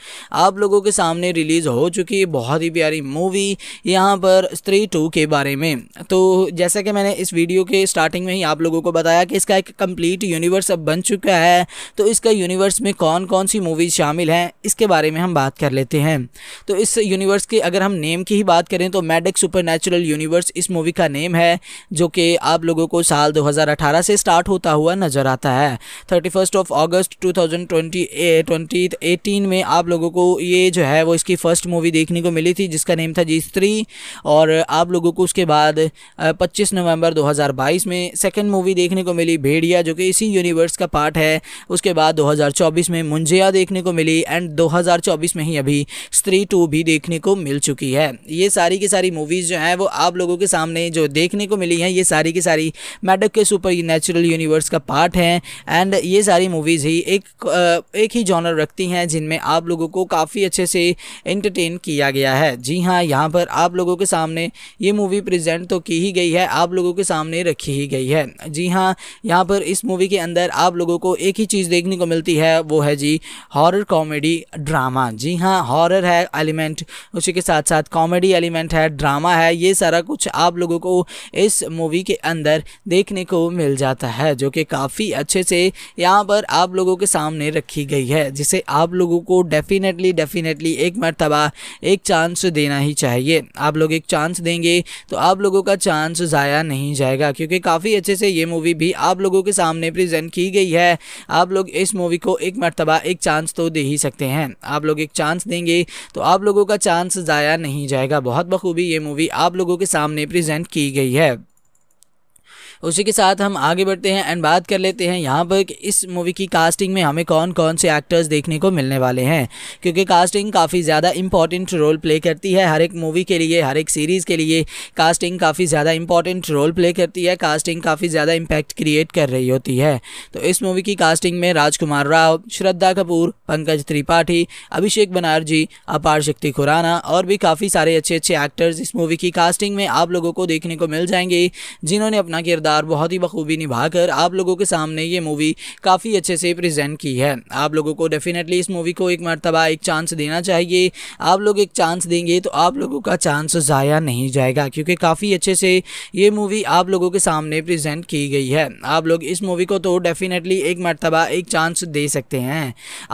आप लोगों के सामने रिलीज़ हो चुकी है बहुत ही प्यारी मूवी यहाँ पर थ्री टू के बारे में तो जैसा कि मैंने इस वीडियो के स्टार्टिंग में ही आप लोगों को बताया कि इसका एक कंप्लीट यूनिवर्स अब बन चुका है तो इसका यूनिवर्स में कौन कौन सी मूवीज़ शामिल हैं इसके बारे में हम बात कर लेते हैं तो इस यूनिवर्स के अगर हम नेम की ही बात करें तो मैडिक सुपर यूनिवर्स इस मूवी का नेम है जो कि आप लोगों को साल दो से स्टार्ट होता हुआ नज़र आता है thirty first of August two thousand twenty में आप लोगों को ये जो है वो इसकी फ़र्स्ट मूवी देखने को मिली थी जिसका नेम था जी थ्री और आप लोगों को उसके बाद 25 नवंबर 2022 में सेकंड मूवी देखने को मिली भेड़िया जो कि इसी यूनिवर्स का पार्ट है उसके बाद 2024 में मुंजिया देखने को मिली एंड 2024 में ही अभी स्त्री टू भी देखने को मिल चुकी है ये सारी की सारी मूवीज़ जो हैं वो आप लोगों के सामने जो देखने को मिली हैं ये सारी की सारी मैडक के सुपर नेचुरल यूनिवर्स का पार्ट हैं एंड ये सारी मूवीज़ ही एक एक ही जॉनर रखती हैं जिनमें आप लोगों को काफ़ी अच्छे से इंटरटेन किया गया है जी हाँ यहाँ पर आप लोगों के सामने ये मूवी प्रेजेंट तो की ही गई है आप लोगों के सामने रखी ही गई है जी हाँ यहाँ पर इस मूवी के अंदर आप लोगों को एक ही चीज़ देखने को मिलती है वो है जी हॉरर कॉमेडी ड्रामा जी हाँ हॉरर है एलिमेंट उसी के साथ साथ कॉमेडी एलिमेंट है ड्रामा है ये सारा कुछ आप लोगों को इस मूवी के अंदर देखने को मिल जाता है जो कि काफ़ी अच्छे से यहाँ पर आप लोगों के सामने रखी गई है जिसे आप लोगों को डेफिनेटली डेफिनेटली एक मरतबा एक चांस देना ही चाहिए आप लोग एक चांस देंगे तो आप लोगों का चांस ज़ाया नहीं जाएगा क्योंकि काफ़ी अच्छे से ये मूवी भी आप लोगों के सामने प्रेजेंट की गई है आप लोग इस मूवी को एक मरतबा एक चांस तो दे ही सकते हैं आप लोग एक चांस देंगे तो आप लोगों का चांस ज़ाया नहीं जाएगा बहुत बखूबी ये मूवी आप लोगों के सामने प्रजेंट की गई है उसी के साथ हम आगे बढ़ते हैं एंड बात कर लेते हैं यहाँ पर इस मूवी की कास्टिंग में हमें कौन कौन से एक्टर्स देखने को मिलने वाले हैं क्योंकि कास्टिंग काफ़ी ज़्यादा इंपॉर्टेंट रोल प्ले करती है हर एक मूवी के लिए हर एक सीरीज़ के लिए कास्टिंग काफ़ी ज़्यादा इंपॉर्टेंट रोल प्ले करती है कास्टिंग काफ़ी ज़्यादा इम्पैक्ट क्रिएट कर रही होती है तो इस मूवी की कास्टिंग में राजकुमार राव श्रद्धा कपूर पंकज त्रिपाठी अभिषेक बनर्जी अपार शक्ति खुराना और भी काफ़ी सारे अच्छे अच्छे एक्टर्स इस मूवी की कास्टिंग में आप लोगों को देखने को मिल जाएंगे जिन्होंने अपना किरदार किरदार बहुत ही बखूबी निभाकर आप लोगों के सामने ये मूवी काफ़ी अच्छे से प्रेजेंट की है आप लोगों को डेफिनेटली इस मूवी को एक मरतबा एक चांस देना चाहिए आप लोग एक चांस देंगे तो आप लोगों का चांस ज़ाया नहीं जाएगा क्योंकि काफ़ी अच्छे से ये मूवी आप लोगों के सामने प्रजेंट की गई है आप लोग इस मूवी को तो डेफिनेटली एक मरतबा एक चांस दे सकते हैं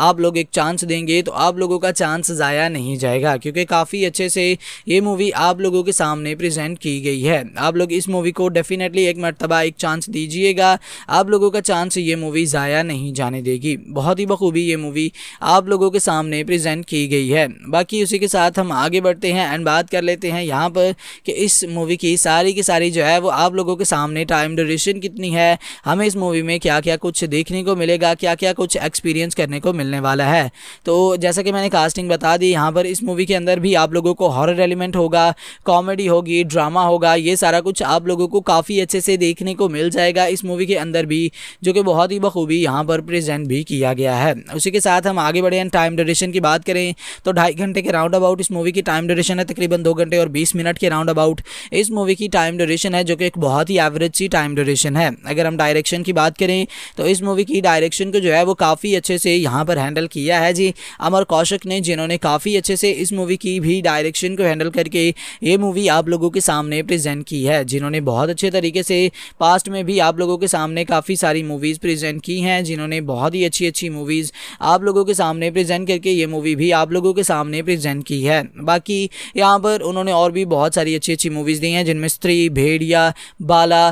आप लोग एक चांस देंगे तो आप लोगों का चांस ज़ाया नहीं जाएगा क्योंकि काफ़ी अच्छे से ये मूवी आप लोगों के सामने प्रेजेंट की गई है आप लोग इस मूवी को डेफिनेटली एक मरतबा मरतबा एक चांस दीजिएगा आप लोगों का चांस ये मूवी ज़ाया नहीं जाने देगी बहुत ही बखूबी ये मूवी आप लोगों के सामने प्रेजेंट की गई है बाकी उसी के साथ हम आगे बढ़ते हैं एंड बात कर लेते हैं यहाँ पर कि इस मूवी की सारी की सारी जो है वो आप लोगों के सामने टाइम ड्यूरेशन कितनी है हमें इस मूवी में क्या क्या कुछ देखने को मिलेगा क्या क्या कुछ एक्सपीरियंस करने को मिलने वाला है तो जैसा कि मैंने कास्टिंग बता दी यहाँ पर इस मूवी के अंदर भी आप लोगों को हॉरर एलिमेंट होगा कॉमेडी होगी ड्रामा होगा ये सारा कुछ आप लोगों को काफ़ी अच्छे से देख देखने को मिल जाएगा इस मूवी के अंदर भी जो कि बहुत ही बखूबी यहाँ पर प्रेजेंट भी किया गया है उसी के साथ हम आगे बढ़े एंड टाइम ड्यूरेशन की बात करें तो ढाई घंटे के राउंड अबाउट इस मूवी की टाइम ड्यूरेशन है तकरीबन दो घंटे और बीस मिनट के राउंड अबाउट इस मूवी की टाइम ड्यूरेशन है जो कि एक बहुत ही एवरेज सी टाइम ड्यूरेशन है अगर हम डायरेक्शन की बात करें तो इस मूवी की डायरेक्शन को जो है वो काफ़ी अच्छे से यहाँ पर हैंडल किया है जी अमर कौशिक ने जिन्होंने काफ़ी अच्छे से इस मूवी की भी डायरेक्शन को हैंडल करके ये मूवी आप लोगों के सामने प्रेजेंट की है जिन्होंने बहुत अच्छे तरीके से पास्ट में भी आप लोगों के सामने काफ़ी सारी मूवीज़ प्रेजेंट की हैं जिन्होंने बहुत ही अच्छी अच्छी मूवीज़ आप लोगों के सामने प्रेजेंट करके ये मूवी भी आप लोगों के सामने प्रेजेंट की है बाकी यहाँ पर उन्होंने और भी बहुत सारी अच्छी अच्छी मूवीज़ दी हैं जिनमें स्त्री भेड़िया बाला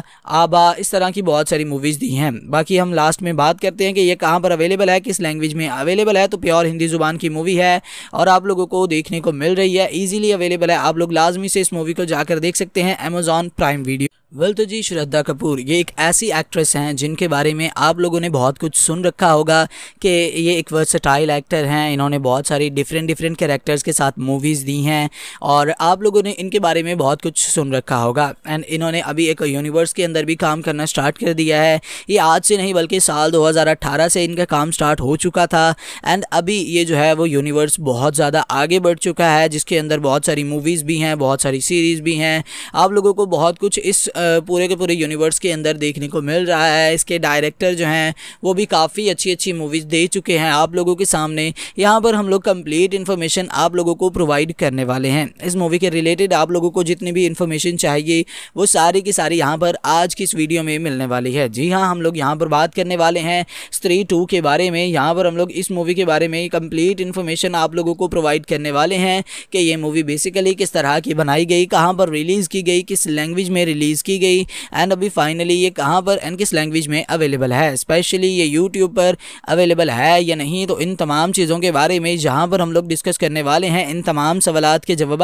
आबा इस तरह की बहुत सारी मूवीज़ दी हैं बाकी हम लास्ट में बात करते हैं कि ये कहाँ पर अवेलेबल है किस लैंग्वेज में अवेलेबल है तो प्योर हिंदी ज़ुबान की मूवी है और आप लोगों को देखने को मिल रही है ईजिली अवेलेबल है आप लोग लाजमी से इस मूवी को जाकर देख सकते हैं अमेजॉन प्राइम वीडियो वेल तो जी श्रद्धा कपूर ये एक ऐसी एक्ट्रेस हैं जिनके बारे में आप लोगों ने बहुत कुछ सुन रखा होगा कि ये एक वर्सटाइल एक्टर हैं इन्होंने बहुत सारी डिफरेंट डिफरेंट कैरेक्टर्स के साथ मूवीज़ दी हैं और आप लोगों ने इनके बारे में बहुत कुछ सुन रखा होगा एंड इन्होंने अभी एक यूनिवर्स के अंदर भी काम करना स्टार्ट कर दिया है ये आज से नहीं बल्कि साल दो से इनका काम स्टार्ट हो चुका था एंड अभी ये जो है वो यूनिवर्स बहुत ज़्यादा आगे बढ़ चुका है जिसके अंदर बहुत सारी मूवीज़ भी हैं बहुत सारी सीरीज़ भी हैं आप लोगों को बहुत कुछ इस पूरे के पूरे यूनिवर्स के अंदर देखने को मिल रहा है इसके डायरेक्टर जो हैं वो भी काफ़ी अच्छी अच्छी मूवीज़ दे चुके हैं आप लोगों के सामने यहाँ पर हम लोग कम्प्लीट इन्फॉर्मेशन आप लोगों को प्रोवाइड करने वाले हैं इस मूवी के रिलेटेड आप लोगों को जितनी भी इन्फॉर्मेशन चाहिए वो सारी की सारी यहाँ पर आज की इस वीडियो में मिलने वाली है जी हाँ हम लोग यहाँ पर बात करने वाले हैं स्त्री टू के बारे में यहाँ पर हम लोग इस मूवी के बारे में कम्प्लीट इन्फॉर्मेशन आप लोगों को प्रोवाइड करने वाले हैं कि ये मूवी बेसिकली किस तरह की बनाई गई कहाँ पर रिलीज़ की गई किस लैंग्वेज में रिलीज़ की की गई एंड अभी फाइनली ये कहाँ पर एंड किस लैंग्वेज में अवेलेबल है स्पेशली ये यूट्यूब पर अवेलेबल है या नहीं तो इन तमाम चीज़ों के बारे में जहाँ पर हम लोग डिस्कस करने वाले हैं इन तमाम सवाल के जवाब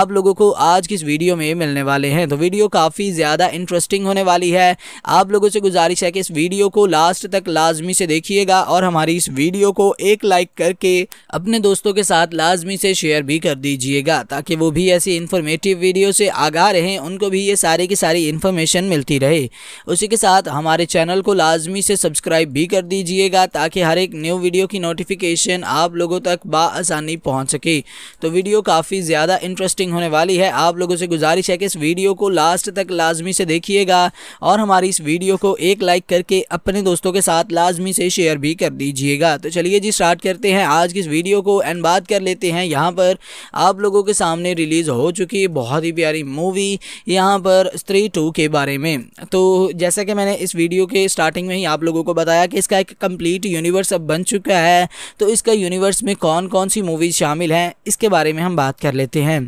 आप लोगों को आज की इस वीडियो में मिलने वाले हैं तो वीडियो काफ़ी ज़्यादा इंटरेस्टिंग होने वाली है आप लोगों से गुजारिश है कि इस वीडियो को लास्ट तक लाजमी से देखिएगा और हमारी इस वीडियो को एक लाइक करके अपने दोस्तों के साथ लाजमी से शेयर भी कर दीजिएगा ताकि वो भी ऐसी इंफॉर्मेटिव वीडियो से आगा रहें उनको भी ये सारे की सारे सारी इन्फॉर्मेशन मिलती रहे उसी के साथ हमारे चैनल को लाजमी से सब्सक्राइब भी कर दीजिएगा ताकि हर एक न्यू वीडियो की नोटिफिकेशन आप लोगों तक बसानी पहुँच सके तो वीडियो काफ़ी ज़्यादा इंटरेस्टिंग होने वाली है आप लोगों से गुजारिश है कि इस वीडियो को लास्ट तक लाजमी से देखिएगा और हमारी इस वीडियो को एक लाइक करके अपने दोस्तों के साथ लाजमी से शेयर भी कर दीजिएगा तो चलिए जी स्टार्ट करते हैं आज की इस वीडियो को एंड बात कर लेते हैं यहाँ पर आप लोगों के सामने रिलीज़ हो चुकी है बहुत ही प्यारी मूवी यहाँ पर स्त्री रास्पबेरी टू के बारे में तो जैसा कि मैंने इस वीडियो के स्टार्टिंग में ही आप लोगों को बताया कि इसका एक कंप्लीट यूनिवर्स अब बन चुका है तो इसका यूनिवर्स में कौन कौन सी मूवीज़ शामिल हैं इसके बारे में हम बात कर लेते हैं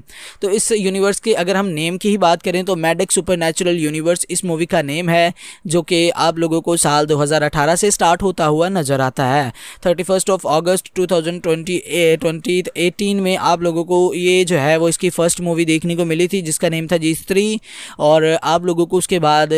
तो इस यूनिवर्स के अगर हम नेम की ही बात करें तो मैडिक सुपर यूनिवर्स इस मूवी का नेम है जो कि आप लोगों को साल अठारह से स्टार्ट होता हुआ नज़र आता है thirty of August two thousand में आप लोगों को ये जो है वो इसकी फ़र्स्ट मूवी देखने को मिली थी जिसका नेम था जी स्त्री और आप लोगों को उसके बाद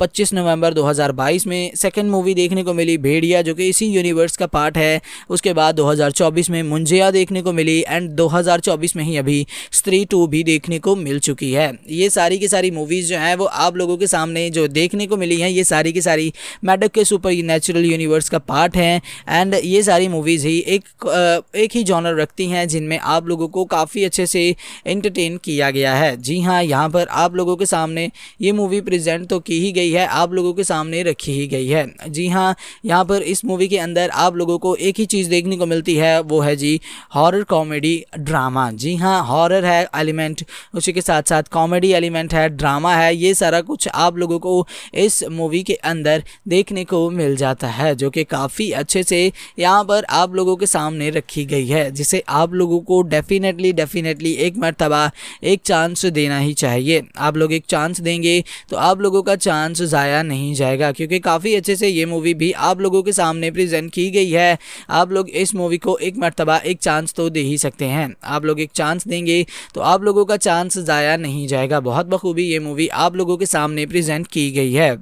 25 नवंबर 2022 में सेकंड मूवी देखने को मिली भेड़िया जो कि इसी यूनिवर्स का पार्ट है उसके बाद 2024 में मुंजिया देखने को मिली एंड 2024 में ही अभी स्त्री टू भी देखने को मिल चुकी है ये सारी की सारी मूवीज़ जो हैं वो आप लोगों के सामने जो देखने को मिली हैं ये सारी की सारी मैडक के सुपर नेचुरल यूनिवर्स का पार्ट हैं एंड ये सारी मूवीज़ ही एक एक ही जॉनर रखती हैं जिनमें आप लोगों को काफ़ी अच्छे से इंटरटेन किया गया है जी हाँ यहाँ पर आप लोगों के सामने में ये मूवी प्रेजेंट तो की ही गई है आप लोगों के सामने रखी ही गई है जी हाँ यहाँ पर इस मूवी के अंदर आप लोगों को एक ही चीज़ देखने को मिलती है वो है जी हॉरर कॉमेडी ड्रामा जी हाँ हॉरर है एलिमेंट उसी के साथ साथ कॉमेडी एलिमेंट है ड्रामा है ये सारा कुछ आप लोगों को इस मूवी के अंदर देखने को मिल जाता है जो कि काफ़ी अच्छे से यहाँ पर आप लोगों के सामने रखी गई है जिसे आप लोगों को डेफिनेटली डेफिनेटली एक मरतबा एक चांस देना ही चाहिए आप लोग एक चांस चांस देंगे तो आप लोगों का चांस ज़ाया नहीं जाएगा क्योंकि काफ़ी अच्छे से ये मूवी भी आप लोगों के सामने प्रेजेंट की गई है आप लोग इस मूवी को एक मरतबा एक चांस तो दे ही सकते हैं आप लोग एक चांस देंगे तो आप लोगों का चांस ज़ाया नहीं जाएगा बहुत बखूबी ये मूवी आप लोगों के सामने प्रजेंट की गई है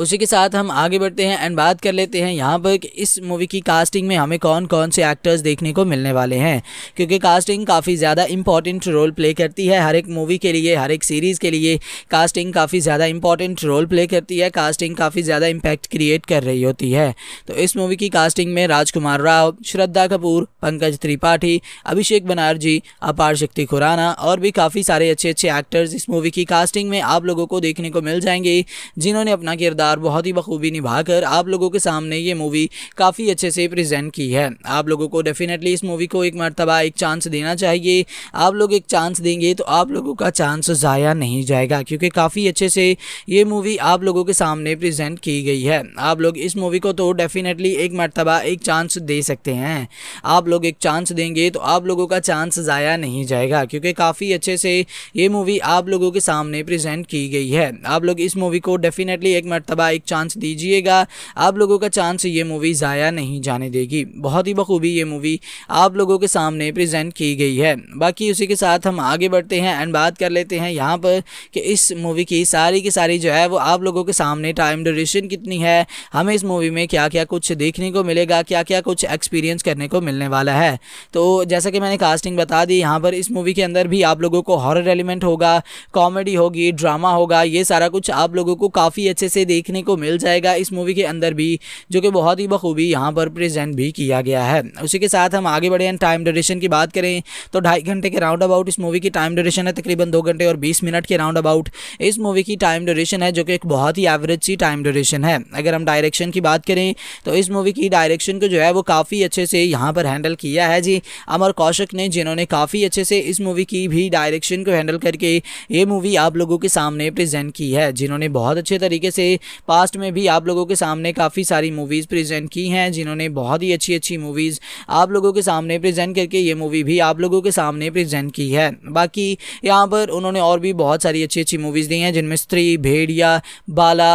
उसी के साथ हम आगे बढ़ते हैं एंड बात कर लेते हैं यहाँ पर इस मूवी की कास्टिंग में हमें कौन कौन से एक्टर्स देखने को मिलने वाले हैं क्योंकि कास्टिंग काफ़ी ज़्यादा इंपॉर्टेंट रोल प्ले करती है हर एक मूवी के लिए हर एक सीरीज़ के लिए कास्टिंग काफ़ी ज़्यादा इंपॉर्टेंट रोल प्ले करती है कास्टिंग काफ़ी ज़्यादा इम्पैक्ट क्रिएट कर रही होती है तो इस मूवी की कास्टिंग में राजकुमार राव श्रद्धा कपूर पंकज त्रिपाठी अभिषेक बनर्जी अपार शक्ति खुराना और भी काफ़ी सारे अच्छे अच्छे एक्टर्स इस मूवी की कास्टिंग में आप लोगों को देखने को मिल जाएंगे जिन्होंने अपना किरदार किरदार बहुत ही बखूबी निभाकर आप लोगों के सामने ये मूवी काफ़ी अच्छे से प्रेजेंट की है आप लोगों को डेफिनेटली इस मूवी को एक मरतबा एक चांस देना चाहिए आप लोग एक चांस देंगे तो आप लोगों का चांस ज़ाया नहीं जाएगा क्योंकि काफ़ी अच्छे से ये मूवी आप लोगों के सामने प्रेजेंट की गई है आप लोग इस मूवी को तो डेफिनेटली एक मरतबा एक चांस दे सकते हैं आप लोग एक चांस देंगे तो आप लोगों का चांस ज़ाया नहीं जाएगा क्योंकि काफ़ी अच्छे से ये मूवी आप लोगों के सामने प्रेजेंट की गई है आप लोग इस मूवी को डेफिनेटली एक मरतबा मरतबा एक चांस दीजिएगा आप लोगों का चांस ये मूवी ज़ाया नहीं जाने देगी बहुत ही बखूबी ये मूवी आप लोगों के सामने प्रेजेंट की गई है बाकी उसी के साथ हम आगे बढ़ते हैं एंड बात कर लेते हैं यहाँ पर कि इस मूवी की सारी की सारी जो है वो आप लोगों के सामने टाइम ड्यूरेशन कितनी है हमें इस मूवी में क्या क्या कुछ देखने को मिलेगा क्या क्या कुछ एक्सपीरियंस करने को मिलने वाला है तो जैसा कि मैंने कास्टिंग बता दी यहाँ पर इस मूवी के अंदर भी आप लोगों को हॉरर एलिमेंट होगा कॉमेडी होगी ड्रामा होगा ये सारा कुछ आप लोगों को काफ़ी अच्छे से देख देखने को मिल जाएगा इस मूवी के अंदर भी जो कि बहुत ही बखूबी यहाँ पर प्रेजेंट भी किया गया है उसी के साथ हम आगे बढ़े टाइम ड्यूरेशन की बात करें तो ढाई घंटे के राउंड अबाउट इस मूवी की टाइम ड्यूरेशन है तकरीबन दो घंटे और बीस मिनट के राउंड अबाउट इस मूवी की टाइम ड्यूरेशन है जो कि एक बहुत ही एवरेज सी टाइम ड्यूरेशन है अगर हम डायरेक्शन की बात करें तो इस मूवी की डायरेक्शन को जो है वो काफ़ी अच्छे से यहाँ पर हैंडल किया है जी अमर कौशिक ने जिन्होंने काफ़ी अच्छे से इस मूवी की भी डायरेक्शन को हैंडल करके ये मूवी आप लोगों के सामने प्रेजेंट की है जिन्होंने बहुत अच्छे तरीके से पास्ट में भी आप लोगों के सामने काफ़ी सारी मूवीज़ प्रेजेंट की हैं जिन्होंने बहुत ही अच्छी अच्छी मूवीज़ आप लोगों के सामने प्रेजेंट करके ये मूवी भी आप लोगों के सामने प्रेजेंट की है बाकी यहाँ पर उन्होंने और भी बहुत सारी अच्छी अच्छी मूवीज़ दी हैं जिनमें स्त्री भेड़िया बाला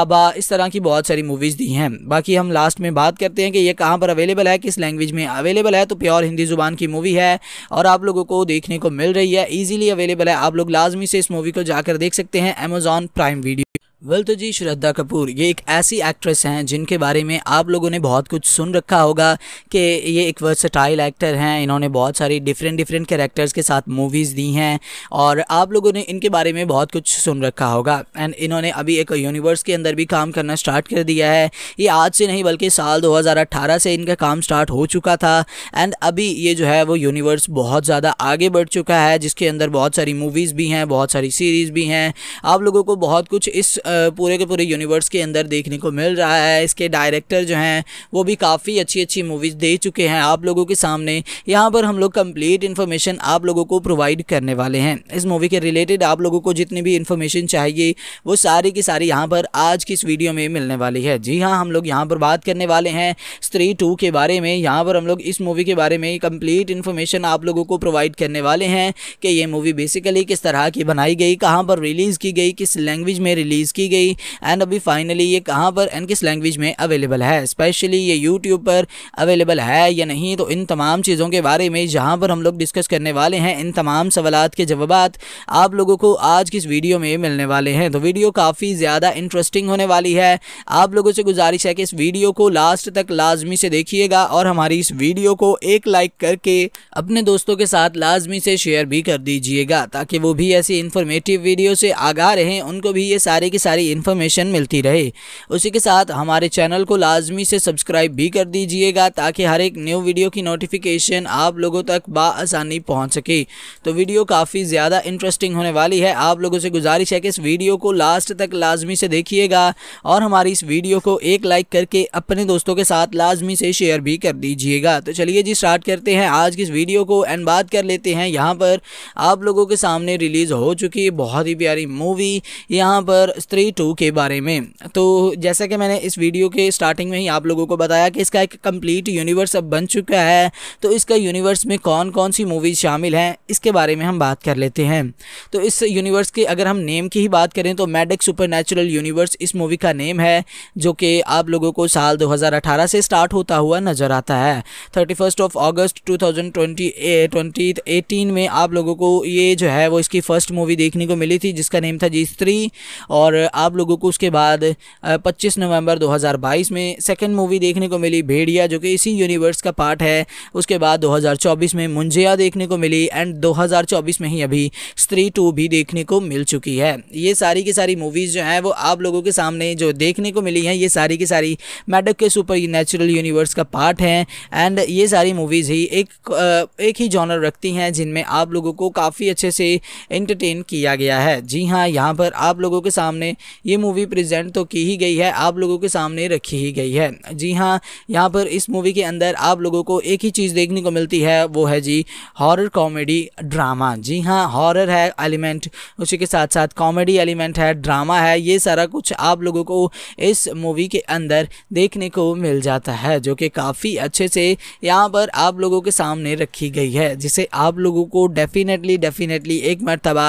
आबा इस तरह की बहुत सारी मूवीज़ दी हैं बाकी हम लास्ट में बात करते हैं कि ये कहाँ पर अवेलेबल है किस लैंग्वेज में अवेलेबल है तो प्योर हिंदी ज़ुबान की मूवी है और आप लोगों को देखने को मिल रही है ईजिली अवेलेबल है आप लोग लाजमी से इस मूवी को जाकर देख सकते हैं अमेजॉन प्राइम वीडियो वेल तो जी श्रद्धा कपूर ये एक ऐसी एक्ट्रेस हैं जिनके बारे में आप लोगों ने बहुत कुछ सुन रखा होगा कि ये एक वर्सटाइल एक्टर हैं इन्होंने बहुत सारी डिफरेंट डिफरेंट कैरेक्टर्स के साथ मूवीज़ दी हैं और आप लोगों ने इनके बारे में बहुत कुछ सुन रखा होगा एंड इन्होंने अभी एक यूनिवर्स के अंदर भी काम करना स्टार्ट कर दिया है ये आज से नहीं बल्कि साल दो से इनका काम स्टार्ट हो चुका था एंड अभी ये जो है वो यूनिवर्स बहुत ज़्यादा आगे बढ़ चुका है जिसके अंदर बहुत सारी मूवीज़ भी हैं बहुत सारी सीरीज़ भी हैं आप लोगों को बहुत कुछ इस पूरे के पूरे यूनिवर्स के अंदर देखने को मिल रहा है इसके डायरेक्टर जो हैं वो भी काफ़ी अच्छी अच्छी मूवीज़ दे चुके हैं आप लोगों के सामने यहाँ पर हम लोग कंप्लीट इन्फॉर्मेशन आप लोगों को प्रोवाइड करने वाले हैं इस मूवी के रिलेटेड आप लोगों को जितनी भी इन्फॉर्मेशन चाहिए वो सारी की सारी यहाँ पर आज की इस वीडियो में मिलने वाली है जी हाँ हम लोग यहाँ पर बात करने वाले हैं स्त्री टू के बारे में यहाँ पर हम लोग इस मूवी के बारे में कंप्लीट इन्फॉर्मेशन आप लोगों को प्रोवाइड करने वाले हैं कि ये मूवी बेसिकली किस तरह की बनाई गई कहाँ पर रिलीज़ की गई किस लैंग्वेज में रिलीज़ की की गई एंड अभी फाइनली ये कहाँ पर एंड किस लैंग्वेज में अवेलेबल है स्पेशली ये यूट्यूब पर अवेलेबल है या नहीं तो इन तमाम चीज़ों के बारे में जहाँ पर हम लोग डिस्कस करने वाले हैं इन तमाम सवाल के जवाब आप लोगों को आज की इस वीडियो में मिलने वाले हैं तो वीडियो काफ़ी ज़्यादा इंटरेस्टिंग होने वाली है आप लोगों से गुजारिश है कि इस वीडियो को लास्ट तक लाजमी से देखिएगा और हमारी इस वीडियो को एक लाइक करके अपने दोस्तों के साथ लाजमी से शेयर भी कर दीजिएगा ताकि वो भी ऐसी इंफॉर्मेटिव वीडियो से आगा रहें उनको भी ये सारे के सारे सारी इन्फॉर्मेशन मिलती रहे उसी के साथ हमारे चैनल को लाजमी से सब्सक्राइब भी कर दीजिएगा ताकि हर एक न्यू वीडियो की नोटिफिकेशन आप लोगों तक बसानी पहुँच सके तो वीडियो काफ़ी ज़्यादा इंटरेस्टिंग होने वाली है आप लोगों से गुजारिश है कि इस वीडियो को लास्ट तक लाजमी से देखिएगा और हमारी इस वीडियो को एक लाइक करके अपने दोस्तों के साथ लाजमी से शेयर भी कर दीजिएगा तो चलिए जी स्टार्ट करते हैं आज की इस वीडियो को एंड बात कर लेते हैं यहाँ पर आप लोगों के सामने रिलीज़ हो चुकी है बहुत ही प्यारी मूवी यहाँ पर स्त्री मिस्ट्री टू के बारे में तो जैसा कि मैंने इस वीडियो के स्टार्टिंग में ही आप लोगों को बताया कि इसका एक कंप्लीट यूनिवर्स अब बन चुका है तो इसका यूनिवर्स में कौन कौन सी मूवीज़ शामिल हैं इसके बारे में हम बात कर लेते हैं तो इस यूनिवर्स के अगर हम नेम की ही बात करें तो मैडिक सुपर यूनिवर्स इस मूवी का नेम है जो कि आप लोगों को साल दो से स्टार्ट होता हुआ नज़र आता है थर्टी ऑफ ऑगस्ट टू 18 में आप लोगों को ये जो है वो इसकी फ़र्स्ट मूवी देखने को मिली थी जिसका नेम था जी स्त्री और आप लोगों को उसके बाद 25 नवंबर 2022 में सेकंड मूवी देखने को मिली भेड़िया जो कि इसी यूनिवर्स का पार्ट है उसके बाद 2024 में मुंजिया देखने को मिली एंड 2024 में ही अभी स्त्री टू भी देखने को मिल चुकी है ये सारी की सारी मूवीज़ जो हैं वो आप लोगों के सामने जो देखने को मिली हैं ये सारी की सारी मैडक के सुपर नेचुरल यूनिवर्स का पार्ट है एंड ये सारी मूवीज़ ही एक एक ही जॉनर रखती हैं जिनमें आप लोगों को काफ़ी अच्छे से इंटरटेन किया गया है जी हाँ यहाँ पर आप लोगों के सामने में ये मूवी प्रेजेंट तो की ही गई है आप लोगों के सामने रखी ही गई है जी हाँ यहाँ पर इस मूवी के अंदर आप लोगों को एक ही चीज़ देखने को मिलती है वो है जी हॉरर कॉमेडी ड्रामा जी हाँ हॉरर है एलिमेंट उसी के साथ साथ कॉमेडी एलिमेंट है ड्रामा है ये सारा कुछ आप लोगों को इस मूवी के अंदर देखने को मिल जाता है जो कि काफ़ी अच्छे से यहाँ पर आप लोगों के सामने रखी गई है जिसे आप लोगों को डेफिनेटली डेफिनेटली एक मरतबा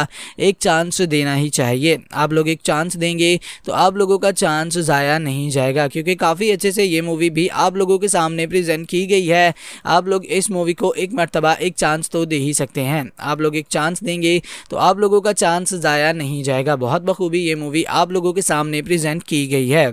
एक चांस देना ही चाहिए आप लोग एक चांस चांस देंगे तो आप लोगों का चांस ज़ाया नहीं जाएगा क्योंकि काफ़ी अच्छे से ये मूवी भी आप लोगों के सामने प्रेजेंट की गई है आप लोग इस मूवी को एक मरतबा एक चांस तो दे ही सकते हैं आप लोग एक चांस देंगे तो आप लोगों का चांस ज़ाया नहीं जाएगा बहुत बखूबी ये मूवी आप लोगों के सामने प्रेजेंट की गई है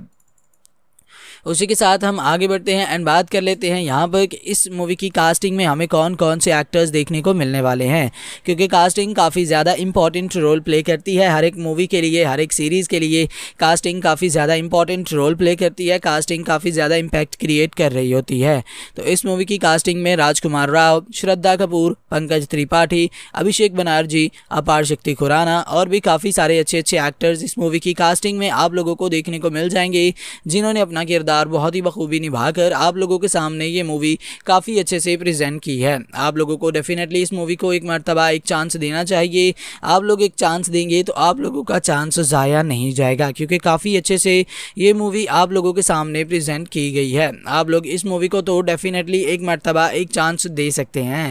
उसी के साथ हम आगे बढ़ते हैं एंड बात कर लेते हैं यहाँ पर इस मूवी की कास्टिंग में हमें कौन कौन से एक्टर्स देखने को मिलने वाले हैं क्योंकि कास्टिंग काफ़ी ज़्यादा इंपॉर्टेंट रोल प्ले करती है हर एक मूवी के लिए हर एक सीरीज़ के लिए कास्टिंग काफ़ी ज़्यादा इंपॉर्टेंट रोल प्ले करती है कास्टिंग काफ़ी ज़्यादा इम्पैक्ट क्रिएट कर रही होती है तो इस मूवी की कास्टिंग में राजकुमार राव श्रद्धा कपूर पंकज त्रिपाठी अभिषेक बनर्जी अपार शक्ति खुराना और भी काफ़ी सारे अच्छे अच्छे एक्टर्स इस मूवी की कास्टिंग में आप लोगों को देखने को मिल जाएंगे जिन्होंने अपना किरदार किरदार बहुत ही बखूबी निभाकर आप लोगों के सामने ये मूवी काफ़ी अच्छे से प्रेजेंट की है आप लोगों को डेफिनेटली इस मूवी को एक मरतबा एक चांस देना चाहिए आप लोग एक चांस देंगे तो आप लोगों का चांस ज़ाया नहीं जाएगा क्योंकि काफ़ी अच्छे से ये मूवी आप लोगों के सामने प्रजेंट की गई है आप लोग इस मूवी को तो डेफिनेटली एक मरतबा एक चांस दे सकते हैं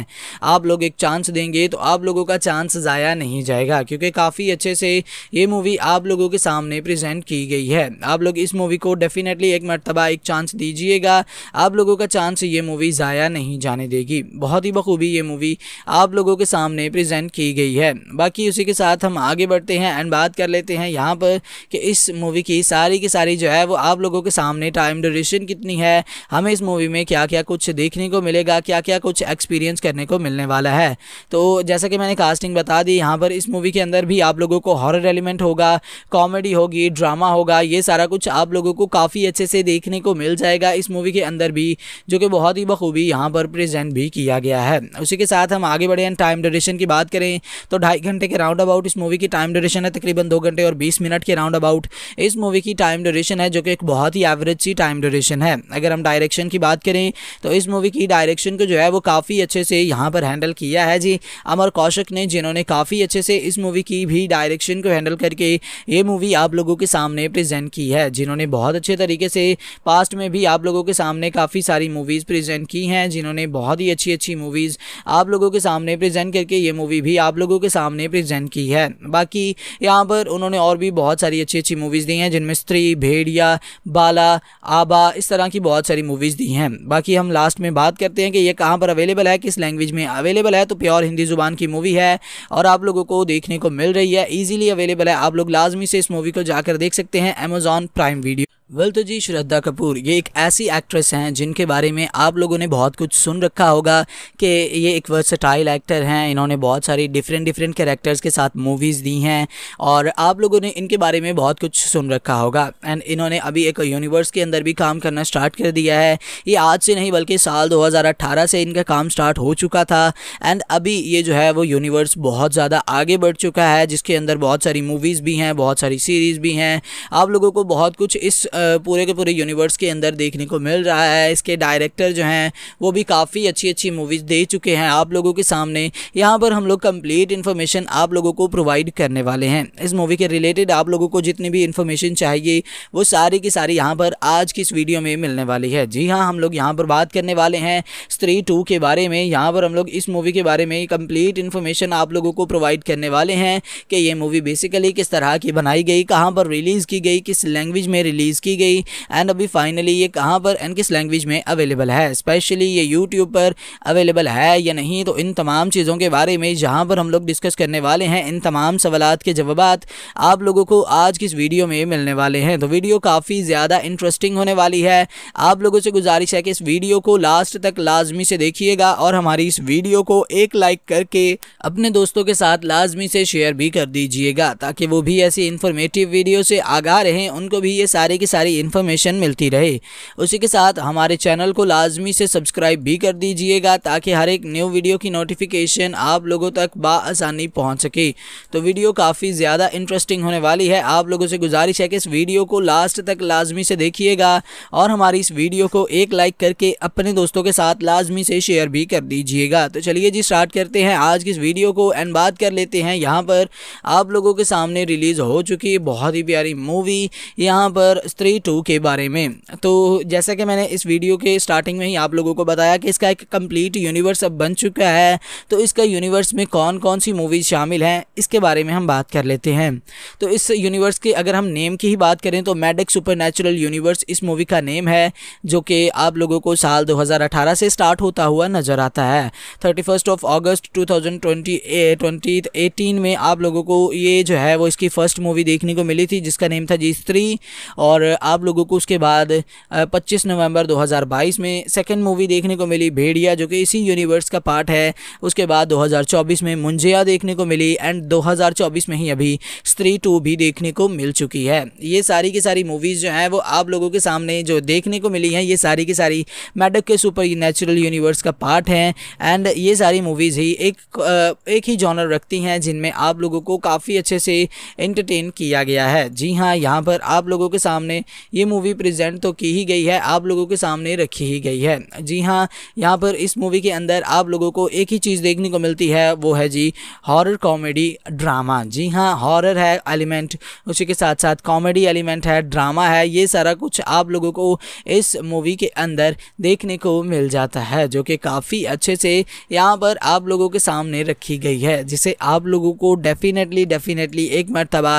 आप लोग एक चांस देंगे तो आप लोगों का चांस ज़ाया नहीं जाएगा क्योंकि काफ़ी अच्छे से ये मूवी आप लोगों के सामने प्रेजेंट की गई है आप लोग इस मूवी को डेफिनेटली एक मरतबा मरतबा एक चांस दीजिएगा आप लोगों का चांस ये मूवी ज़ाया नहीं जाने देगी बहुत ही बखूबी ये मूवी आप लोगों के सामने प्रेजेंट की गई है बाकी उसी के साथ हम आगे बढ़ते हैं एंड बात कर लेते हैं यहाँ पर कि इस मूवी की सारी की सारी जो है वो आप लोगों के सामने टाइम ड्यूरेशन कितनी है हमें इस मूवी में क्या क्या कुछ देखने को मिलेगा क्या क्या कुछ एक्सपीरियंस करने को मिलने वाला है तो जैसा कि मैंने कास्टिंग बता दी यहाँ पर इस मूवी के अंदर भी आप लोगों को हॉरर एलिमेंट होगा कॉमेडी होगी ड्रामा होगा ये सारा कुछ आप लोगों को काफ़ी अच्छे से देख देखने को मिल जाएगा इस मूवी के अंदर भी जो कि बहुत ही बखूबी यहाँ पर प्रेजेंट भी किया गया है उसी के साथ हम आगे बढ़े टाइम ड्यूरेशन की बात करें तो ढाई घंटे के राउंड अबाउट इस मूवी की टाइम ड्यूरेशन है तकरीबन दो घंटे और बीस मिनट के राउंड अबाउट इस मूवी की टाइम ड्यूरेशन है जो कि एक बहुत ही एवरेज सी टाइम ड्यूरेशन है अगर हम डायरेक्शन की बात करें तो इस मूवी की डायरेक्शन को जो है वो काफ़ी अच्छे से यहाँ पर हैंडल किया है जी अमर कौशिक ने जिन्होंने काफ़ी अच्छे से इस मूवी की भी डायरेक्शन को हैंडल करके ये मूवी आप लोगों के सामने प्रेजेंट की है जिन्होंने बहुत अच्छे तरीके से पास्ट में भी आप लोगों के सामने काफ़ी सारी मूवीज़ प्रेजेंट की हैं जिन्होंने बहुत ही अच्छी अच्छी मूवीज़ आप लोगों के सामने प्रेजेंट करके ये मूवी भी आप लोगों के सामने प्रेजेंट की है बाकी यहाँ पर उन्होंने और भी बहुत सारी अच्छी अच्छी मूवीज़ दी हैं जिनमें स्त्री भेड़िया बाला आबा इस तरह की बहुत सारी मूवीज़ दी हैं बाकी हम लास्ट में बात करते हैं कि ये कहाँ पर अवेलेबल है किस लैंग्वेज में अवेलेबल है तो प्योर हिंदी ज़ुबान की मूवी है और आप लोगों को देखने को मिल रही है ईजिली अवेलेबल है आप लोग लाजमी से इस मूवी को जाकर देख सकते हैं अमेजॉन प्राइम वीडियो वेल तो जी श्रद्धा कपूर ये एक ऐसी एक्ट्रेस हैं जिनके बारे में आप लोगों ने बहुत कुछ सुन रखा होगा कि ये एक वर्सटाइल एक्टर हैं इन्होंने बहुत सारी डिफरेंट डिफरेंट कैरेक्टर्स के साथ मूवीज़ दी हैं और आप लोगों ने इनके बारे में बहुत कुछ सुन रखा होगा एंड इन्होंने अभी एक यूनिवर्स के अंदर भी काम करना स्टार्ट कर दिया है ये आज से नहीं बल्कि साल दो से इनका काम स्टार्ट हो चुका था एंड अभी ये जो है वो यूनिवर्स बहुत ज़्यादा आगे बढ़ चुका है जिसके अंदर बहुत सारी मूवीज़ भी हैं बहुत सारी सीरीज़ भी हैं आप लोगों को बहुत कुछ इस पूरे के पूरे यूनिवर्स के अंदर देखने को मिल रहा है इसके डायरेक्टर जो हैं वो भी काफ़ी अच्छी अच्छी मूवीज़ दे चुके हैं आप लोगों के सामने यहाँ पर हम लोग कंप्लीट इन्फॉर्मेशन आप लोगों को प्रोवाइड करने वाले हैं इस मूवी के रिलेटेड आप लोगों को जितनी भी इन्फॉर्मेशन चाहिए वो सारी की सारी यहाँ पर आज की इस वीडियो में मिलने वाली है जी हाँ हम लोग यहाँ पर बात करने वाले हैं स्त्री टू के बारे में यहाँ पर हम लोग इस मूवी के बारे में कम्प्लीट इन्फॉर्मेशन आप लोगों को प्रोवाइड करने वाले हैं कि ये मूवी बेसिकली किस तरह की बनाई गई कहाँ पर रिलीज़ की गई किस लैंग्वेज में रिलीज़ की गई एंड अभी फाइनली ये कहाँ पर एंड किस लैंग्वेज में अवेलेबल है स्पेशली ये यूट्यूब पर अवेलेबल है या नहीं तो इन तमाम चीज़ों के बारे में जहाँ पर हम लोग डिस्कस करने वाले हैं इन तमाम सवाल के जवाब आप लोगों को आज की इस वीडियो में मिलने वाले हैं तो वीडियो काफ़ी ज़्यादा इंटरेस्टिंग होने वाली है आप लोगों से गुजारिश है कि इस वीडियो को लास्ट तक लाजमी से देखिएगा और हमारी इस वीडियो को एक लाइक करके अपने दोस्तों के साथ लाजमी से शेयर भी कर दीजिएगा ताकि वो भी ऐसी इंफॉर्मेटिव वीडियो से आगा रहें उनको भी ये सारे के सारी इन्फॉर्मेशन मिलती रहे उसी के साथ हमारे चैनल को लाजमी से सब्सक्राइब भी कर दीजिएगा ताकि हर एक न्यू वीडियो की नोटिफिकेशन आप लोगों तक बसानी पहुँच सके तो वीडियो काफ़ी ज़्यादा इंटरेस्टिंग होने वाली है आप लोगों से गुजारिश है कि इस वीडियो को लास्ट तक लाजमी से देखिएगा और हमारी इस वीडियो को एक लाइक करके अपने दोस्तों के साथ लाजमी से शेयर भी कर दीजिएगा तो चलिए जी स्टार्ट करते हैं आज की इस वीडियो को एंड बात कर लेते हैं यहाँ पर आप लोगों के सामने रिलीज़ हो चुकी है बहुत ही प्यारी मूवी यहाँ पर थ्री टू के बारे में तो जैसे कि मैंने इस वीडियो के स्टार्टिंग में ही आप लोगों को बताया कि इसका एक कंप्लीट यूनिवर्स अब बन चुका है तो इसका यूनिवर्स में कौन कौन सी मूवीज़ शामिल हैं इसके बारे में हम बात कर लेते हैं तो इस यूनिवर्स के अगर हम नेम की ही बात करें तो मैडिक सुपर यूनिवर्स इस मूवी का नेम है जो कि आप लोगों को साल दो से स्टार्ट होता हुआ नज़र आता है thirty first of August two thousand twenty में आप लोगों को ये जो है वो इसकी फ़र्स्ट मूवी देखने को मिली थी जिसका नेम था जी स्त्री और आप लोगों को उसके बाद 25 नवंबर 2022 में सेकंड मूवी देखने को मिली भेड़िया जो कि इसी यूनिवर्स का पार्ट है उसके बाद 2024 में मुंजिया देखने को मिली एंड 2024 में ही अभी स्त्री टू भी देखने को मिल चुकी है ये सारी की सारी मूवीज़ जो हैं वो आप लोगों के सामने जो देखने को मिली हैं ये सारी की सारी मैडक के सुपर नेचुरल यूनिवर्स का पार्ट है एंड ये सारी मूवीज़ ही एक एक ही जॉनर रखती हैं जिनमें आप लोगों को काफ़ी अच्छे से इंटरटेन किया गया है जी हाँ यहाँ पर आप लोगों के सामने में ये मूवी प्रेजेंट तो की ही गई है आप लोगों के सामने रखी ही गई है जी हाँ यहाँ पर इस मूवी के अंदर आप लोगों को एक ही चीज़ देखने को मिलती है वो है जी हॉरर कॉमेडी ड्रामा जी हाँ हॉरर है एलिमेंट उसी के साथ साथ कॉमेडी एलिमेंट है ड्रामा है ये सारा कुछ आप लोगों को इस मूवी के अंदर देखने को मिल जाता है जो कि काफ़ी अच्छे से यहाँ पर आप लोगों के सामने रखी गई है जिसे आप लोगों को डेफिनेटली डेफिनेटली एक मरतबा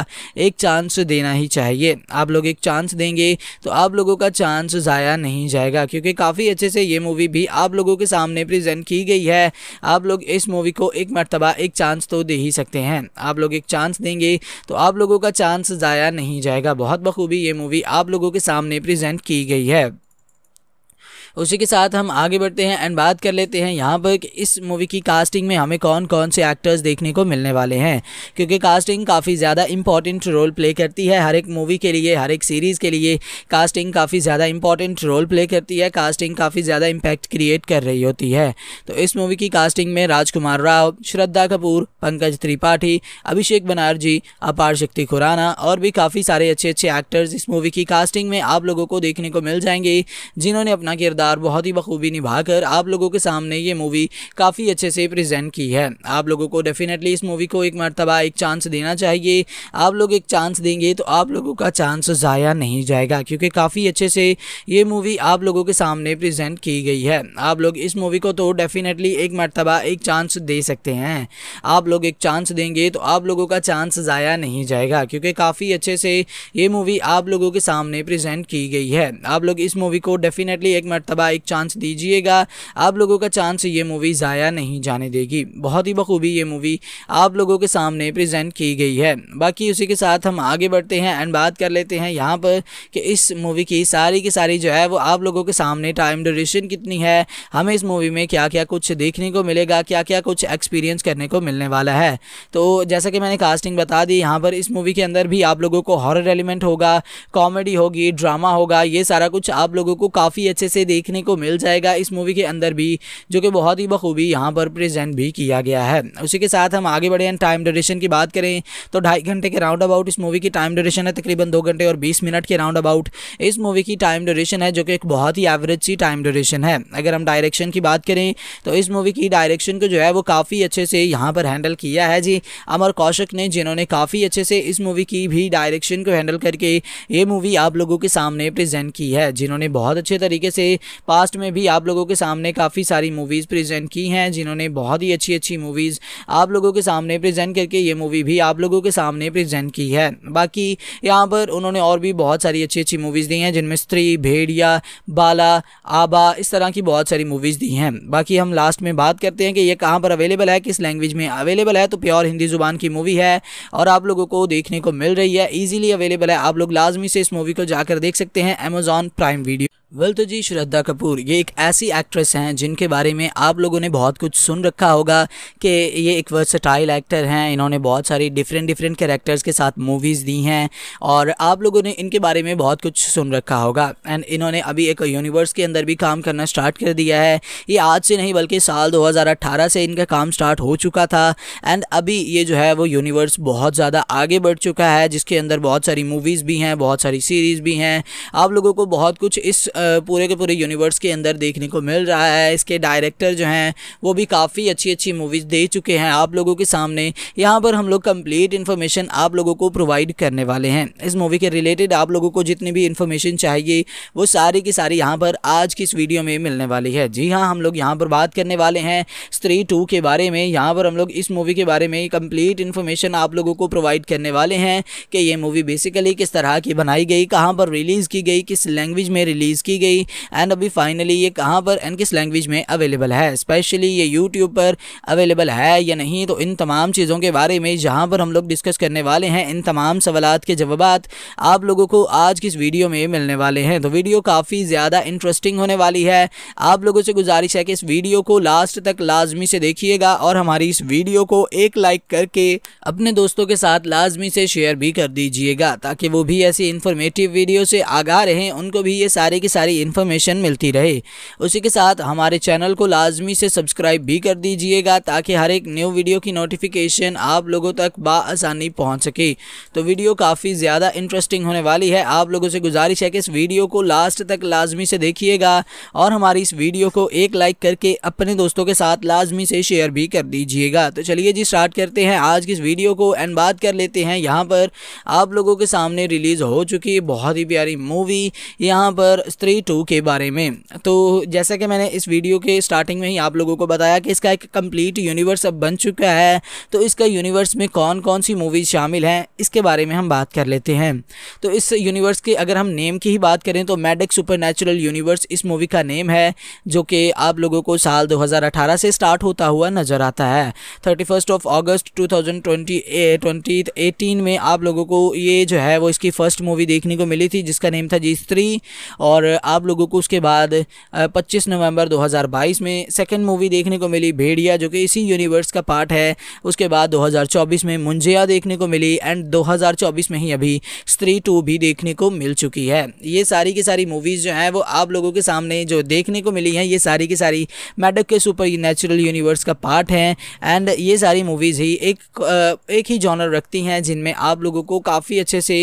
एक चांस देना ही चाहिए आप लोग एक चांस चांस देंगे तो आप लोगों का चांस ज़ाया नहीं जाएगा क्योंकि काफ़ी अच्छे से ये मूवी भी आप लोगों के सामने प्रेजेंट की गई है आप लोग इस मूवी को एक मरतबा एक चांस तो दे ही सकते हैं आप लोग एक चांस देंगे तो आप लोगों का चांस ज़ाया नहीं जाएगा बहुत बखूबी ये मूवी आप लोगों के सामने प्रजेंट की गई है उसी के साथ हम आगे बढ़ते हैं एंड बात कर लेते हैं यहाँ पर इस मूवी की कास्टिंग में हमें कौन कौन से एक्टर्स देखने को मिलने वाले हैं क्योंकि कास्टिंग काफ़ी ज़्यादा इंपॉर्टेंट रोल प्ले करती है हर एक मूवी के लिए हर एक सीरीज़ के लिए कास्टिंग काफ़ी ज़्यादा इंपॉर्टेंट रोल प्ले करती है कास्टिंग काफ़ी ज़्यादा इम्पैक्ट क्रिएट कर रही होती है तो इस मूवी की कास्टिंग में राजकुमार राव श्रद्धा कपूर पंकज त्रिपाठी अभिषेक बनर्जी अपार शक्ति खुराना और भी काफ़ी सारे अच्छे अच्छे एक्टर्स इस मूवी की कास्टिंग में आप लोगों को देखने को मिल जाएंगे जिन्होंने अपना किरदार किरदार बहुत ही बखूबी निभाकर आप लोगों के सामने ये मूवी काफ़ी अच्छे से प्रेजेंट की है आप लोगों को डेफिनेटली इस मूवी को एक मरतबा एक चांस देना चाहिए आप लोग एक चांस देंगे तो आप लोगों का चांस ज़ाया नहीं जाएगा क्योंकि काफ़ी अच्छे से ये मूवी आप लोगों के सामने प्रेजेंट की गई है आप लोग इस मूवी को तो डेफिनेटली एक मरतबा एक चांस दे सकते हैं आप लोग एक चांस देंगे तो आप लोगों का चांस ज़ाया नहीं जाएगा क्योंकि काफ़ी अच्छे से ये मूवी आप लोगों के सामने प्रेजेंट की गई है आप लोग इस मूवी को डेफिनेटली एक मरत मरतबा एक चांस दीजिएगा आप लोगों का चांस ये मूवी ज़ाया नहीं जाने देगी बहुत ही बखूबी ये मूवी आप लोगों के सामने प्रेजेंट की गई है बाकी उसी के साथ हम आगे बढ़ते हैं एंड बात कर लेते हैं यहाँ पर कि इस मूवी की सारी की सारी जो है वो आप लोगों के सामने टाइम ड्यूरेशन कितनी है हमें इस मूवी में क्या क्या कुछ देखने को मिलेगा क्या क्या कुछ एक्सपीरियंस करने को मिलने वाला है तो जैसा कि मैंने कास्टिंग बता दी यहाँ पर इस मूवी के अंदर भी आप लोगों को हॉरर एलिमेंट होगा कॉमेडी होगी ड्रामा होगा ये सारा कुछ आप लोगों को काफ़ी अच्छे से दे देखने को मिल जाएगा इस मूवी के अंदर भी जो कि बहुत ही बखूबी यहाँ पर प्रेजेंट भी किया गया है उसी के साथ हम आगे बढ़े एंड टाइम ड्यूरेशन की बात करें तो ढाई घंटे के राउंड अबाउट इस मूवी की टाइम ड्यूरेशन है तकरीबन दो घंटे और बीस मिनट के राउंड अबाउट इस मूवी की टाइम ड्यूरेशन है जो कि एक बहुत ही एवरेज सी टाइम ड्यूरेशन है अगर हम डायरेक्शन की बात करें तो इस मूवी की डायरेक्शन को जो है वो काफ़ी अच्छे से यहाँ पर हैंडल किया है जी अमर कौशिक ने जिन्होंने काफ़ी अच्छे से इस मूवी की भी डायरेक्शन को हैंडल करके ये मूवी आप लोगों के सामने प्रेजेंट की है जिन्होंने बहुत अच्छे तरीके से पास्ट में भी आप लोगों के सामने काफ़ी सारी मूवीज़ प्रेजेंट की हैं जिन्होंने बहुत ही अच्छी अच्छी मूवीज़ आप लोगों के सामने प्रेजेंट करके ये मूवी भी आप लोगों के सामने प्रेजेंट की है बाकी यहाँ पर उन्होंने और भी बहुत सारी अच्छी अच्छी मूवीज़ दी हैं जिनमें स्त्री भेड़िया बाला आबा इस तरह की बहुत सारी मूवीज़ दी हैं बाकी हम लास्ट में बात करते हैं कि ये कहाँ पर अवेलेबल है किस लैंग्वेज में अवेलेबल है तो प्योर हिंदी ज़ुबान की मूवी है और आप लोगों को देखने को मिल रही है ईजिली अवेलेबल है आप लोग लाजमी से इस मूवी को जाकर देख सकते हैं अमेजॉन प्राइम वीडियो वेल तो जी श्रद्धा कपूर ये एक ऐसी एक्ट्रेस हैं जिनके बारे में आप लोगों ने बहुत कुछ सुन रखा होगा कि ये एक वर्सटाइल एक्टर हैं इन्होंने बहुत सारी डिफरेंट डिफरेंट कैरेक्टर्स के साथ मूवीज़ दी हैं और आप लोगों ने इनके बारे में बहुत कुछ सुन रखा होगा एंड इन्होंने अभी एक यूनिवर्स के अंदर भी काम करना स्टार्ट कर दिया है ये आज से नहीं बल्कि साल दो से इनका काम स्टार्ट हो चुका था एंड अभी ये जो है वो यूनिवर्स बहुत ज़्यादा आगे बढ़ चुका है जिसके अंदर बहुत सारी मूवीज़ भी हैं बहुत सारी सीरीज़ भी हैं आप लोगों को बहुत कुछ इस पूरे के पूरे यूनिवर्स के अंदर देखने को मिल रहा है इसके डायरेक्टर जो हैं वो भी काफ़ी अच्छी अच्छी मूवीज़ दे चुके हैं आप लोगों के सामने यहाँ पर हम लोग कंप्लीट इन्फॉर्मेशन आप लोगों को प्रोवाइड करने वाले हैं इस मूवी के रिलेटेड आप लोगों को जितनी भी इन्फॉर्मेशन चाहिए वो सारी की सारी यहाँ पर आज की इस वीडियो में मिलने वाली है जी हाँ हम लोग यहाँ पर बात करने वाले हैं स्त्री टू के बारे में यहाँ पर हम लोग इस मूवी के बारे में कंप्लीट इन्फॉर्मेशन आप लोगों को प्रोवाइड करने वाले हैं कि ये मूवी बेसिकली किस तरह की बनाई गई कहाँ पर रिलीज़ की गई किस लैंग्वेज में रिलीज़ की गई एंड अभी फाइनली ये कहाँ पर एंड किस लैंग्वेज में अवेलेबल है स्पेशली ये यूट्यूब पर अवेलेबल है या नहीं तो इन तमाम चीज़ों के बारे में जहाँ पर हम लोग डिस्कस करने वाले हैं इन तमाम सवाल के जवाब आप लोगों को आज की इस वीडियो में मिलने वाले हैं तो वीडियो काफ़ी ज़्यादा इंटरेस्टिंग होने वाली है आप लोगों से गुजारिश है कि इस वीडियो को लास्ट तक लाजमी से देखिएगा और हमारी इस वीडियो को एक लाइक करके अपने दोस्तों के साथ लाजमी से शेयर भी कर दीजिएगा ताकि वो भी ऐसी इंफॉर्मेटिव वीडियो से आगा रहें उनको भी ये सारे के सारी इन्फॉर्मेशन मिलती रहे उसी के साथ हमारे चैनल को लाजमी से सब्सक्राइब भी कर दीजिएगा ताकि हर एक न्यू वीडियो की नोटिफिकेशन आप लोगों तक बसानी पहुँच सके तो वीडियो काफ़ी ज़्यादा इंटरेस्टिंग होने वाली है आप लोगों से गुजारिश है कि इस वीडियो को लास्ट तक लाजमी से देखिएगा और हमारी इस वीडियो को एक लाइक करके अपने दोस्तों के साथ लाजमी से शेयर भी कर दीजिएगा तो चलिए जी स्टार्ट करते हैं आज की इस वीडियो को एंड बात कर लेते हैं यहाँ पर आप लोगों के सामने रिलीज़ हो चुकी है बहुत ही प्यारी मूवी यहाँ पर थ्री टू के बारे में तो जैसा कि मैंने इस वीडियो के स्टार्टिंग में ही आप लोगों को बताया कि इसका एक कंप्लीट यूनिवर्स अब बन चुका है तो इसका यूनिवर्स में कौन कौन सी मूवीज़ शामिल हैं इसके बारे में हम बात कर लेते हैं तो इस यूनिवर्स के अगर हम नेम की ही बात करें तो मैडिक सुपर यूनिवर्स इस मूवी का नेम है जो कि आप लोगों को साल दो से स्टार्ट होता हुआ नज़र आता है thirty first of August two thousand twenty में आप लोगों को ये जो है वो इसकी फ़र्स्ट मूवी देखने को मिली थी जिसका नेम था जी स्त्री और आप लोगों को उसके बाद 25 नवंबर 2022 में सेकंड मूवी देखने को मिली भेड़िया जो कि इसी यूनिवर्स का पार्ट है उसके बाद 2024 में मुंजिया देखने को मिली एंड 2024 में ही अभी स्त्री टू भी देखने को मिल चुकी है ये सारी की सारी मूवीज़ जो हैं वो आप लोगों के सामने जो देखने को मिली हैं ये सारी की सारी मैडक के सुपर नेचुरल यूनिवर्स का पार्ट हैं एंड ये सारी मूवीज़ ही एक एक ही जॉनर रखती हैं जिनमें आप लोगों को काफ़ी अच्छे से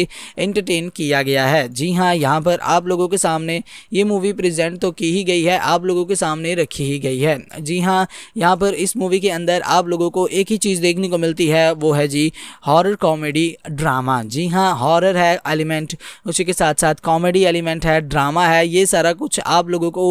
इंटरटेन किया गया है जी हाँ यहाँ पर आप लोगों के सामने ये मूवी प्रेजेंट तो की ही गई है आप लोगों के सामने रखी ही गई है जी हाँ यहाँ पर इस मूवी के अंदर आप लोगों को एक ही चीज़ देखने को मिलती है वो है जी हॉरर कॉमेडी ड्रामा जी हाँ हॉरर है एलिमेंट उसी के साथ साथ कॉमेडी एलिमेंट है ड्रामा है ये सारा कुछ आप लोगों को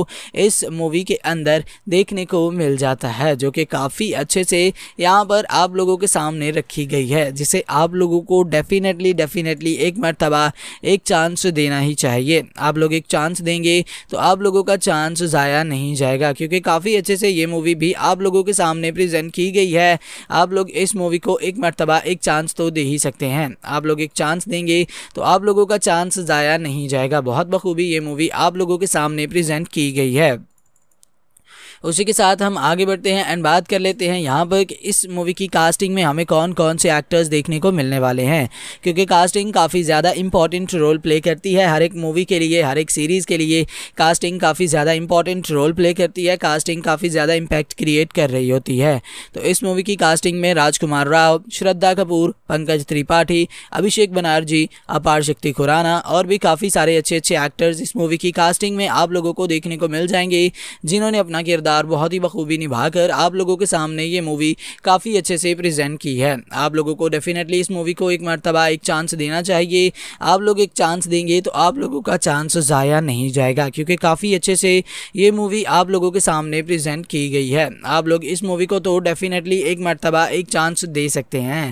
इस मूवी के अंदर देखने को मिल जाता है जो कि काफ़ी अच्छे से यहाँ पर आप लोगों के सामने रखी गई है जिसे आप लोगों को डेफिनेटली डेफिनेटली एक मरतबा एक चांस देना ही चाहिए आप लोग एक चांस देंगे तो आप लोगों का चांस ज़ाया नहीं जाएगा क्योंकि काफ़ी अच्छे से ये मूवी भी आप लोगों के सामने प्रेजेंट की गई है आप लोग इस मूवी को एक मरतबा एक चांस तो दे ही सकते हैं आप लोग एक चांस देंगे तो आप लोगों का चांस ज़ाया नहीं जाएगा बहुत बखूबी ये मूवी आप लोगों के सामने प्रजेंट की गई है उसी के साथ हम आगे बढ़ते हैं एंड बात कर लेते हैं यहाँ पर कि इस मूवी की कास्टिंग में हमें कौन कौन से एक्टर्स देखने को मिलने वाले हैं क्योंकि कास्टिंग काफ़ी ज़्यादा इंपॉर्टेंट रोल प्ले करती है हर एक मूवी के लिए हर एक सीरीज़ के लिए कास्टिंग काफ़ी ज़्यादा इंपॉर्टेंट रोल प्ले करती है कास्टिंग काफ़ी ज़्यादा इम्पैक्ट क्रिएट कर रही होती है तो इस मूवी की कास्टिंग में राजकुमार राव श्रद्धा कपूर पंकज त्रिपाठी अभिषेक बनर्जी अपार शक्ति खुराना और भी काफ़ी सारे अच्छे अच्छे एक्टर्स इस मूवी की कास्टिंग में आप लोगों को देखने को मिल जाएंगे जिन्होंने अपना किरदार किरदार बहुत ही बखूबी निभाकर आप लोगों के सामने ये मूवी काफ़ी अच्छे से प्रेजेंट की है आप लोगों को डेफिनेटली इस मूवी को एक मरतबा एक चांस देना चाहिए आप लोग एक चांस देंगे तो आप लोगों का चांस ज़ाया नहीं जाएगा क्योंकि काफ़ी अच्छे से ये मूवी आप लोगों के सामने प्रजेंट की गई है आप लोग इस मूवी को तो डेफिनेटली एक मरतबा एक चांस दे सकते हैं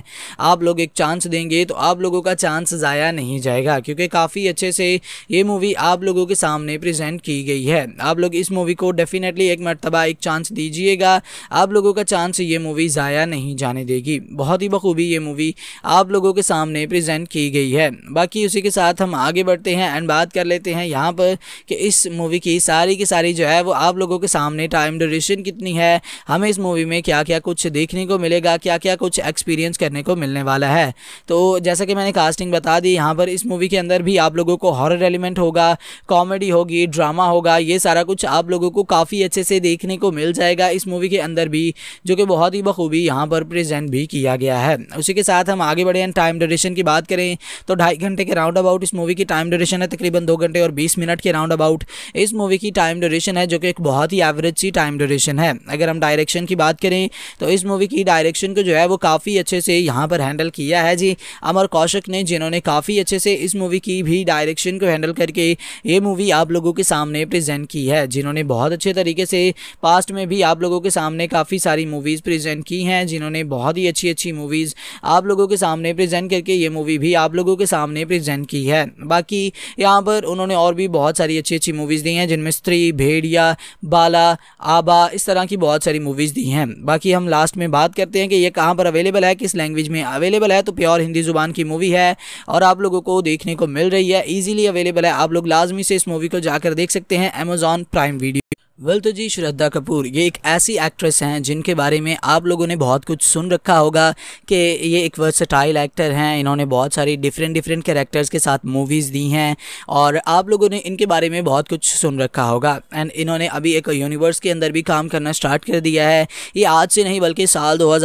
आप लोग एक चांस देंगे तो आप लोगों का चांस ज़ाया नहीं जाएगा क्योंकि काफ़ी अच्छे से ये मूवी आप लोगों के सामने प्रेजेंट की गई है आप लोग इस मूवी को डेफिनेटली एक मरतबा मरतबा एक चांस दीजिएगा आप लोगों का चांस ये मूवी ज़ाया नहीं जाने देगी बहुत ही बखूबी ये मूवी आप लोगों के सामने प्रेजेंट की गई है बाकी उसी के साथ हम आगे बढ़ते हैं एंड बात कर लेते हैं यहाँ पर कि इस मूवी की सारी की सारी जो है वो आप लोगों के सामने टाइम ड्यूरेशन कितनी है हमें इस मूवी में क्या क्या कुछ देखने को मिलेगा क्या क्या कुछ एक्सपीरियंस करने को मिलने वाला है तो जैसा कि मैंने कास्टिंग बता दी यहाँ पर इस मूवी के अंदर भी आप लोगों को हॉरर एलिमेंट होगा कॉमेडी होगी ड्रामा होगा ये सारा कुछ आप लोगों को काफ़ी अच्छे से दे देखने को मिल जाएगा इस मूवी के अंदर भी जो कि बहुत ही बखूबी यहाँ पर प्रेजेंट भी किया गया है उसी के साथ हम आगे बढ़े एंड टाइम ड्यूरेशन की बात करें तो ढाई घंटे के राउंड अबाउट इस मूवी की टाइम ड्यूरेशन है तकरीबन दो घंटे और बीस मिनट के राउंड अबाउट इस मूवी की टाइम ड्यूरेशन है जो कि एक बहुत ही एवरेज सी टाइम ड्यूरेशन है अगर हम डायरेक्शन की बात करें तो इस मूवी की डायरेक्शन को जो है वो काफ़ी अच्छे से यहाँ पर हैंडल किया है जी अमर कौशिक ने जिन्होंने काफ़ी अच्छे से इस मूवी की भी डायरेक्शन को हैंडल करके ये मूवी आप लोगों के सामने प्रेजेंट की है जिन्होंने बहुत अच्छे तरीके से पास्ट में भी आप लोगों के सामने काफ़ी सारी मूवीज़ प्रेजेंट की हैं जिन्होंने बहुत ही अच्छी अच्छी मूवीज़ आप लोगों के सामने प्रेजेंट करके ये मूवी भी आप लोगों के सामने प्रेजेंट की है बाकी यहाँ पर उन्होंने और भी बहुत सारी अच्छी अच्छी मूवीज़ दी हैं जिनमें स्त्री भेड़िया बाला आबा इस तरह की बहुत सारी मूवीज़ दी हैं बाकी हम लास्ट में बात करते हैं कि ये कहाँ पर अवेलेबल है किस लैंग्वेज में अवेलेबल है तो प्योर हिंदी ज़ुबान की मूवी है और आप लोगों को देखने को मिल रही है ईजिली अवेलेबल है आप लोग लाजमी से इस मूवी को जाकर देख सकते हैं अमेजॉन प्राइम वीडियो वेल तो जी श्रद्धा कपूर ये एक ऐसी एक्ट्रेस हैं जिनके बारे में आप लोगों ने बहुत कुछ सुन रखा होगा कि ये एक वर्सटाइल एक्टर हैं इन्होंने बहुत सारी डिफरेंट डिफरेंट कैरेक्टर्स के साथ मूवीज़ दी हैं और आप लोगों ने इनके बारे में बहुत कुछ सुन रखा होगा एंड इन्होंने अभी एक यूनिवर्स के अंदर भी काम करना स्टार्ट कर दिया है ये आज से नहीं बल्कि साल दो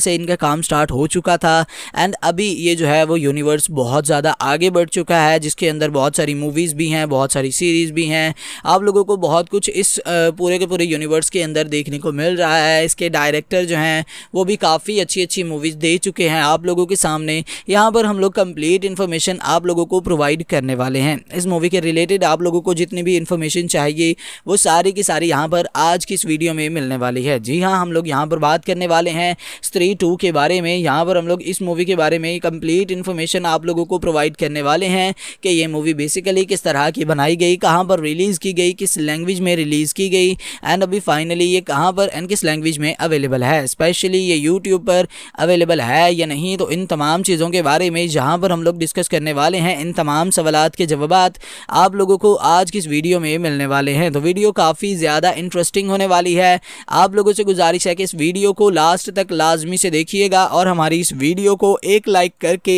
से इनका काम स्टार्ट हो चुका था एंड अभी ये जो है वो यूनिवर्स बहुत ज़्यादा आगे बढ़ चुका है जिसके अंदर बहुत सारी मूवीज़ भी हैं बहुत सारी सीरीज़ भी हैं आप लोगों को बहुत कुछ इस पूरे के पूरे यूनिवर्स के अंदर देखने को मिल रहा है इसके डायरेक्टर जो हैं वो भी काफ़ी अच्छी अच्छी मूवीज़ दे चुके हैं आप लोगों के सामने यहाँ पर हम लोग कम्प्लीट इन्फॉर्मेशन आप लोगों को प्रोवाइड करने वाले हैं इस मूवी के रिलेटेड आप लोगों को जितनी भी इन्फॉर्मेशन चाहिए वो सारी की सारी यहाँ पर आज की इस वीडियो में मिलने वाली है जी हाँ हम लोग यहाँ पर बात करने वाले हैं स्त्री टू के बारे में यहाँ पर हम लोग इस मूवी के बारे में कम्प्लीट इन्फॉर्मेशन आप लोगों को प्रोवाइड करने वाले हैं कि ये मूवी बेसिकली किस तरह की बनाई गई कहाँ पर रिलीज़ की गई किस लैंग्वेज में रिलीज़ की गई एंड अभी फाइनली ये कहाँ पर एंड किस लैंग्वेज में अवेलेबल है स्पेशली ये यूट्यूब पर अवेलेबल है या नहीं तो इन तमाम चीज़ों के बारे में जहाँ पर हम लोग डिस्कस करने वाले हैं इन तमाम सवाल के जवाब आप लोगों को आज की इस वीडियो में मिलने वाले हैं तो वीडियो काफ़ी ज़्यादा इंटरेस्टिंग होने वाली है आप लोगों से गुजारिश है कि इस वीडियो को लास्ट तक लाजमी से देखिएगा और हमारी इस वीडियो को एक लाइक करके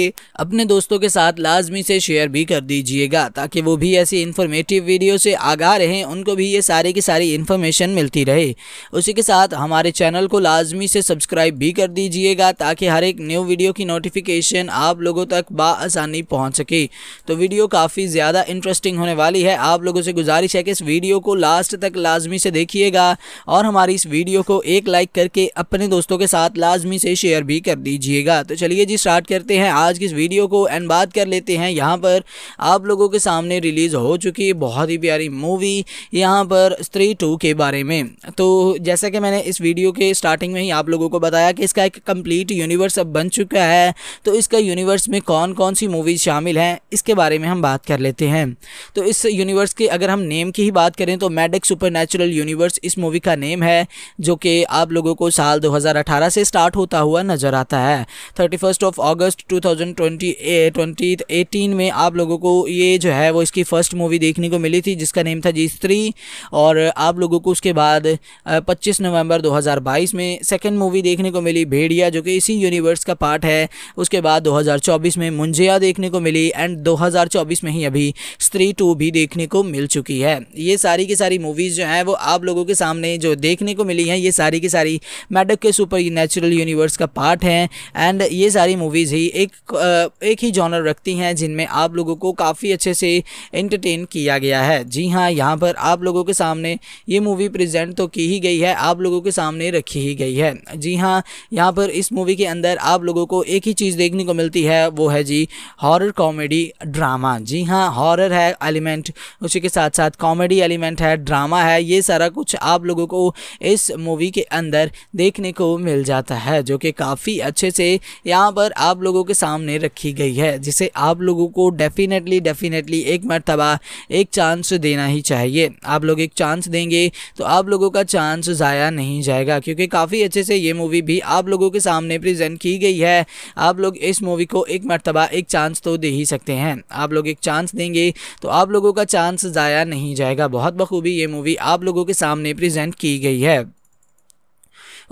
अपने दोस्तों के साथ लाजमी से शेयर भी कर दीजिएगा ताकि वो भी ऐसी इन्फॉर्मेटिव वीडियो से आगा रहें उनको भी ये सारे के सारी इन्फॉर्मेशन मिलती रहे उसी के साथ हमारे चैनल को लाजमी से सब्सक्राइब भी कर दीजिएगा ताकि हर एक न्यू वीडियो की नोटिफिकेशन आप लोगों तक बसानी पहुँच सके तो वीडियो काफ़ी ज़्यादा इंटरेस्टिंग होने वाली है आप लोगों से गुजारिश है कि इस वीडियो को लास्ट तक लाजमी से देखिएगा और हमारी इस वीडियो को एक लाइक करके अपने दोस्तों के साथ लाजमी से शेयर भी कर दीजिएगा तो चलिए जी स्टार्ट करते हैं आज की इस वीडियो को एंड बात कर लेते हैं यहाँ पर आप लोगों के सामने रिलीज़ हो चुकी है बहुत ही प्यारी मूवी यहाँ पर थ्री टू के बारे में तो जैसा कि मैंने इस वीडियो के स्टार्टिंग में ही आप लोगों को बताया कि इसका एक कंप्लीट यूनिवर्स अब बन चुका है तो इसका यूनिवर्स में कौन कौन सी मूवीज़ शामिल हैं इसके बारे में हम बात कर लेते हैं तो इस यूनिवर्स के अगर हम नेम की ही बात करें तो मैडिक सुपर यूनिवर्स इस मूवी का नेम है जो कि आप लोगों को साल अठारह से स्टार्ट होता हुआ नज़र आता है thirty first of August two thousand twenty में आप लोगों को ये जो है वो इसकी फ़र्स्ट मूवी देखने को मिली थी जिसका नेम था जी स्त्री और आप लोगों को उसके बाद 25 नवंबर 2022 में सेकंड मूवी देखने को मिली भेड़िया जो कि इसी यूनिवर्स का पार्ट है उसके बाद 2024 में मुंजिया देखने को मिली एंड 2024 में ही अभी स्त्री टू भी देखने को मिल चुकी है ये सारी की सारी मूवीज़ जो हैं वो आप लोगों के सामने जो देखने को मिली हैं ये सारी की सारी मैडक के सुपर नेचुरल यूनिवर्स का पार्ट हैं एंड ये सारी मूवीज़ ही एक एक ही जॉनर रखती हैं जिनमें आप लोगों को काफ़ी अच्छे से इंटरटेन किया गया है जी हाँ यहाँ पर आप लोगों के सामने ये मूवी प्रेजेंट तो की ही गई है आप लोगों के सामने रखी ही गई है जी हाँ यहाँ पर इस मूवी के अंदर आप लोगों को एक ही चीज़ देखने को मिलती है वो है जी हॉरर कॉमेडी ड्रामा जी हाँ हॉरर है एलिमेंट उसी के साथ साथ कॉमेडी एलिमेंट है ड्रामा है ये सारा कुछ आप लोगों को इस मूवी के अंदर देखने को मिल जाता है जो कि काफ़ी अच्छे से यहाँ पर आप लोगों के सामने रखी गई है जिसे आप लोगों को डेफिनेटली डेफिनेटली एक मरतबा एक चांस देना ही चाहिए आप लोग एक चांस देंगे तो आप लोगों का चांस ज़ाया नहीं जाएगा क्योंकि काफ़ी अच्छे से ये मूवी भी आप लोगों के सामने प्रेजेंट की गई है आप लोग इस मूवी को एक मरतबा एक चांस तो दे ही सकते हैं आप लोग एक चांस देंगे तो आप लोगों का चांस ज़ाया नहीं जाएगा बहुत बखूबी ये मूवी आप लोगों के सामने प्रजेंट की गई है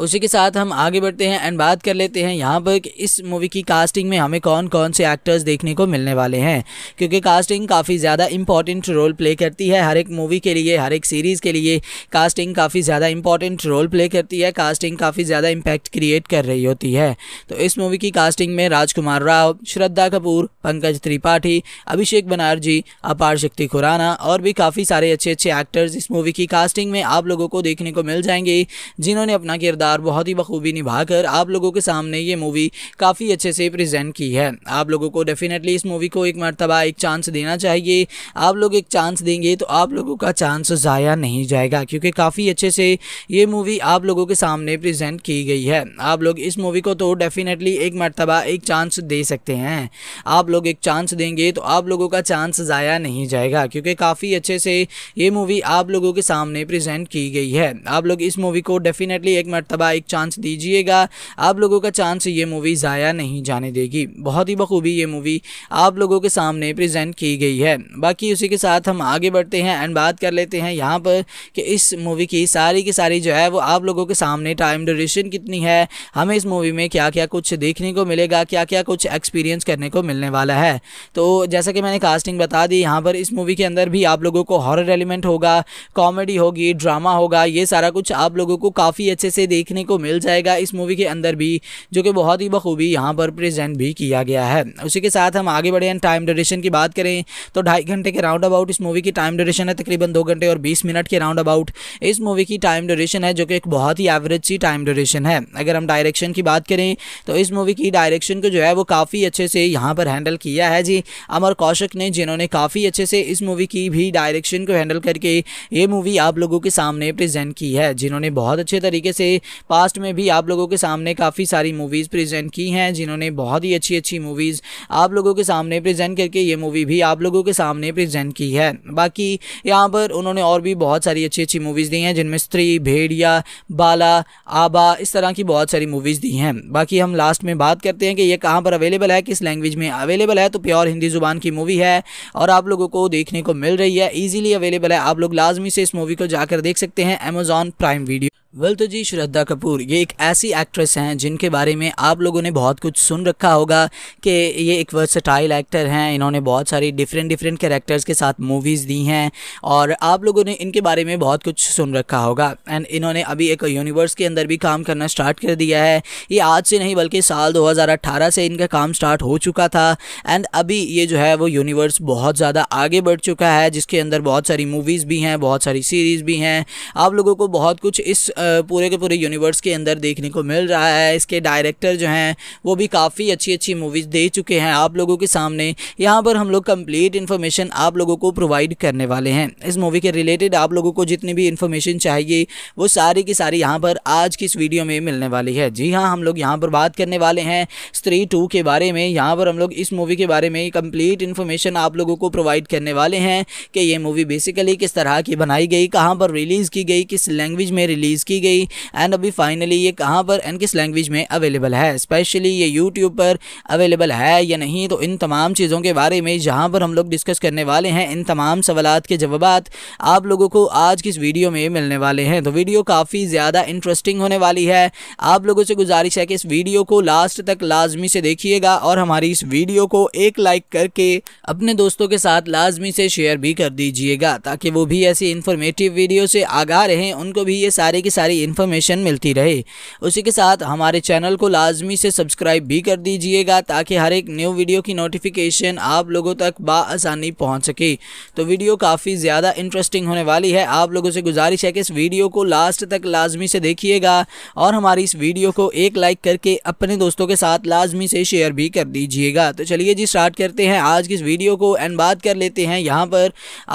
उसी के साथ हम आगे बढ़ते हैं एंड बात कर लेते हैं यहाँ पर कि इस मूवी की कास्टिंग में हमें कौन कौन से एक्टर्स देखने को मिलने वाले हैं क्योंकि कास्टिंग काफ़ी ज़्यादा इंपॉर्टेंट रोल प्ले करती है हर एक मूवी के लिए हर एक सीरीज़ के लिए कास्टिंग काफ़ी ज़्यादा इंपॉर्टेंट रोल प्ले करती है कास्टिंग काफ़ी ज़्यादा इम्पैक्ट क्रिएट कर रही होती है तो इस मूवी की कास्टिंग में राजकुमार राव श्रद्धा कपूर पंकज त्रिपाठी अभिषेक बनर्जी अपार शक्ति खुराना और भी काफ़ी सारे अच्छे अच्छे एक्टर्स इस मूवी की कास्टिंग में आप लोगों को देखने को मिल जाएंगे जिन्होंने अपना किरदार किरदार बहुत ही बखूबी निभाकर आप लोगों के सामने ये मूवी काफ़ी अच्छे से प्रेजेंट की है आप लोगों को डेफिनेटली इस मूवी को एक मरतबा एक चांस देना चाहिए आप लोग एक चांस देंगे तो आप लोगों का चांस ज़ाया नहीं जाएगा क्योंकि काफ़ी अच्छे से ये मूवी आप लोगों के सामने प्रजेंट की गई है आप लोग इस मूवी को तो डेफिनेटली एक मरतबा एक चांस दे सकते हैं आप लोग एक चांस देंगे तो आप लोगों का चांस ज़ाया नहीं जाएगा क्योंकि काफ़ी अच्छे से ये मूवी आप लोगों के सामने प्रेजेंट की गई है आप लोग इस मूवी को डेफिनेटली एक मरतबा मरतबा एक चांस दीजिएगा आप लोगों का चांस ये मूवी ज़ाया नहीं जाने देगी बहुत ही बखूबी ये मूवी आप लोगों के सामने प्रेजेंट की गई है बाकी उसी के साथ हम आगे बढ़ते हैं एंड बात कर लेते हैं यहाँ पर कि इस मूवी की सारी की सारी जो है वो आप लोगों के सामने टाइम ड्यूरेशन कितनी है हमें इस मूवी में क्या क्या कुछ देखने को मिलेगा क्या क्या कुछ एक्सपीरियंस करने को मिलने वाला है तो जैसा कि मैंने कास्टिंग बता दी यहाँ पर इस मूवी के अंदर भी आप लोगों को हॉरर एलिमेंट होगा कॉमेडी होगी ड्रामा होगा ये सारा कुछ आप लोगों को काफ़ी अच्छे से देख देखने को मिल जाएगा इस मूवी के अंदर भी जो कि बहुत ही बखूबी यहाँ पर प्रेजेंट भी किया गया है उसी के साथ हम आगे बढ़े टाइम ड्यूरेशन की बात करें तो ढाई घंटे के राउंड अबाउट इस मूवी की टाइम ड्यूरेशन है तकरीबन दो घंटे और बीस मिनट के राउंड अबाउट इस मूवी की टाइम ड्यूरेशन है जो कि एक बहुत ही एवरेज सी टाइम ड्यूरेशन है अगर हम डायरेक्शन की बात करें तो इस मूवी की डायरेक्शन को जो है वो काफ़ी अच्छे से यहाँ पर हैंडल किया है जी अमर कौशिक ने जिन्होंने काफ़ी अच्छे से इस मूवी की भी डायरेक्शन को हैंडल करके ये मूवी आप लोगों के सामने प्रेजेंट की है जिन्होंने बहुत अच्छे तरीके से पास्ट में भी आप लोगों के सामने काफ़ी सारी मूवीज़ प्रेजेंट की हैं जिन्होंने बहुत ही अच्छी अच्छी मूवीज़ आप लोगों के सामने प्रेजेंट करके ये मूवी भी आप लोगों के सामने प्रेजेंट की है बाकी यहाँ पर उन्होंने और भी बहुत सारी अच्छी अच्छी मूवीज़ दी हैं जिनमें स्त्री भेड़िया बाला आबा इस तरह की बहुत सारी मूवीज़ दी हैं बाकी हम लास्ट में बात करते हैं कि ये कहाँ पर अवेलेबल है किस लैंग्वेज में अवेलेबल है तो प्योर हिंदी ज़ुबान की मूवी है और आप लोगों को देखने को मिल रही है ईजिली अवेलेबल है आप लोग लाजमी से इस मूवी को जाकर देख सकते हैं अमेजॉन प्राइम वीडियो वेल तो जी श्रद्धा कपूर ये एक ऐसी एक्ट्रेस हैं जिनके बारे में आप लोगों ने बहुत कुछ सुन रखा होगा कि ये एक वर्सटाइल एक्टर हैं इन्होंने बहुत सारी डिफरेंट डिफरेंट कैरेक्टर्स के साथ मूवीज़ दी हैं और आप लोगों ने इनके बारे में बहुत कुछ सुन रखा होगा एंड इन्होंने अभी एक यूनिवर्स के अंदर भी काम करना स्टार्ट कर दिया है ये आज से नहीं बल्कि साल दो से इनका काम स्टार्ट हो चुका था एंड अभी ये जो है वो यूनिवर्स बहुत ज़्यादा आगे बढ़ चुका है जिसके अंदर बहुत सारी मूवीज़ भी हैं बहुत सारी सीरीज़ भी हैं आप लोगों को बहुत कुछ इस पूरे के पूरे यूनिवर्स के अंदर देखने को मिल रहा है इसके डायरेक्टर जो हैं वो भी काफ़ी अच्छी अच्छी मूवीज़ दे चुके हैं आप लोगों के सामने यहाँ पर हम लोग कम्प्लीट इन्फॉर्मेशन आप लोगों को प्रोवाइड करने वाले हैं इस मूवी के रिलेटेड आप लोगों को जितनी भी इन्फॉर्मेशन चाहिए वो सारी की सारी यहाँ पर आज की इस वीडियो में मिलने वाली है जी हाँ हम लोग यहाँ पर बात करने वाले हैं स्त्री टू के बारे में यहाँ पर हम लोग इस मूवी के बारे में कंप्लीट इन्फॉर्मेशन आप लोगों को प्रोवाइड करने वाले हैं कि ये मूवी बेसिकली किस तरह की बनाई गई कहाँ पर रिलीज़ की गई किस लैंग्वेज में रिलीज़ की की गई एंड अभी फाइनली ये कहाँ पर एंड किस लैंग्वेज में अवेलेबल है स्पेशली ये यूट्यूब पर अवेलेबल है या नहीं तो इन तमाम चीज़ों के बारे में जहाँ पर हम लोग डिस्कस करने वाले हैं इन तमाम सवाल के जवाब आप लोगों को आज की इस वीडियो में मिलने वाले हैं तो वीडियो काफ़ी ज़्यादा इंटरेस्टिंग होने वाली है आप लोगों से गुजारिश है कि इस वीडियो को लास्ट तक लाजमी से देखिएगा और हमारी इस वीडियो को एक लाइक करके अपने दोस्तों के साथ लाजमी से शेयर भी कर दीजिएगा ताकि वो भी ऐसी इंफॉर्मेटिव वीडियो से आगा रहें उनको भी ये सारे के सारी इन्फॉर्मेशन मिलती रहे उसी के साथ हमारे चैनल को लाजमी से सब्सक्राइब भी कर दीजिएगा ताकि हर एक न्यू वीडियो की नोटिफिकेशन आप लोगों तक बसानी पहुँच सके तो वीडियो काफ़ी ज़्यादा इंटरेस्टिंग होने वाली है आप लोगों से गुजारिश है कि इस वीडियो को लास्ट तक लाजमी से देखिएगा और हमारी इस वीडियो को एक लाइक करके अपने दोस्तों के साथ लाजमी से शेयर भी कर दीजिएगा तो चलिए जी स्टार्ट करते हैं आज की इस वीडियो को एंड बात कर लेते हैं यहाँ पर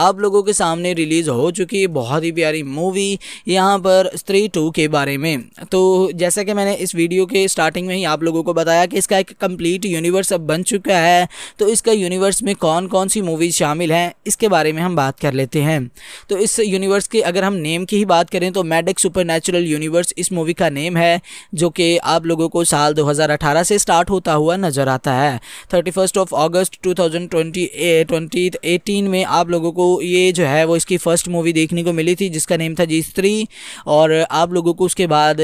आप लोगों के सामने रिलीज़ हो चुकी है बहुत ही प्यारी मूवी यहाँ पर थ्री टू के बारे में तो जैसा कि मैंने इस वीडियो के स्टार्टिंग में ही आप लोगों को बताया कि इसका एक कंप्लीट यूनिवर्स अब बन चुका है तो इसका यूनिवर्स में कौन कौन सी मूवीज़ शामिल हैं इसके बारे में हम बात कर लेते हैं तो इस यूनिवर्स के अगर हम नेम की ही बात करें तो मैडिक सुपर यूनिवर्स इस मूवी का नेम है जो कि आप लोगों को साल दो से स्टार्ट होता हुआ नज़र आता है thirty first of August two thousand twenty में आप लोगों को ये जो है वो इसकी फ़र्स्ट मूवी देखने को मिली थी जिसका नेम था जी और आप लोगों को उसके बाद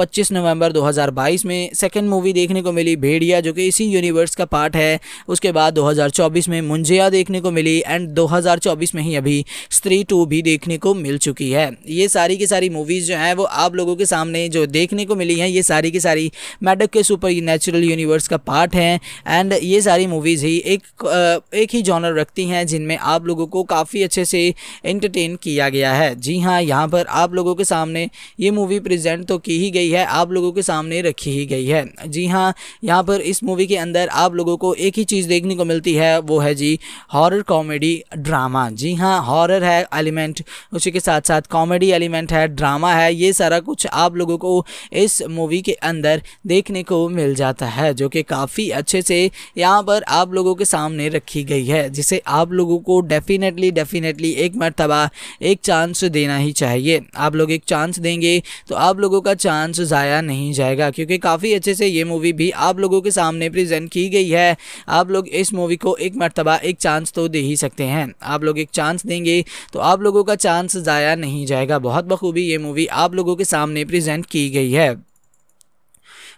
25 नवंबर 2022 में सेकंड मूवी देखने को मिली भेड़िया जो कि इसी यूनिवर्स का पार्ट है उसके बाद 2024 में मुंजिया देखने को मिली एंड 2024 में ही अभी स्त्री टू भी देखने को मिल चुकी है ये सारी की सारी मूवीज़ जो हैं वो आप लोगों के सामने जो देखने को मिली हैं ये सारी की सारी मैडक के सुपर नेचुरल यूनिवर्स का पार्ट हैं एंड ये सारी मूवीज़ ही एक एक ही जॉनर रखती हैं जिनमें आप लोगों को काफ़ी अच्छे से इंटरटेन किया गया है जी हाँ यहाँ पर आप लोगों के सामने ये मूवी प्रेजेंट तो की ही गई है आप लोगों के सामने रखी ही गई है जी हाँ यहाँ पर इस मूवी के अंदर आप लोगों को एक ही चीज़ देखने को मिलती है वो है जी हॉरर कॉमेडी ड्रामा जी हाँ हॉरर है एलिमेंट उसी के साथ साथ कॉमेडी एलिमेंट है ड्रामा है ये सारा कुछ आप लोगों को इस मूवी के अंदर देखने को मिल जाता है जो कि काफ़ी अच्छे से यहाँ पर आप लोगों के सामने रखी गई है जिसे आप लोगों को डेफिनेटली डेफिनेटली एक मरतबा एक चांस देना ही चाहिए आप लोग एक चांस देंगे तो आप लोगों का चांस ज़ाया नहीं जाएगा क्योंकि काफ़ी अच्छे से ये मूवी भी आप लोगों के सामने प्रेजेंट की गई है आप लोग इस मूवी को एक मरतबा एक चांस तो दे ही सकते हैं आप लोग एक चांस देंगे तो आप लोगों का चांस ज़ाया नहीं जाएगा बहुत बखूबी ये मूवी आप लोगों के सामने प्रजेंट की गई है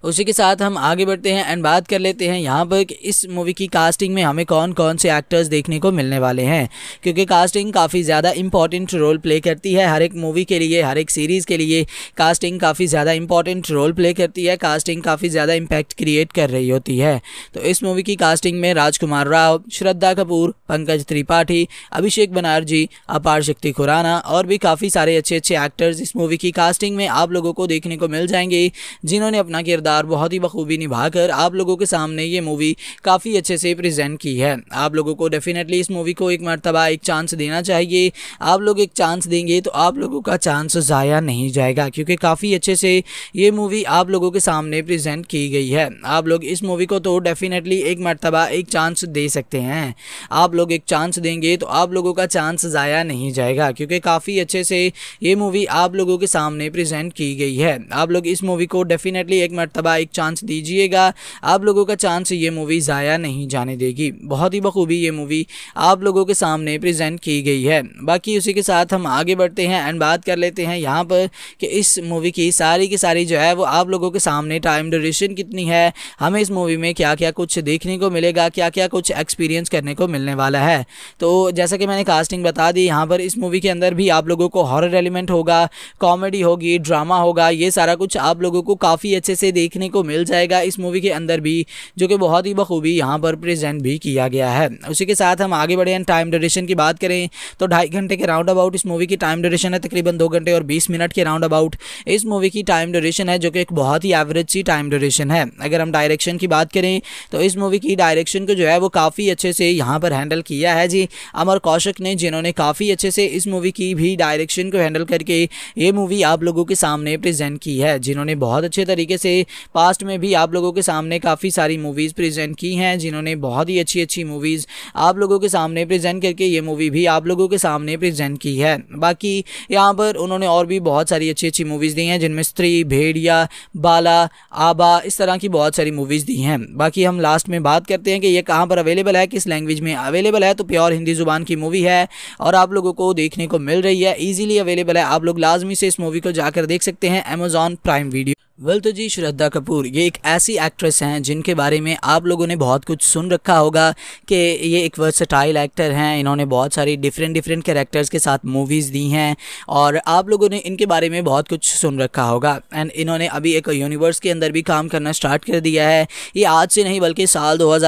उसी के साथ हम आगे बढ़ते हैं एंड बात कर लेते हैं यहाँ पर इस मूवी की कास्टिंग में हमें कौन कौन से एक्टर्स देखने को मिलने वाले हैं क्योंकि कास्टिंग काफ़ी ज़्यादा इंपॉर्टेंट रोल प्ले करती है हर एक मूवी के लिए हर एक सीरीज़ के लिए कास्टिंग काफ़ी ज़्यादा इंपॉर्टेंट रोल प्ले करती है कास्टिंग काफ़ी ज़्यादा इम्पैक्ट क्रिएट कर रही होती है तो इस मूवी की कास्टिंग में राजकुमार राव श्रद्धा कपूर पंकज त्रिपाठी अभिषेक बनर्जी अपार शक्ति खुराना और भी काफ़ी सारे अच्छे अच्छे एक्टर्स इस मूवी की कास्टिंग में आप लोगों को देखने को मिल जाएंगे जिन्होंने अपना किरदार किरदार बहुत ही बखूबी निभा कर आप लोगों के सामने ये मूवी काफ़ी अच्छे से प्रेजेंट की है आप लोगों को डेफिनेटली इस मूवी को एक मरतबा एक चांस देना चाहिए आप लोग एक चांस देंगे तो आप लोगों का चांस ज़ाया नहीं जाएगा क्योंकि काफ़ी अच्छे से ये मूवी आप लोगों के सामने प्रजेंट की गई है आप लोग इस मूवी को तो डेफिनेटली एक मरतबा एक चांस दे सकते हैं आप लोग एक चांस देंगे तो आप लोगों का चांस ज़ाया नहीं जाएगा क्योंकि काफ़ी अच्छे से ये मूवी आप लोगों के सामने प्रेजेंट की गई है आप लोग इस मूवी को डेफिनेटली एक मरतबा मरतबा एक चांस दीजिएगा आप लोगों का चांस ये मूवी ज़ाया नहीं जाने देगी बहुत ही बखूबी ये मूवी आप लोगों के सामने प्रेजेंट की गई है बाकी उसी के साथ हम आगे बढ़ते हैं एंड बात कर लेते हैं यहाँ पर कि इस मूवी की सारी की सारी जो है वो आप लोगों के सामने टाइम ड्यूरेशन कितनी है हमें इस मूवी में क्या क्या कुछ देखने को मिलेगा क्या क्या कुछ एक्सपीरियंस करने को मिलने वाला है तो जैसा कि मैंने कास्टिंग बता दी यहाँ पर इस मूवी के अंदर भी आप लोगों को हॉरर एलिमेंट होगा कॉमेडी होगी ड्रामा होगा ये सारा कुछ आप लोगों को काफ़ी अच्छे से देख देखने को मिल जाएगा इस मूवी के अंदर भी जो कि बहुत ही बखूबी यहाँ पर प्रेजेंट भी किया गया है उसी के साथ हम आगे बढ़े टाइम ड्यूरेशन की बात करें तो ढाई घंटे के राउंड अबाउट इस मूवी की टाइम ड्यूरेशन है तकरीबन दो घंटे और बीस मिनट के राउंड अबाउट इस मूवी की टाइम ड्यूरेशन है जो कि एक बहुत ही एवरेज सी टाइम ड्यूरेशन है अगर हम डायरेक्शन की बात करें तो इस मूवी की डायरेक्शन को जो है वो काफ़ी अच्छे से यहाँ पर हैंडल किया है जी अमर कौशिक ने जिन्होंने काफ़ी अच्छे से इस मूवी की भी डायरेक्शन को हैंडल करके ये मूवी आप लोगों के सामने प्रेजेंट की है जिन्होंने बहुत अच्छे तरीके से पास्ट में भी आप लोगों के सामने काफ़ी सारी मूवीज़ प्रेजेंट की हैं जिन्होंने बहुत ही अच्छी अच्छी मूवीज़ आप लोगों के सामने प्रेजेंट करके ये मूवी भी आप लोगों के सामने प्रेजेंट की है बाकी यहाँ पर उन्होंने और भी बहुत सारी अच्छी अच्छी मूवीज़ दी हैं जिनमें स्त्री भेड़िया बाला आबा इस तरह की बहुत सारी मूवीज़ दी हैं बाकी हम लास्ट में बात करते हैं कि ये कहाँ पर अवेलेबल है किस लैंग्वेज में अवेलेबल है तो प्योर हिंदी ज़ुबान की मूवी है और आप लोगों को देखने को मिल रही है ईजिली अवेलेबल है आप लोग लाजमी से इस मूवी को जाकर देख सकते हैं अमेजॉन प्राइम वीडियो वेल तो जी श्रद्धा कपूर ये एक ऐसी एक्ट्रेस हैं जिनके बारे में आप लोगों ने बहुत कुछ सुन रखा होगा कि ये एक वर्सटाइल एक्टर हैं इन्होंने बहुत सारी डिफरेंट डिफरेंट कैरेक्टर्स के साथ मूवीज़ दी हैं और आप लोगों ने इनके बारे में बहुत कुछ सुन रखा होगा एंड इन्होंने अभी एक यूनिवर्स के अंदर भी काम करना स्टार्ट कर दिया है ये आज से नहीं बल्कि साल दो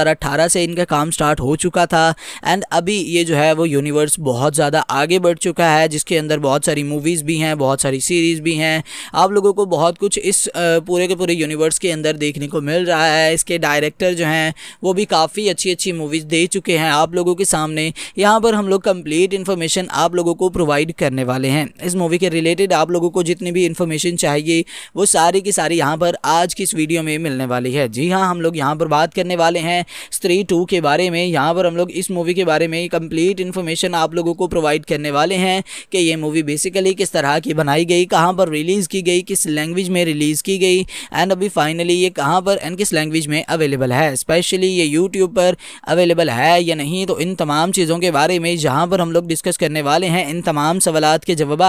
से इनका काम स्टार्ट हो चुका था एंड अभी ये जो है वो यूनिवर्स बहुत ज़्यादा आगे बढ़ चुका है जिसके अंदर बहुत सारी मूवीज़ भी हैं बहुत सारी सीरीज़ भी हैं आप लोगों को बहुत कुछ इस पूरे के पूरे यूनिवर्स के अंदर देखने को मिल रहा है इसके डायरेक्टर जो हैं वो भी काफ़ी अच्छी अच्छी मूवीज़ दे चुके हैं आप लोगों के सामने यहाँ पर हम लोग कम्प्लीट इन्फॉर्मेशन आप लोगों को प्रोवाइड करने वाले हैं इस मूवी के रिलेटेड आप लोगों को जितनी भी इन्फॉर्मेशन चाहिए वो सारी की सारी यहाँ पर आज की इस वीडियो में मिलने वाली है जी हाँ हम लोग यहाँ पर बात करने वाले हैं स्त्री टू के बारे में यहाँ पर हम लोग इस मूवी के बारे में कम्प्लीट इन्फॉर्मेशन आप लोगों को प्रोवाइड करने वाले हैं कि ये मूवी बेसिकली किस तरह की बनाई गई कहाँ पर रिलीज़ की गई किस लैंग्वेज में रिलीज़ की गई एंड अभी फाइनली ये कहाँ पर एंड किस लैंग्वेज में अवेलेबल है स्पेशली ये यूट्यूब पर अवेलेबल है या नहीं तो इन तमाम चीज़ों के बारे में जहाँ पर हम लोग डिस्कस करने वाले हैं इन तमाम सवाल के जवाब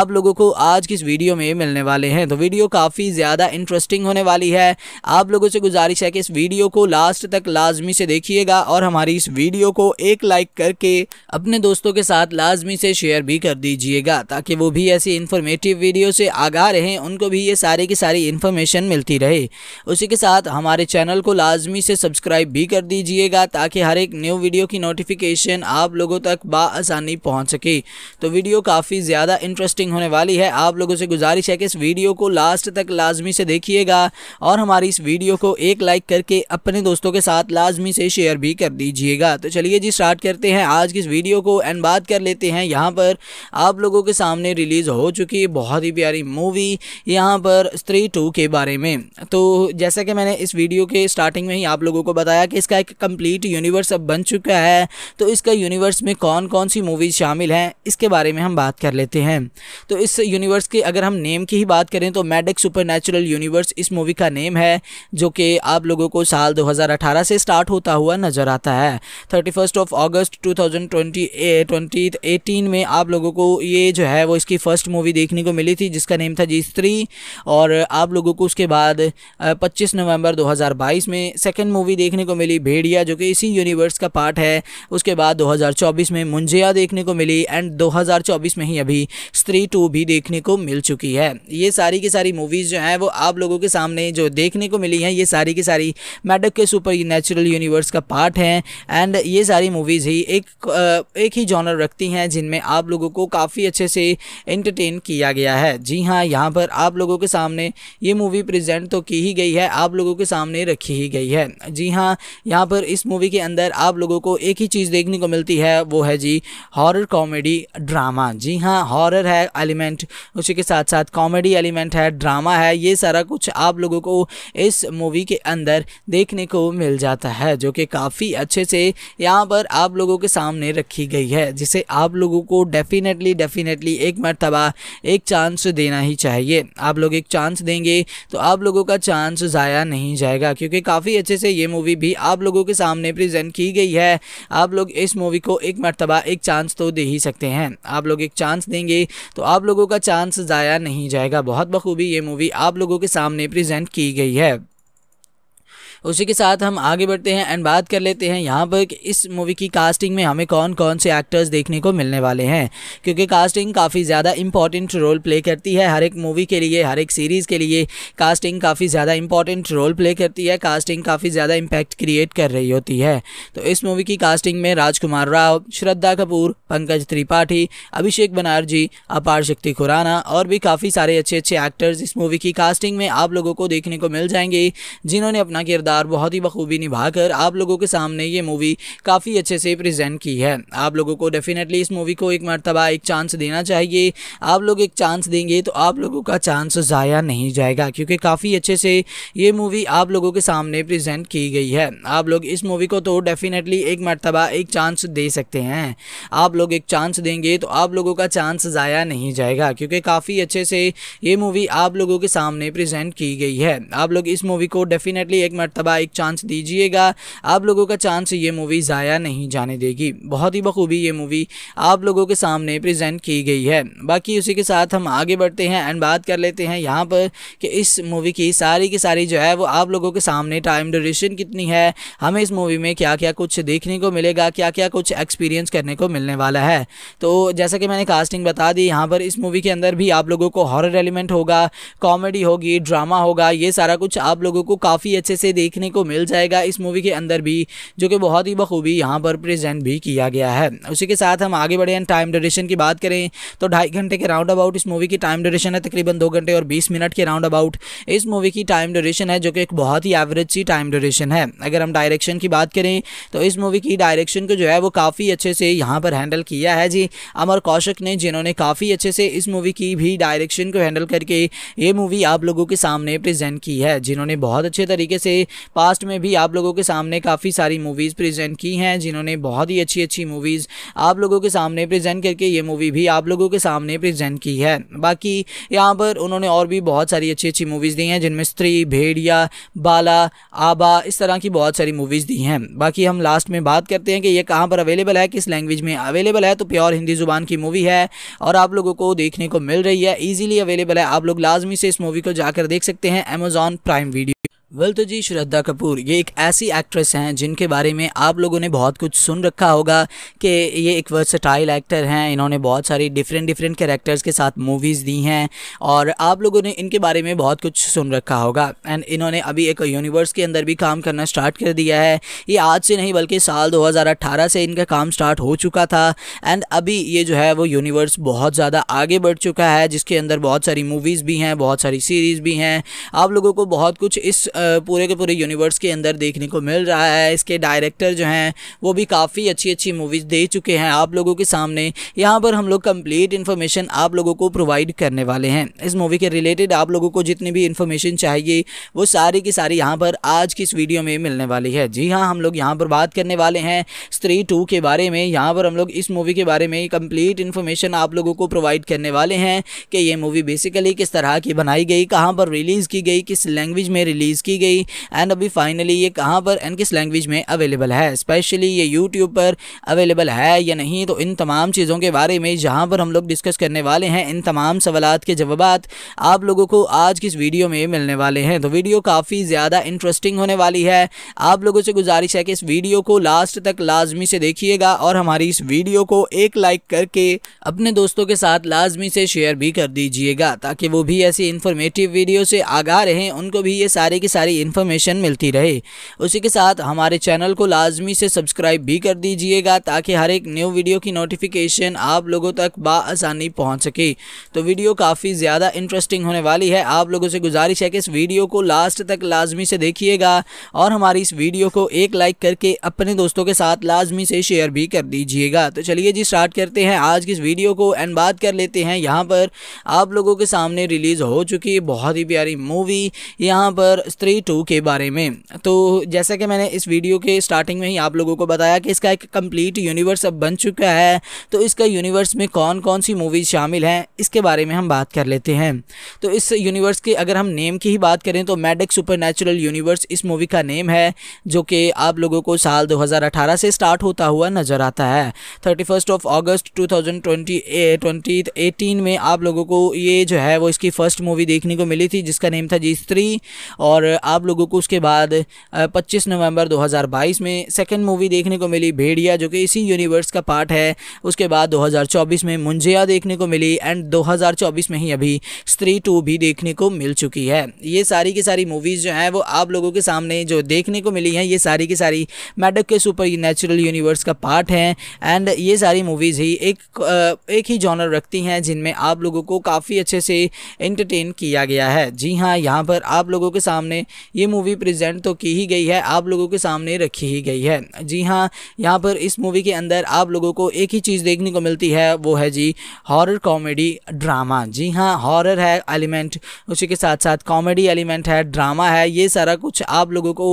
आप लोगों को आज की इस वीडियो में मिलने वाले हैं तो वीडियो काफ़ी ज़्यादा इंटरेस्टिंग होने वाली है आप लोगों से गुजारिश है कि इस वीडियो को लास्ट तक लाजमी से देखिएगा और हमारी इस वीडियो को एक लाइक करके अपने दोस्तों के साथ लाजमी से शेयर भी कर दीजिएगा ताकि वो भी ऐसी इंफॉर्मेटिव वीडियो से आगा रहें उनको भी ये सारे के सारी इन्फॉर्मेशन मिलती रहे उसी के साथ हमारे चैनल को लाजमी से सब्सक्राइब भी कर दीजिएगा ताकि हर एक न्यू वीडियो की नोटिफिकेशन आप लोगों तक बसानी पहुँच सके तो वीडियो काफ़ी ज़्यादा इंटरेस्टिंग होने वाली है आप लोगों से गुजारिश है कि इस वीडियो को लास्ट तक लाजमी से देखिएगा और हमारी इस वीडियो को एक लाइक करके अपने दोस्तों के साथ लाजमी से शेयर भी कर दीजिएगा तो चलिए जी स्टार्ट करते हैं आज की इस वीडियो को एंड बात कर लेते हैं यहाँ पर आप लोगों के सामने रिलीज़ हो चुकी है बहुत ही प्यारी मूवी यहाँ पर थ्री टू के बारे में तो जैसा कि मैंने इस वीडियो के स्टार्टिंग में ही आप लोगों को बताया कि इसका एक कंप्लीट यूनिवर्स अब बन चुका है तो इसका यूनिवर्स में कौन कौन सी मूवीज़ शामिल हैं इसके बारे में हम बात कर लेते हैं तो इस यूनिवर्स के अगर हम नेम की ही बात करें तो मैडिक सुपर यूनिवर्स इस मूवी का नेम है जो कि आप लोगों को साल दो से स्टार्ट होता हुआ नज़र आता है thirty first of August two thousand में आप लोगों को ये जो है वो इसकी फ़र्स्ट मूवी देखने को मिली थी जिसका नेम था जी थ्री और आप लोगों को उसके बाद 25 नवंबर 2022 में सेकंड मूवी देखने को मिली भेड़िया जो कि इसी यूनिवर्स का पार्ट है उसके बाद 2024 में मुंजिया देखने को मिली एंड 2024 में ही अभी स्त्री टू भी देखने को मिल चुकी है ये सारी की सारी मूवीज़ जो हैं वो आप लोगों के सामने जो देखने को मिली हैं ये सारी की सारी मैडक के सुपर नेचुरल यूनिवर्स का पार्ट हैं एंड ये सारी मूवीज़ ही एक एक ही जॉनर रखती हैं जिनमें आप लोगों को काफ़ी अच्छे से इंटरटेन किया गया है जी हाँ यहाँ पर आप लोगों के सामने ये मूवी प्रेजेंट तो की ही गई है आप लोगों के सामने रखी ही गई है जी हाँ यहाँ पर इस मूवी के अंदर आप लोगों को एक ही चीज़ देखने को मिलती है वो है जी हॉरर कॉमेडी ड्रामा जी हाँ हॉरर है एलिमेंट उसी के साथ साथ कॉमेडी एलिमेंट है ड्रामा है ये सारा कुछ आप लोगों को इस मूवी के अंदर देखने को मिल जाता है जो कि काफ़ी अच्छे से यहाँ पर आप लोगों के सामने रखी गई है जिसे आप लोगों को डेफिनेटली डेफिनेटली एक मरतबा एक चांस देना ही चाहिए आप लोग एक चांस देंगे तो आप लोगों का चांस ज़ाया नहीं जाएगा क्योंकि काफ़ी अच्छे से ये मूवी भी आप लोगों के सामने प्रेजेंट की गई है आप लोग इस मूवी को एक मरतबा एक चांस तो दे ही सकते हैं आप लोग एक चांस देंगे तो आप लोगों का चांस ज़ाया नहीं जाएगा बहुत बखूबी ये मूवी आप लोगों के सामने प्रजेंट की गई है उसी के साथ हम आगे बढ़ते हैं एंड बात कर लेते हैं यहाँ पर इस मूवी की कास्टिंग में हमें कौन कौन से एक्टर्स देखने को मिलने वाले हैं क्योंकि कास्टिंग काफ़ी ज़्यादा इंपॉर्टेंट रोल प्ले करती है हर एक मूवी के लिए हर एक सीरीज़ के लिए कास्टिंग काफ़ी ज़्यादा इंपॉर्टेंट रोल प्ले करती है कास्टिंग काफ़ी ज़्यादा इम्पैक्ट क्रिएट कर रही होती है तो इस मूवी की कास्टिंग में राजकुमार राव श्रद्धा कपूर पंकज त्रिपाठी अभिषेक बनर्जी अपार शक्ति खुराना और भी काफ़ी सारे अच्छे अच्छे एक्टर्स इस मूवी की कास्टिंग में आप लोगों को देखने को मिल जाएंगे जिन्होंने अपना किरदार किरदार बहुत ही बखूबी निभाकर आप लोगों के सामने ये मूवी काफ़ी अच्छे से प्रेजेंट की है आप लोगों को डेफिनेटली इस मूवी को एक मरतबा एक चांस देना चाहिए आप लोग एक चांस देंगे तो आप लोगों का चांस ज़ाया नहीं जाएगा क्योंकि काफ़ी अच्छे से ये मूवी आप लोगों के सामने प्रजेंट की गई है आप लोग इस मूवी को तो डेफिनेटली एक मरतबा एक चांस दे सकते हैं आप लोग एक चांस देंगे तो आप लोगों का चांस ज़ाया नहीं जाएगा क्योंकि काफ़ी अच्छे से ये मूवी आप लोगों के सामने प्रेजेंट की गई है आप लोग इस मूवी को डेफिनेटली एक मरतबा मरतबा एक चांस दीजिएगा आप लोगों का चांस ये मूवी ज़ाया नहीं जाने देगी बहुत ही बखूबी ये मूवी आप लोगों के सामने प्रेजेंट की गई है बाकी उसी के साथ हम आगे बढ़ते हैं एंड बात कर लेते हैं यहाँ पर कि इस मूवी की सारी की सारी जो है वो आप लोगों के सामने टाइम ड्यूरेशन कितनी है हमें इस मूवी में क्या क्या कुछ देखने को मिलेगा क्या क्या कुछ एक्सपीरियंस करने को मिलने वाला है तो जैसा कि मैंने कास्टिंग बता दी यहाँ पर इस मूवी के अंदर भी आप लोगों को हॉरर एलिमेंट होगा कॉमेडी होगी ड्रामा होगा ये सारा कुछ आप लोगों को काफ़ी अच्छे से देख देखने को मिल जाएगा इस मूवी के अंदर भी जो कि बहुत ही बखूबी यहाँ पर प्रेजेंट भी किया गया है उसी के साथ हम आगे बढ़े टाइम ड्यूरेशन की बात करें तो ढाई घंटे के राउंड अबाउट इस मूवी की टाइम ड्यूरेशन है तकरीबन दो घंटे और बीस मिनट के राउंड अबाउट इस मूवी की टाइम ड्यूरेशन है जो कि एक बहुत ही एवरेज सी टाइम ड्यूरेशन है अगर हम डायरेक्शन की बात करें तो इस मूवी की डायरेक्शन को जो है वो काफ़ी अच्छे से यहाँ पर हैंडल किया है जी अमर कौशिक ने जिन्होंने काफ़ी अच्छे से इस मूवी की भी डायरेक्शन को हैंडल करके ये मूवी आप लोगों के सामने प्रेजेंट की है जिन्होंने बहुत अच्छे तरीके से पास्ट में भी आप लोगों के सामने काफ़ी सारी मूवीज़ प्रेजेंट की हैं जिन्होंने बहुत ही अच्छी अच्छी मूवीज़ आप लोगों के सामने प्रेजेंट करके ये मूवी भी आप लोगों के सामने प्रेजेंट की है बाकी यहाँ पर उन्होंने और भी बहुत सारी अच्छी अच्छी मूवीज़ दी हैं जिनमें स्त्री भेड़िया बाला आबा इस तरह की बहुत सारी मूवीज़ दी हैं बाकी हम लास्ट में बात करते हैं कि ये कहाँ पर अवेलेबल है किस लैंग्वेज में अवेलेबल है तो प्योर हिंदी ज़ुबान की मूवी है और आप लोगों को देखने को मिल रही है ईजिली अवेलेबल है आप लोग लाजमी से इस मूवी को जाकर देख सकते हैं अमेजॉन प्राइम वीडियो वेल तो जी श्रद्धा कपूर ये एक ऐसी एक्ट्रेस हैं जिनके बारे में आप लोगों ने बहुत कुछ सुन रखा होगा कि ये एक वर्सटाइल एक्टर हैं इन्होंने बहुत सारी डिफरेंट डिफरेंट कैरेक्टर्स के साथ मूवीज़ दी हैं और आप लोगों ने इनके बारे में बहुत कुछ सुन रखा होगा एंड इन्होंने अभी एक यूनिवर्स के अंदर भी काम करना स्टार्ट कर दिया है ये आज से नहीं बल्कि साल दो से इनका काम स्टार्ट हो चुका था एंड अभी ये जो है वो यूनिवर्स बहुत ज़्यादा आगे बढ़ चुका है जिसके अंदर बहुत सारी मूवीज़ भी हैं बहुत सारी सीरीज़ भी हैं आप लोगों को बहुत कुछ इस पूरे के पूरे यूनिवर्स के अंदर देखने को मिल रहा है इसके डायरेक्टर जो हैं वो भी काफ़ी अच्छी अच्छी मूवीज़ दे चुके हैं आप लोगों के सामने यहाँ पर हम लोग कंप्लीट इन्फॉर्मेशन आप लोगों को प्रोवाइड करने वाले हैं इस मूवी के रिलेटेड आप लोगों को जितनी भी इन्फॉर्मेशन चाहिए वो सारी की सारी यहाँ पर आज की इस वीडियो में मिलने वाली है जी हाँ हम लोग यहाँ पर बात करने वाले हैं स्त्री टू के बारे में यहाँ पर हम लोग इस मूवी के बारे में कंप्लीट इन्फॉर्मेशन आप लोगों को प्रोवाइड करने वाले हैं कि ये मूवी बेसिकली किस तरह की बनाई गई कहाँ पर रिलीज़ की गई किस लैंग्वेज में रिलीज़ की की गई एंड अभी फाइनली ये कहाँ पर एंड किस लैंग्वेज में अवेलेबल है स्पेशली ये यूट्यूब पर अवेलेबल है या नहीं तो इन तमाम चीज़ों के बारे में जहाँ पर हम लोग डिस्कस करने वाले हैं इन तमाम सवाल के जवाब आप लोगों को आज की इस वीडियो में मिलने वाले हैं तो वीडियो काफ़ी ज़्यादा इंटरेस्टिंग होने वाली है आप लोगों से गुजारिश है कि इस वीडियो को लास्ट तक लाजमी से देखिएगा और हमारी इस वीडियो को एक लाइक करके अपने दोस्तों के साथ लाजमी से शेयर भी कर दीजिएगा ताकि वो भी ऐसी इंफॉर्मेटिव वीडियो से आगा रहें उनको भी ये सारे के सारे सारी इन्फॉर्मेशन मिलती रहे उसी के साथ हमारे चैनल को लाजमी से सब्सक्राइब भी कर दीजिएगा ताकि हर एक न्यू वीडियो की नोटिफिकेशन आप लोगों तक बसानी पहुँच सके तो वीडियो काफ़ी ज़्यादा इंटरेस्टिंग होने वाली है आप लोगों से गुजारिश है कि इस वीडियो को लास्ट तक लाजमी से देखिएगा और हमारी इस वीडियो को एक लाइक करके अपने दोस्तों के साथ लाजमी से शेयर भी कर दीजिएगा तो चलिए जी स्टार्ट करते हैं आज की इस वीडियो को एंड बात कर लेते हैं यहाँ पर आप लोगों के सामने रिलीज़ हो चुकी है बहुत ही प्यारी मूवी यहाँ पर स्त्री मिशनरी टू के बारे में तो जैसा कि मैंने इस वीडियो के स्टार्टिंग में ही आप लोगों को बताया कि इसका एक कंप्लीट यूनिवर्स अब बन चुका है तो इसका यूनिवर्स में कौन कौन सी मूवीज़ शामिल हैं इसके बारे में हम बात कर लेते हैं तो इस यूनिवर्स के अगर हम नेम की ही बात करें तो मैडिक सुपर यूनिवर्स इस मूवी का नेम है जो कि आप लोगों को साल दो से स्टार्ट होता हुआ नज़र आता है thirty of August two thousand में आप लोगों को ये जो है वो इसकी फ़र्स्ट मूवी देखने को मिली थी जिसका नेम था जी स्त्री और आप लोगों को उसके बाद 25 नवंबर 2022 में सेकंड मूवी देखने को मिली भेड़िया जो कि इसी यूनिवर्स का पार्ट है उसके बाद 2024 में मुंजिया देखने को मिली एंड 2024 में ही अभी स्त्री टू भी देखने को मिल चुकी है ये सारी की सारी मूवीज़ जो हैं वो आप लोगों के सामने जो देखने को मिली हैं ये सारी की सारी मैडक के सुपर नेचुरल यूनिवर्स का पार्ट हैं एंड ये सारी मूवीज़ ही एक एक ही जॉनर रखती हैं जिनमें आप लोगों को काफ़ी अच्छे से इंटरटेन किया गया है जी हाँ यहाँ पर आप लोगों के सामने ये मूवी प्रेजेंट तो की ही गई है आप लोगों के सामने रखी ही गई है जी हाँ यहाँ पर इस मूवी के अंदर आप लोगों को एक ही चीज़ देखने को मिलती है वो है जी हॉरर कॉमेडी ड्रामा जी हाँ हॉरर है एलिमेंट उसी के साथ साथ कॉमेडी एलिमेंट है ड्रामा है ये सारा कुछ आप लोगों को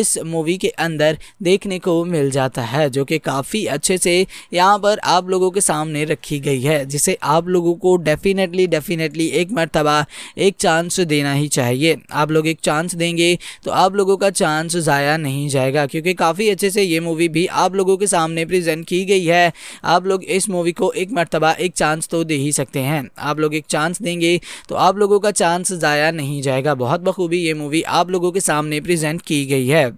इस मूवी के अंदर देखने को मिल जाता है जो कि काफ़ी अच्छे से यहाँ पर आप लोगों के सामने रखी गई है जिसे आप लोगों को डेफिनेटली डेफिनेटली एक मरतबा एक चांस देना ही चाहिए आप लोग एक चांस चांस देंगे तो आप लोगों का चांस ज़ाया नहीं जाएगा क्योंकि काफ़ी अच्छे से ये मूवी भी आप लोगों के सामने प्रेजेंट की गई है आप लोग इस मूवी को एक मरतबा एक चांस तो दे ही सकते हैं आप लोग एक चांस देंगे तो आप लोगों का चांस ज़ाया नहीं जाएगा बहुत बखूबी ये मूवी आप लोगों के सामने प्रेजेंट की गई है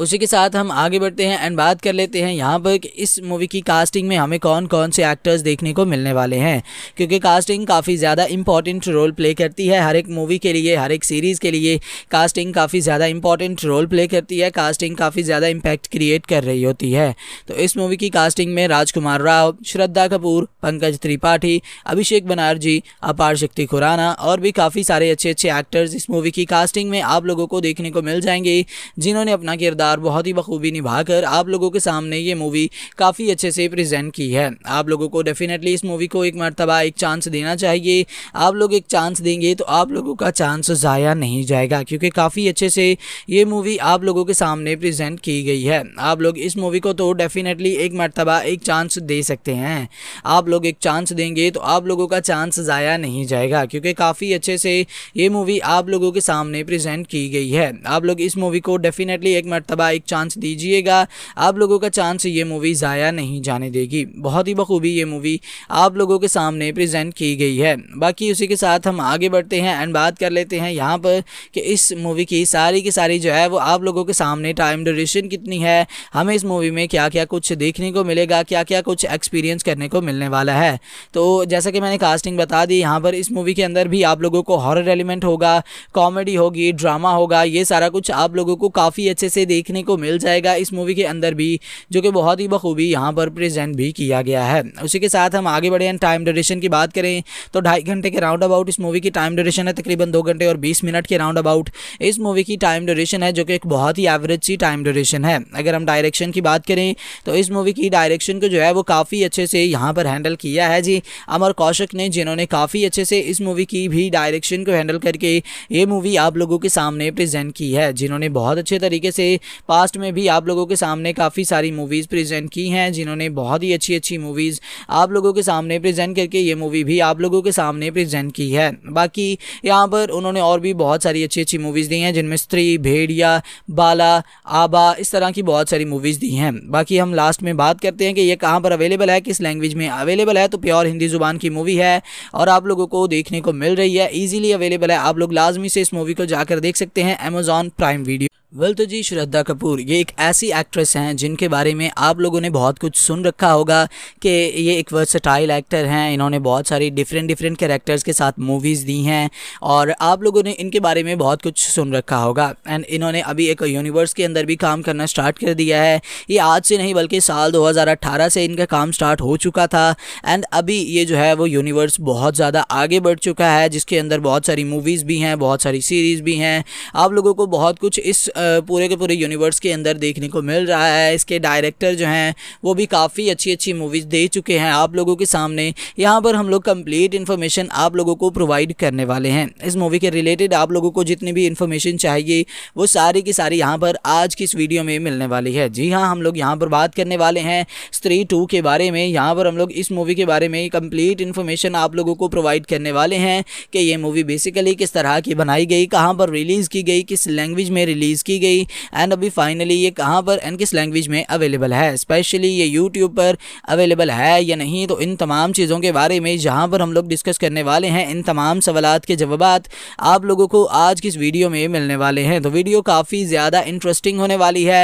उसी के साथ हम आगे बढ़ते हैं एंड बात कर लेते हैं यहाँ पर इस मूवी की कास्टिंग में हमें कौन कौन से एक्टर्स देखने को मिलने वाले हैं क्योंकि कास्टिंग काफ़ी ज़्यादा इंपॉर्टेंट रोल प्ले करती है हर एक मूवी के लिए हर एक सीरीज़ के लिए कास्टिंग काफ़ी ज़्यादा इंपॉर्टेंट रोल प्ले करती है कास्टिंग काफ़ी ज़्यादा इम्पैक्ट क्रिएट कर रही होती है तो इस मूवी की कास्टिंग में राजकुमार राव श्रद्धा कपूर पंकज त्रिपाठी अभिषेक बनर्जी अपार शक्ति खुराना और भी काफ़ी सारे अच्छे अच्छे एक्टर्स इस मूवी की कास्टिंग में आप लोगों को देखने को मिल जाएंगे जिन्होंने अपना किरदार किरदार बहुत ही बखूबी निभाकर आप लोगों के सामने ये मूवी काफ़ी अच्छे से प्रेजेंट की है आप लोगों को डेफिनेटली इस मूवी को एक मरतबा एक चांस देना चाहिए आप लोग एक चांस देंगे तो आप लोगों का चांस ज़ाया नहीं जाएगा क्योंकि काफ़ी अच्छे से ये मूवी आप लोगों के सामने प्रजेंट की गई है आप लोग इस मूवी को तो डेफिनेटली एक मरतबा एक चांस दे सकते हैं आप लोग एक चांस देंगे तो आप लोगों का चांस ज़ाया नहीं जाएगा क्योंकि काफ़ी अच्छे से ये मूवी आप लोगों के सामने प्रेजेंट की गई है आप लोग इस मूवी को डेफिनेटली एक मरतबा मरतबा एक चांस दीजिएगा आप लोगों का चांस ये मूवी ज़ाया नहीं जाने देगी बहुत ही बखूबी ये मूवी आप लोगों के सामने प्रेजेंट की गई है बाकी उसी के साथ हम आगे बढ़ते हैं एंड बात कर लेते हैं यहाँ पर कि इस मूवी की सारी की सारी जो है वो आप लोगों के सामने टाइम ड्यूरेशन कितनी है हमें इस मूवी में क्या क्या कुछ देखने को मिलेगा क्या क्या कुछ एक्सपीरियंस करने को मिलने वाला है तो जैसा कि मैंने कास्टिंग बता दी यहाँ पर इस मूवी के अंदर भी आप लोगों को हॉरर एलिमेंट होगा कॉमेडी होगी ड्रामा होगा ये सारा कुछ आप लोगों को काफ़ी अच्छे से देख देखने को मिल जाएगा इस मूवी के अंदर भी जो कि बहुत ही बखूबी यहाँ पर प्रेजेंट भी किया गया है उसी के साथ हम आगे बढ़े टाइम ड्यूरेशन की बात करें तो ढाई घंटे के राउंड अबाउट इस मूवी की टाइम ड्यूरेशन है तकरीबन दो घंटे और बीस मिनट के राउंड अबाउट इस मूवी की टाइम ड्यूरेशन है जो कि एक बहुत ही एवरेज सी टाइम ड्यूरेशन है अगर हम डायरेक्शन की बात करें तो इस मूवी की डायरेक्शन को जो है वो काफ़ी अच्छे से यहाँ पर हैंडल किया है जी अमर कौशिक ने जिन्होंने काफ़ी अच्छे से इस मूवी की भी डायरेक्शन को हैंडल करके ये मूवी आप लोगों के सामने प्रेजेंट की है जिन्होंने बहुत अच्छे तरीके से पास्ट में भी आप लोगों के सामने काफ़ी सारी मूवीज़ प्रेजेंट की हैं जिन्होंने बहुत ही अच्छी अच्छी मूवीज़ आप लोगों के सामने प्रेजेंट करके ये मूवी भी आप लोगों के सामने प्रेजेंट की है बाकी यहाँ पर उन्होंने और भी बहुत सारी अच्छी अच्छी मूवीज़ दी हैं जिनमें स्त्री भेड़िया बाला आबा इस तरह की बहुत सारी मूवीज़ दी हैं बाकी हम लास्ट में बात करते हैं कि ये कहाँ पर अवेलेबल है किस लैंग्वेज में अवेलेबल है तो प्योर हिंदी ज़ुबान की मूवी है और आप लोगों को देखने को मिल रही है ईजिली अवेलेबल है आप लोग लाजमी से इस मूवी को जाकर देख सकते हैं अमेजॉन प्राइम वीडियो वेल तो जी श्रद्धा कपूर ये एक ऐसी एक्ट्रेस हैं जिनके बारे में आप लोगों ने बहुत कुछ सुन रखा होगा कि ये एक वर्सटाइल एक्टर हैं इन्होंने बहुत सारी डिफरेंट डिफरेंट कैरेक्टर्स के साथ मूवीज़ दी हैं और आप लोगों ने इनके बारे में बहुत कुछ सुन रखा होगा एंड इन्होंने अभी एक यूनिवर्स के अंदर भी काम करना स्टार्ट कर दिया है ये आज से नहीं बल्कि साल दो से इनका काम स्टार्ट हो चुका था एंड अभी ये जो है वो यूनिवर्स बहुत ज़्यादा आगे बढ़ चुका है जिसके अंदर बहुत सारी मूवीज़ भी हैं बहुत सारी सीरीज़ भी हैं आप लोगों को बहुत कुछ इस पूरे के पूरे यूनिवर्स के अंदर देखने को मिल रहा है इसके डायरेक्टर जो हैं वो भी काफ़ी अच्छी अच्छी मूवीज़ दे चुके हैं आप लोगों के सामने यहाँ पर हम लोग कंप्लीट इन्फॉर्मेशन आप लोगों को प्रोवाइड करने वाले हैं इस मूवी के रिलेटेड आप लोगों को जितनी भी इन्फॉर्मेशन चाहिए वो सारी की सारी यहाँ पर आज की इस वीडियो में मिलने वाली है जी हाँ हम लोग यहाँ पर बात करने वाले हैं स्त्री टू के बारे में यहाँ पर हम लोग इस मूवी के बारे में कम्प्लीट इन्फॉर्मेशन आप लोगों को प्रोवाइड करने वाले हैं कि ये मूवी बेसिकली किस तरह की बनाई गई कहाँ पर रिलीज़ की गई किस लैंग्वेज में रिलीज़ की की गई एंड अभी फाइनली ये कहाँ पर एंड किस लैंग्वेज में अवेलेबल है स्पेशली ये यूट्यूब पर अवेलेबल है या नहीं तो इन तमाम चीज़ों के बारे में जहाँ पर हम लोग डिस्कस करने वाले हैं इन तमाम सवाल के जवाब आप लोगों को आज की इस वीडियो में मिलने वाले हैं तो वीडियो काफ़ी ज़्यादा इंटरेस्टिंग होने वाली है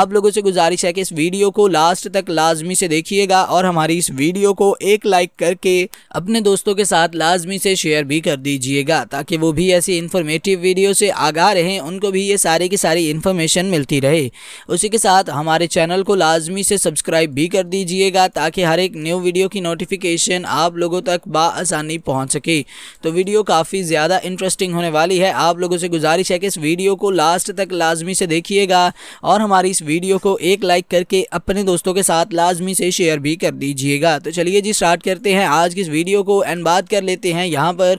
आप लोगों से गुजारिश है कि इस वीडियो को लास्ट तक लाजमी से देखिएगा और हमारी इस वीडियो को एक लाइक करके अपने दोस्तों के साथ लाजमी से शेयर भी कर दीजिएगा ताकि वो भी ऐसी इंफॉर्मेटिव वीडियो से आगा रहें उनको भी ये सारे के सारे सारी इन्फॉर्मेशन मिलती रहे उसी के साथ हमारे चैनल को लाजमी से सब्सक्राइब भी कर दीजिएगा ताकि हर एक न्यू वीडियो की नोटिफिकेशन आप लोगों तक बसानी पहुँच सके तो वीडियो काफ़ी ज़्यादा इंटरेस्टिंग होने वाली है आप लोगों से गुजारिश है कि इस वीडियो को लास्ट तक लाजमी से देखिएगा और हमारी इस वीडियो को एक लाइक करके अपने दोस्तों के साथ लाजमी से शेयर भी कर दीजिएगा तो चलिए जी स्टार्ट करते हैं आज की इस वीडियो को एंड बात कर लेते हैं यहाँ पर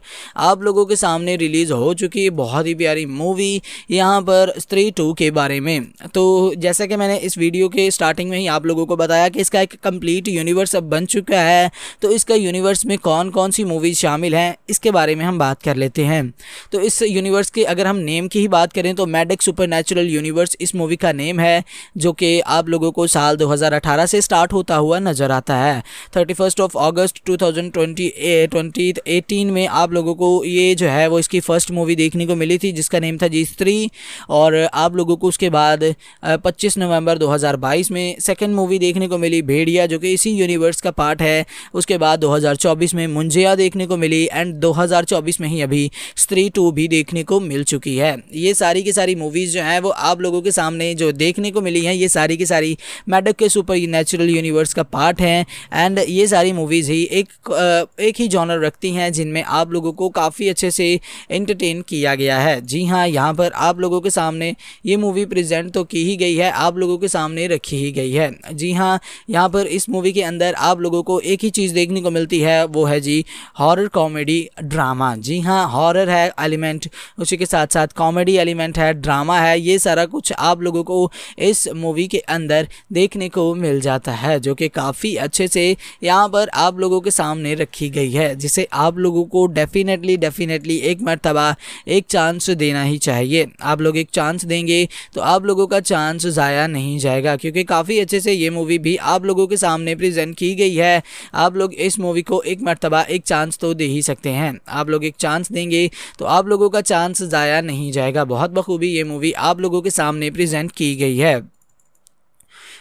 आप लोगों के सामने रिलीज़ हो चुकी है बहुत ही प्यारी मूवी यहाँ पर थ्री टू के बारे में तो जैसे कि मैंने इस वीडियो के स्टार्टिंग में ही आप लोगों को बताया कि इसका एक कंप्लीट यूनिवर्स अब बन चुका है तो इसका यूनिवर्स में कौन कौन सी मूवीज़ शामिल हैं इसके बारे में हम बात कर लेते हैं तो इस यूनिवर्स के अगर हम नेम की ही बात करें तो मैडिक सुपर यूनिवर्स इस मूवी का नेम है जो कि आप लोगों को साल दो से स्टार्ट होता हुआ नज़र आता है thirty of August two thousand में आप लोगों को ये जो है वो इसकी फ़र्स्ट मूवी देखने को मिली थी जिसका नेम था जी स्त्री और आप लोगों को उसके बाद 25 नवंबर 2022 में सेकंड मूवी देखने को मिली भेड़िया जो कि इसी यूनिवर्स का पार्ट है उसके बाद 2024 में मुंजिया देखने को मिली एंड 2024 में ही अभी स्त्री टू भी देखने को मिल चुकी है ये सारी की सारी मूवीज़ जो हैं वो आप लोगों के सामने जो देखने को मिली हैं ये सारी की सारी मैडक के सुपर नेचुरल यूनिवर्स का पार्ट है एंड ये सारी मूवीज़ ही एक एक ही जॉनर रखती हैं जिनमें आप लोगों को काफ़ी अच्छे से इंटरटेन किया गया है जी हाँ यहाँ पर आप लोगों के सामने में ये मूवी प्रेजेंट तो की ही गई है आप लोगों के सामने रखी ही गई है जी हाँ यहाँ पर इस मूवी के अंदर आप लोगों को एक ही चीज़ देखने को मिलती है वो है जी हॉरर कॉमेडी ड्रामा जी हाँ हॉरर है एलिमेंट उसी के साथ साथ कॉमेडी एलिमेंट है ड्रामा है ये सारा कुछ आप लोगों को इस मूवी के अंदर देखने को मिल जाता है जो कि काफ़ी अच्छे से यहाँ पर आप लोगों के सामने रखी गई है जिसे आप लोगों को डेफिनेटली डेफिनेटली एक मरतबा एक चांस देना ही चाहिए आप लोग एक चांस चांस देंगे तो आप लोगों का चांस ज़ाया नहीं जाएगा क्योंकि काफ़ी अच्छे से ये मूवी भी आप लोगों के सामने प्रेजेंट की गई है आप लोग इस मूवी को एक मरतबा एक चांस तो दे ही सकते हैं आप लोग एक चांस देंगे तो आप लोगों का चांस ज़ाया नहीं जाएगा बहुत बखूबी ये मूवी आप लोगों के सामने प्रजेंट की गई है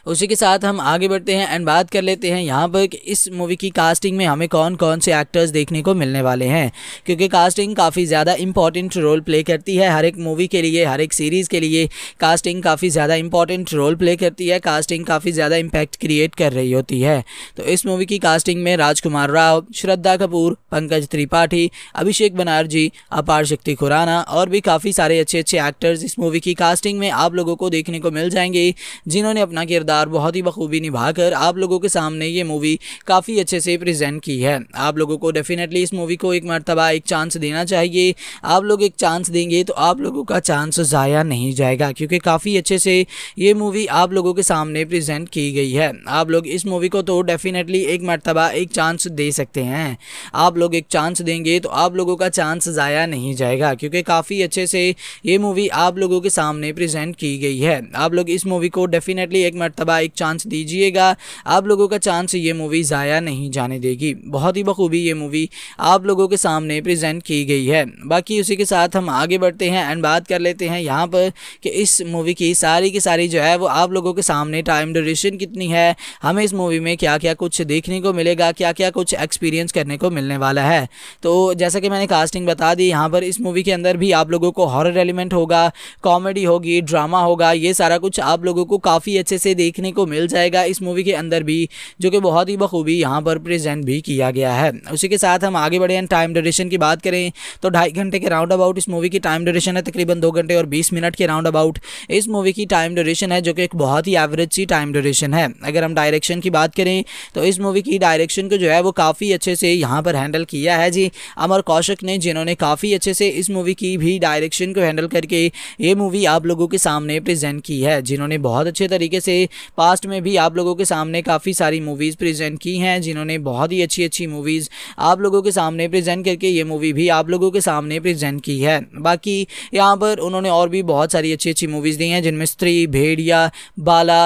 उसी के साथ हम आगे बढ़ते हैं एंड बात कर लेते हैं यहाँ पर कि इस मूवी की कास्टिंग में हमें कौन कौन से एक्टर्स देखने को मिलने वाले हैं क्योंकि कास्टिंग काफ़ी ज़्यादा इंपॉर्टेंट रोल प्ले करती है हर एक मूवी के लिए हर एक सीरीज़ के लिए कास्टिंग काफ़ी ज़्यादा इंपॉर्टेंट रोल प्ले करती है कास्टिंग काफ़ी ज़्यादा इम्पैक्ट क्रिएट कर रही होती है तो इस मूवी की कास्टिंग में राजकुमार राव श्रद्धा कपूर पंकज त्रिपाठी अभिषेक बनर्जी अपार शक्ति खुराना और भी काफ़ी सारे अच्छे अच्छे एक्टर्स इस मूवी की कास्टिंग में आप लोगों को देखने को मिल जाएंगे जिन्होंने अपना किरदार किरदार बहुत ही बखूबी निभाकर आप लोगों के सामने ये मूवी काफ़ी अच्छे से प्रेजेंट की है आप लोगों को डेफिनेटली इस मूवी को एक मरतबा एक चांस देना चाहिए आप लोग एक चांस देंगे तो आप लोगों का चांस ज़ाया नहीं जाएगा क्योंकि काफ़ी अच्छे से ये मूवी आप लोगों के सामने प्रजेंट की गई है आप लोग इस मूवी को तो डेफिनेटली एक मरतबा एक चांस दे सकते हैं आप लोग एक चांस देंगे तो आप लोगों का चांस ज़ाया नहीं जाएगा क्योंकि काफ़ी अच्छे से ये मूवी आप लोगों के सामने प्रेजेंट की गई है आप लोग इस मूवी को डेफिनेटली एक मरतबा मरतबा एक चांस दीजिएगा आप लोगों का चांस ये मूवी ज़ाया नहीं जाने देगी बहुत ही बखूबी ये मूवी आप लोगों के सामने प्रेजेंट की गई है बाकी उसी के साथ हम आगे बढ़ते हैं एंड बात कर लेते हैं यहाँ पर कि इस मूवी की सारी की सारी जो है वो आप लोगों के सामने टाइम ड्यूरेशन कितनी है हमें इस मूवी में क्या क्या कुछ देखने को मिलेगा क्या क्या कुछ एक्सपीरियंस करने को मिलने वाला है तो जैसा कि मैंने कास्टिंग बता दी यहाँ पर इस मूवी के अंदर भी आप लोगों को हॉरर एलिमेंट होगा कॉमेडी होगी ड्रामा होगा ये सारा कुछ आप लोगों को काफ़ी अच्छे से दे देखने को मिल जाएगा इस मूवी के अंदर भी जो कि बहुत ही बखूबी यहाँ पर प्रेजेंट भी किया गया है उसी के साथ हम आगे बढ़े एंड टाइम ड्यूरेशन की बात करें तो ढाई घंटे के राउंड अबाउट इस मूवी की टाइम ड्यूरेशन है तकरीबन दो घंटे और बीस मिनट के राउंड अबाउट इस मूवी की टाइम ड्यूरेशन है जो कि एक बहुत ही एवरेज सी टाइम ड्यूरेशन है अगर हम डायरेक्शन की बात करें तो इस मूवी की डायरेक्शन को जो है वो काफ़ी अच्छे से यहाँ पर हैंडल किया है जी अमर कौशिक ने जिन्होंने काफ़ी अच्छे से इस मूवी की भी डायरेक्शन को हैंडल करके ये मूवी आप लोगों के सामने प्रेजेंट की है जिन्होंने बहुत अच्छे तरीके से पास्ट में भी आप लोगों के सामने काफ़ी सारी मूवीज़ प्रेजेंट की हैं जिन्होंने बहुत ही अच्छी अच्छी मूवीज़ आप लोगों के सामने प्रेजेंट करके ये मूवी भी आप लोगों के सामने प्रेजेंट की है बाकी यहाँ पर उन्होंने और भी बहुत सारी अच्छी अच्छी मूवीज़ दी हैं जिनमें स्त्री भेड़िया बाला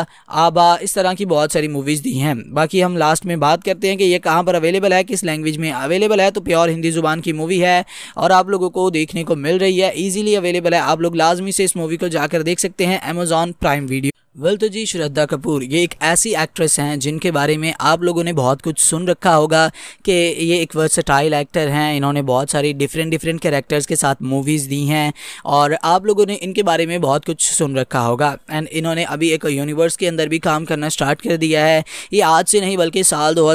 आबा इस तरह की बहुत सारी मूवीज़ दी हैं बाकी हम लास्ट में बात करते हैं कि ये कहाँ पर अवेलेबल है किस लैंग्वेज में अवेलेबल है तो प्योर हिंदी ज़ुबान की मूवी है और आप लोगों को देखने को मिल रही है ईजिली अवेलेबल है आप लोग लाजमी से इस मूवी को जाकर देख सकते हैं अमेजॉन प्राइम वीडियो वेल तो जी श्रद्धा कपूर ये एक ऐसी एक्ट्रेस हैं जिनके बारे में आप लोगों ने बहुत कुछ सुन रखा होगा कि ये एक वर्सटाइल एक्टर हैं इन्होंने बहुत सारी डिफरेंट डिफरेंट कैरेक्टर्स के साथ मूवीज़ दी हैं और आप लोगों ने इनके बारे में बहुत कुछ सुन रखा होगा एंड इन्होंने अभी एक यूनिवर्स के अंदर भी काम करना स्टार्ट कर दिया है ये आज से नहीं बल्कि साल दो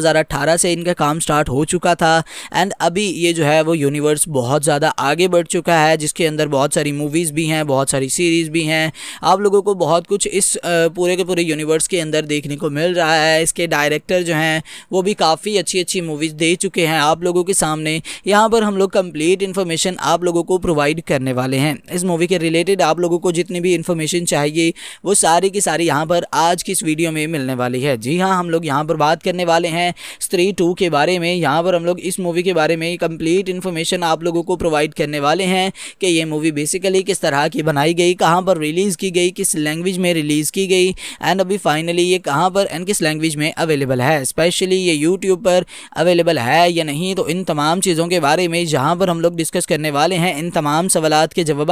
से इनका काम स्टार्ट हो चुका था एंड अभी ये जो है वो यूनिवर्स बहुत ज़्यादा आगे बढ़ चुका है जिसके अंदर बहुत सारी मूवीज़ भी हैं बहुत सारी सीरीज़ भी हैं आप लोगों को बहुत कुछ इस पूरे के पूरे यूनिवर्स के अंदर देखने को मिल रहा है इसके डायरेक्टर जो हैं वो भी काफ़ी अच्छी अच्छी मूवीज़ दे चुके हैं आप लोगों के सामने यहाँ पर हम लोग कंप्लीट इन्फॉर्मेशन आप लोगों को प्रोवाइड करने वाले हैं इस मूवी के रिलेटेड आप लोगों को जितनी भी इन्फॉर्मेशन चाहिए वो सारी की सारी यहाँ पर आज की इस वीडियो में मिलने वाली है जी हाँ हम लोग यहाँ पर बात करने वाले हैं स्त्री टू के बारे में यहाँ पर हम लोग इस मूवी के बारे में कंप्लीट इन्फॉर्मेशन आप लोगों को प्रोवाइड करने वाले हैं कि ये मूवी बेसिकली किस तरह की बनाई गई कहाँ पर रिलीज़ की गई किस लैंग्वेज में रिलीज़ की गई एंड अभी फाइनली ये कहाँ पर एंड किस लैंग्वेज में अवेलेबल है स्पेशली ये यूट्यूब पर अवेलेबल है या नहीं तो इन तमाम चीज़ों के बारे में जहाँ पर हम लोग डिस्कस करने वाले हैं इन तमाम सवाल के जवाब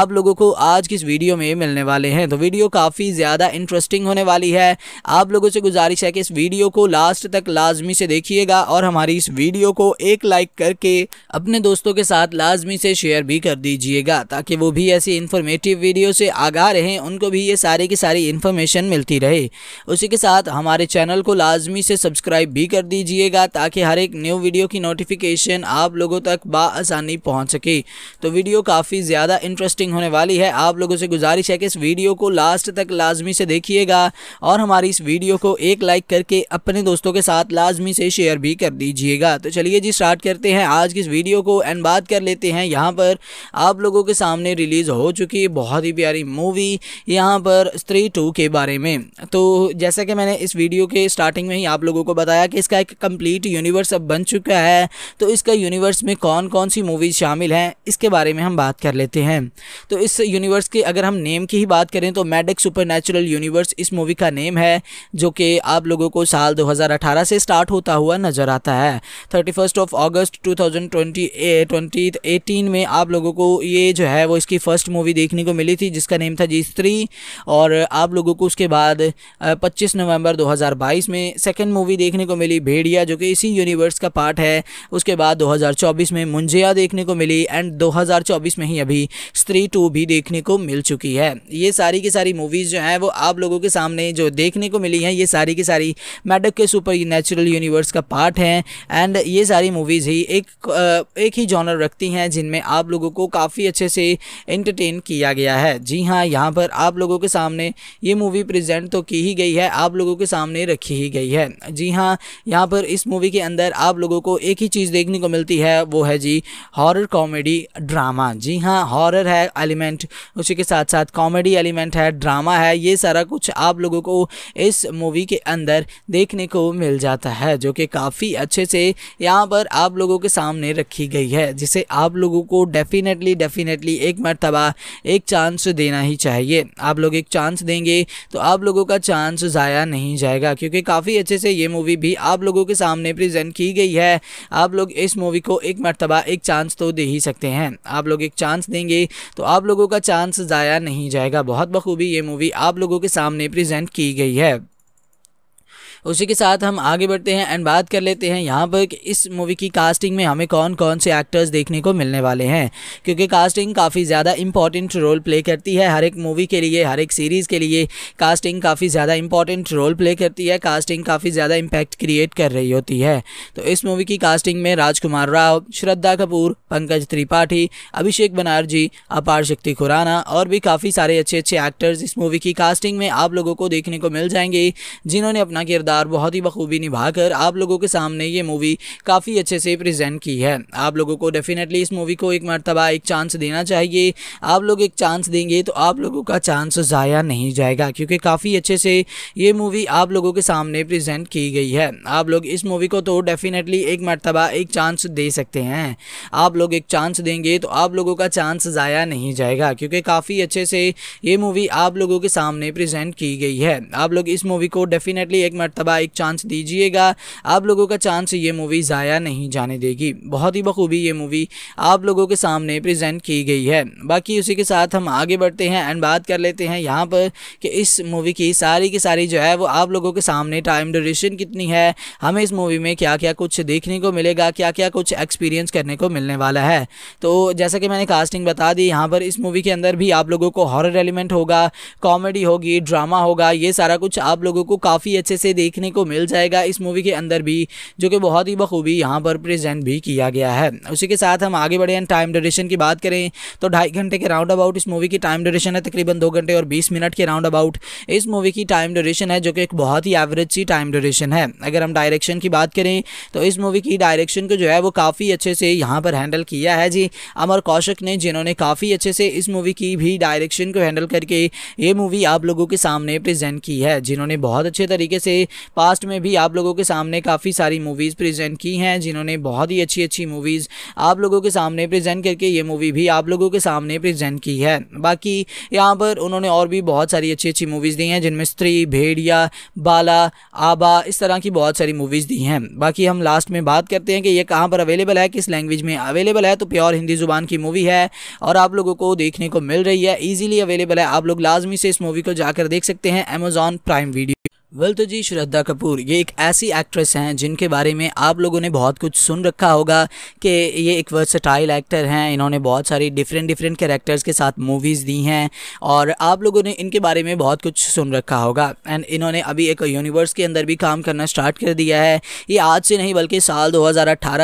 आप लोगों को आज किस वीडियो में मिलने वाले हैं तो वीडियो काफ़ी ज़्यादा इंटरेस्टिंग होने वाली है आप लोगों से गुजारिश है कि इस वीडियो को लास्ट तक लाजमी से देखिएगा और हमारी इस वीडियो को एक लाइक करके अपने दोस्तों के साथ लाजमी से शेयर भी कर दीजिएगा ताकि वो भी ऐसी इंफॉर्मेटिव वीडियो से आगा रहें उनको भी ये सारे के सारी इन्फॉर्मेशन मिलती रहे उसी के साथ हमारे चैनल को लाजमी से सब्सक्राइब भी कर दीजिएगा ताकि हर एक न्यू वीडियो की नोटिफिकेशन आप लोगों तक बसानी पहुँच सके तो वीडियो काफ़ी ज़्यादा इंटरेस्टिंग होने वाली है आप लोगों से गुजारिश है कि इस वीडियो को लास्ट तक लाजमी से देखिएगा और हमारी इस वीडियो को एक लाइक करके अपने दोस्तों के साथ लाजमी से शेयर भी कर दीजिएगा तो चलिए जी स्टार्ट करते हैं आज की इस वीडियो को एंड बात कर लेते हैं यहाँ पर आप लोगों के सामने रिलीज़ हो चुकी है बहुत ही प्यारी मूवी यहाँ पर थ्री टू के बारे में तो जैसे कि मैंने इस वीडियो के स्टार्टिंग में ही आप लोगों को बताया कि इसका एक कंप्लीट यूनिवर्स अब बन चुका है तो इसका यूनिवर्स में कौन कौन सी मूवीज़ शामिल हैं इसके बारे में हम बात कर लेते हैं तो इस यूनिवर्स के अगर हम नेम की ही बात करें तो मैडिक सुपर यूनिवर्स इस मूवी का नेम है जो कि आप लोगों को साल दो से स्टार्ट होता हुआ नज़र आता है thirty first of August two thousand twenty में आप लोगों को ये जो है वो इसकी फ़र्स्ट मूवी देखने को मिली थी जिसका नेम था जी स्त्री और आप लोगों को उसके बाद 25 नवंबर 2022 में सेकंड मूवी देखने को मिली भेड़िया जो कि इसी यूनिवर्स का पार्ट है उसके बाद 2024 में मुंजिया देखने को मिली एंड 2024 में ही अभी स्त्री टू भी देखने को मिल चुकी है ये सारी की सारी मूवीज़ जो हैं वो आप लोगों के सामने जो देखने को मिली हैं ये सारी की सारी मैडक के सुपर नेचुरल यूनिवर्स का पार्ट हैं एंड ये सारी मूवीज़ ही एक एक ही जॉनर रखती हैं जिनमें आप लोगों को काफ़ी अच्छे से इंटरटेन किया गया है जी हाँ यहाँ पर आप लोगों के सामने ये मूवी प्रेजेंट तो की ही गई है आप लोगों के सामने रखी ही गई है जी हाँ यहाँ पर इस मूवी के अंदर आप लोगों को एक ही चीज़ देखने को मिलती है वो है जी हॉरर कॉमेडी ड्रामा जी हाँ हॉरर है एलिमेंट उसी के साथ साथ कॉमेडी एलिमेंट है ड्रामा है ये सारा कुछ आप लोगों को इस मूवी के अंदर देखने को मिल जाता है जो कि काफ़ी अच्छे से यहाँ पर आप लोगों के सामने रखी गई है जिसे आप लोगों को डेफिनेटली डेफिनेटली एक मरतबा एक चांस देना ही चाहिए आप लोग एक चांस देंगे तो आप लोगों का चांस ज़ाया नहीं जाएगा क्योंकि काफ़ी अच्छे से ये मूवी भी आप लोगों के सामने प्रेजेंट की गई है आप लोग इस मूवी को एक मरतबा एक चांस तो दे ही सकते हैं आप लोग एक चांस देंगे तो आप लोगों का चांस ज़ाया नहीं जाएगा बहुत बखूबी ये मूवी आप लोगों के सामने प्रजेंट की गई है उसी के साथ हम आगे बढ़ते हैं एंड बात कर लेते हैं यहाँ पर कि इस मूवी की कास्टिंग में हमें कौन कौन से एक्टर्स देखने को मिलने वाले हैं क्योंकि कास्टिंग काफ़ी ज़्यादा इंपॉर्टेंट रोल प्ले करती है हर एक मूवी के लिए हर एक सीरीज़ के लिए कास्टिंग काफ़ी ज़्यादा इंपॉर्टेंट रोल प्ले करती है कास्टिंग काफ़ी ज़्यादा इम्पैक्ट क्रिएट कर रही होती है तो इस मूवी की कास्टिंग में राजकुमार राव श्रद्धा कपूर पंकज त्रिपाठी अभिषेक बनर्जी अपार शक्ति खुराना और भी काफ़ी सारे अच्छे अच्छे एक्टर्स इस मूवी की कास्टिंग में आप लोगों को देखने को मिल जाएंगे जिन्होंने अपना किरदार किरदार बहुत ही बखूबी निभाकर आप लोगों के सामने ये मूवी काफ़ी अच्छे से प्रेजेंट की है आप लोगों को डेफिनेटली इस मूवी को एक मरतबा एक चांस देना चाहिए आप लोग एक चांस देंगे तो आप लोगों का चांस ज़ाया नहीं जाएगा क्योंकि काफ़ी अच्छे से ये मूवी आप लोगों के सामने प्रजेंट की गई है आप लोग इस मूवी को तो डेफिनेटली एक मरतबा एक चांस दे सकते हैं आप लोग एक चांस देंगे तो आप लोगों का चांस ज़ाया नहीं जाएगा क्योंकि काफ़ी अच्छे से ये मूवी आप लोगों के सामने प्रेजेंट की गई है आप लोग इस मूवी को डेफिनेटली एक मरतबा मरतबा एक चांस दीजिएगा आप लोगों का चांस ये मूवी ज़ाया नहीं जाने देगी बहुत ही बखूबी ये मूवी आप लोगों के सामने प्रेजेंट की गई है बाकी उसी के साथ हम आगे बढ़ते हैं एंड बात कर लेते हैं यहाँ पर कि इस मूवी की सारी की सारी जो है वो आप लोगों के सामने टाइम ड्यूरेशन कितनी है हमें इस मूवी में क्या क्या कुछ देखने को मिलेगा क्या क्या कुछ एक्सपीरियंस करने को मिलने वाला है तो जैसा कि मैंने कास्टिंग बता दी यहाँ पर इस मूवी के अंदर भी आप लोगों को हॉरर एलिमेंट होगा कॉमेडी होगी ड्रामा होगा ये सारा कुछ आप लोगों को काफ़ी अच्छे से देख देखने को मिल जाएगा इस मूवी के अंदर भी जो कि बहुत ही बखूबी यहाँ पर प्रेजेंट भी किया गया है उसी के साथ हम आगे बढ़े एंड टाइम ड्यूरेशन की बात करें तो ढाई घंटे के राउंड अबाउट इस मूवी की टाइम ड्यूरेशन है तकरीबन दो घंटे और बीस मिनट के राउंड अबाउट इस मूवी की टाइम ड्यूरेशन है जो कि एक बहुत ही एवरेज सी टाइम ड्यूरेशन है अगर हम डायरेक्शन की बात करें तो इस मूवी की डायरेक्शन को जो है वो काफ़ी अच्छे से यहाँ पर हैंडल किया है जी अमर कौशिक ने जिन्होंने काफ़ी अच्छे से इस मूवी की भी डायरेक्शन को हैंडल करके ये मूवी आप लोगों के सामने प्रेजेंट की है जिन्होंने बहुत अच्छे तरीके से पास्ट में भी आप लोगों के सामने काफ़ी सारी मूवीज़ प्रेजेंट की हैं जिन्होंने बहुत ही अच्छी अच्छी मूवीज़ आप लोगों के सामने प्रेजेंट करके ये मूवी भी आप लोगों के सामने प्रेजेंट की है बाकी यहाँ पर उन्होंने और भी बहुत सारी अच्छी अच्छी मूवीज़ दी हैं जिनमें स्त्री भेड़िया बाला आबा इस तरह की बहुत सारी मूवीज़ दी हैं बाकी हम लास्ट में बात करते हैं कि ये कहाँ पर अवेलेबल है किस लैंग्वेज में अवेलेबल है तो प्योर हिंदी ज़ुबान की मूवी है और आप लोगों को देखने को मिल रही है ईजिली अवेलेबल है आप लोग लाजमी से इस मूवी को जाकर देख सकते हैं अमेजॉन प्राइम वीडियो वेल तो जी श्रद्धा कपूर ये एक ऐसी एक्ट्रेस हैं जिनके बारे में आप लोगों ने बहुत कुछ सुन रखा होगा कि ये एक वर्सटाइल एक्टर हैं इन्होंने बहुत सारी डिफरेंट डिफरेंट कैरेक्टर्स के साथ मूवीज़ दी हैं और आप लोगों ने इनके बारे में बहुत कुछ सुन रखा होगा एंड इन्होंने अभी एक यूनिवर्स के अंदर भी काम करना स्टार्ट कर दिया है ये आज से नहीं बल्कि साल दो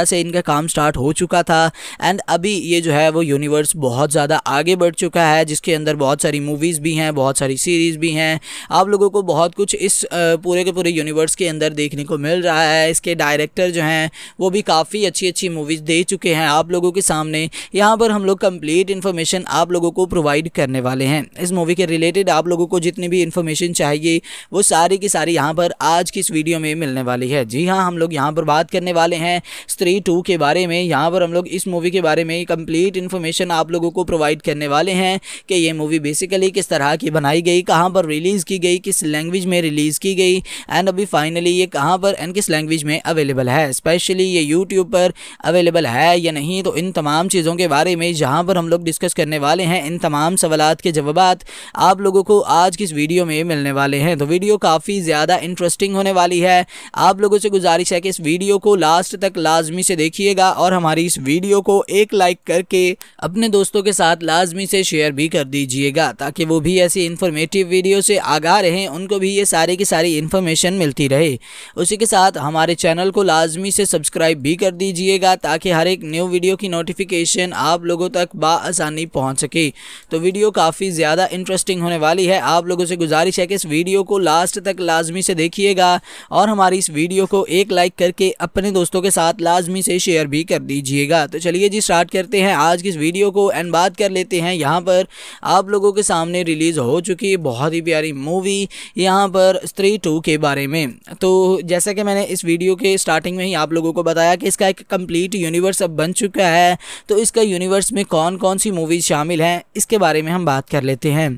से इनका काम स्टार्ट हो चुका था एंड अभी ये जो है वो यूनिवर्स बहुत ज़्यादा आगे बढ़ चुका है जिसके अंदर बहुत सारी मूवीज़ भी हैं बहुत सारी सीरीज़ भी हैं आप लोगों को बहुत कुछ इस पूरे के पूरे यूनिवर्स के अंदर देखने को मिल रहा है इसके डायरेक्टर जो हैं वो भी काफ़ी अच्छी अच्छी मूवीज़ दे चुके हैं आप लोगों के सामने यहाँ पर हम लोग कम्प्लीट इन्फॉर्मेशन आप लोगों को प्रोवाइड करने वाले हैं इस मूवी के रिलेटेड आप लोगों को जितनी भी इन्फॉर्मेशन चाहिए वो सारी की सारी यहाँ पर आज की इस वीडियो में मिलने वाली है जी हाँ हम लोग यहाँ पर बात करने वाले हैं स्त्री टू के बारे में यहाँ पर हम लोग इस मूवी के बारे में कम्प्लीट इन्फॉर्मेशन आप लोगों को प्रोवाइड करने वाले हैं कि ये मूवी बेसिकली किस तरह की बनाई गई कहाँ पर रिलीज़ की गई किस लैंग्वेज में रिलीज़ की गई एंड अभी फाइनली ये कहाँ पर एंड किस लैंग्वेज में अवेलेबल है स्पेशली ये यूट्यूब पर अवेलेबल है या नहीं तो इन तमाम चीज़ों के बारे में जहाँ पर हम लोग डिस्कस करने वाले हैं इन तमाम सवाल के जवाब आप लोगों को आज की इस वीडियो में मिलने वाले हैं तो वीडियो काफ़ी ज़्यादा इंटरेस्टिंग होने वाली है आप लोगों से गुजारिश है कि इस वीडियो को लास्ट तक लाजमी से देखिएगा और हमारी इस वीडियो को एक लाइक करके अपने दोस्तों के साथ लाजमी से शेयर भी कर दीजिएगा ताकि वो भी ऐसी इंफॉर्मेटिव वीडियो से आगा रहें उनको भी ये सारे के सारी इन्फॉर्मेशन मिलती रहे उसी के साथ हमारे चैनल को लाजमी से सब्सक्राइब भी कर दीजिएगा ताकि हर एक न्यू वीडियो की नोटिफिकेशन आप लोगों तक बसानी पहुँच सके तो वीडियो काफ़ी ज़्यादा इंटरेस्टिंग होने वाली है आप लोगों से गुजारिश है कि इस वीडियो को लास्ट तक लाजमी से देखिएगा और हमारी इस वीडियो को एक लाइक करके अपने दोस्तों के साथ लाजमी से शेयर भी कर दीजिएगा तो चलिए जी स्टार्ट करते हैं आज की इस वीडियो को एंड बात कर लेते हैं यहाँ पर आप लोगों के सामने रिलीज़ हो चुकी है बहुत ही प्यारी मूवी यहाँ पर थ्री टू के बारे में तो जैसा कि मैंने इस वीडियो के स्टार्टिंग में ही आप लोगों को बताया कि इसका एक कंप्लीट यूनिवर्स अब बन चुका है तो इसका यूनिवर्स में कौन कौन सी मूवीज़ शामिल हैं इसके बारे में हम बात कर लेते हैं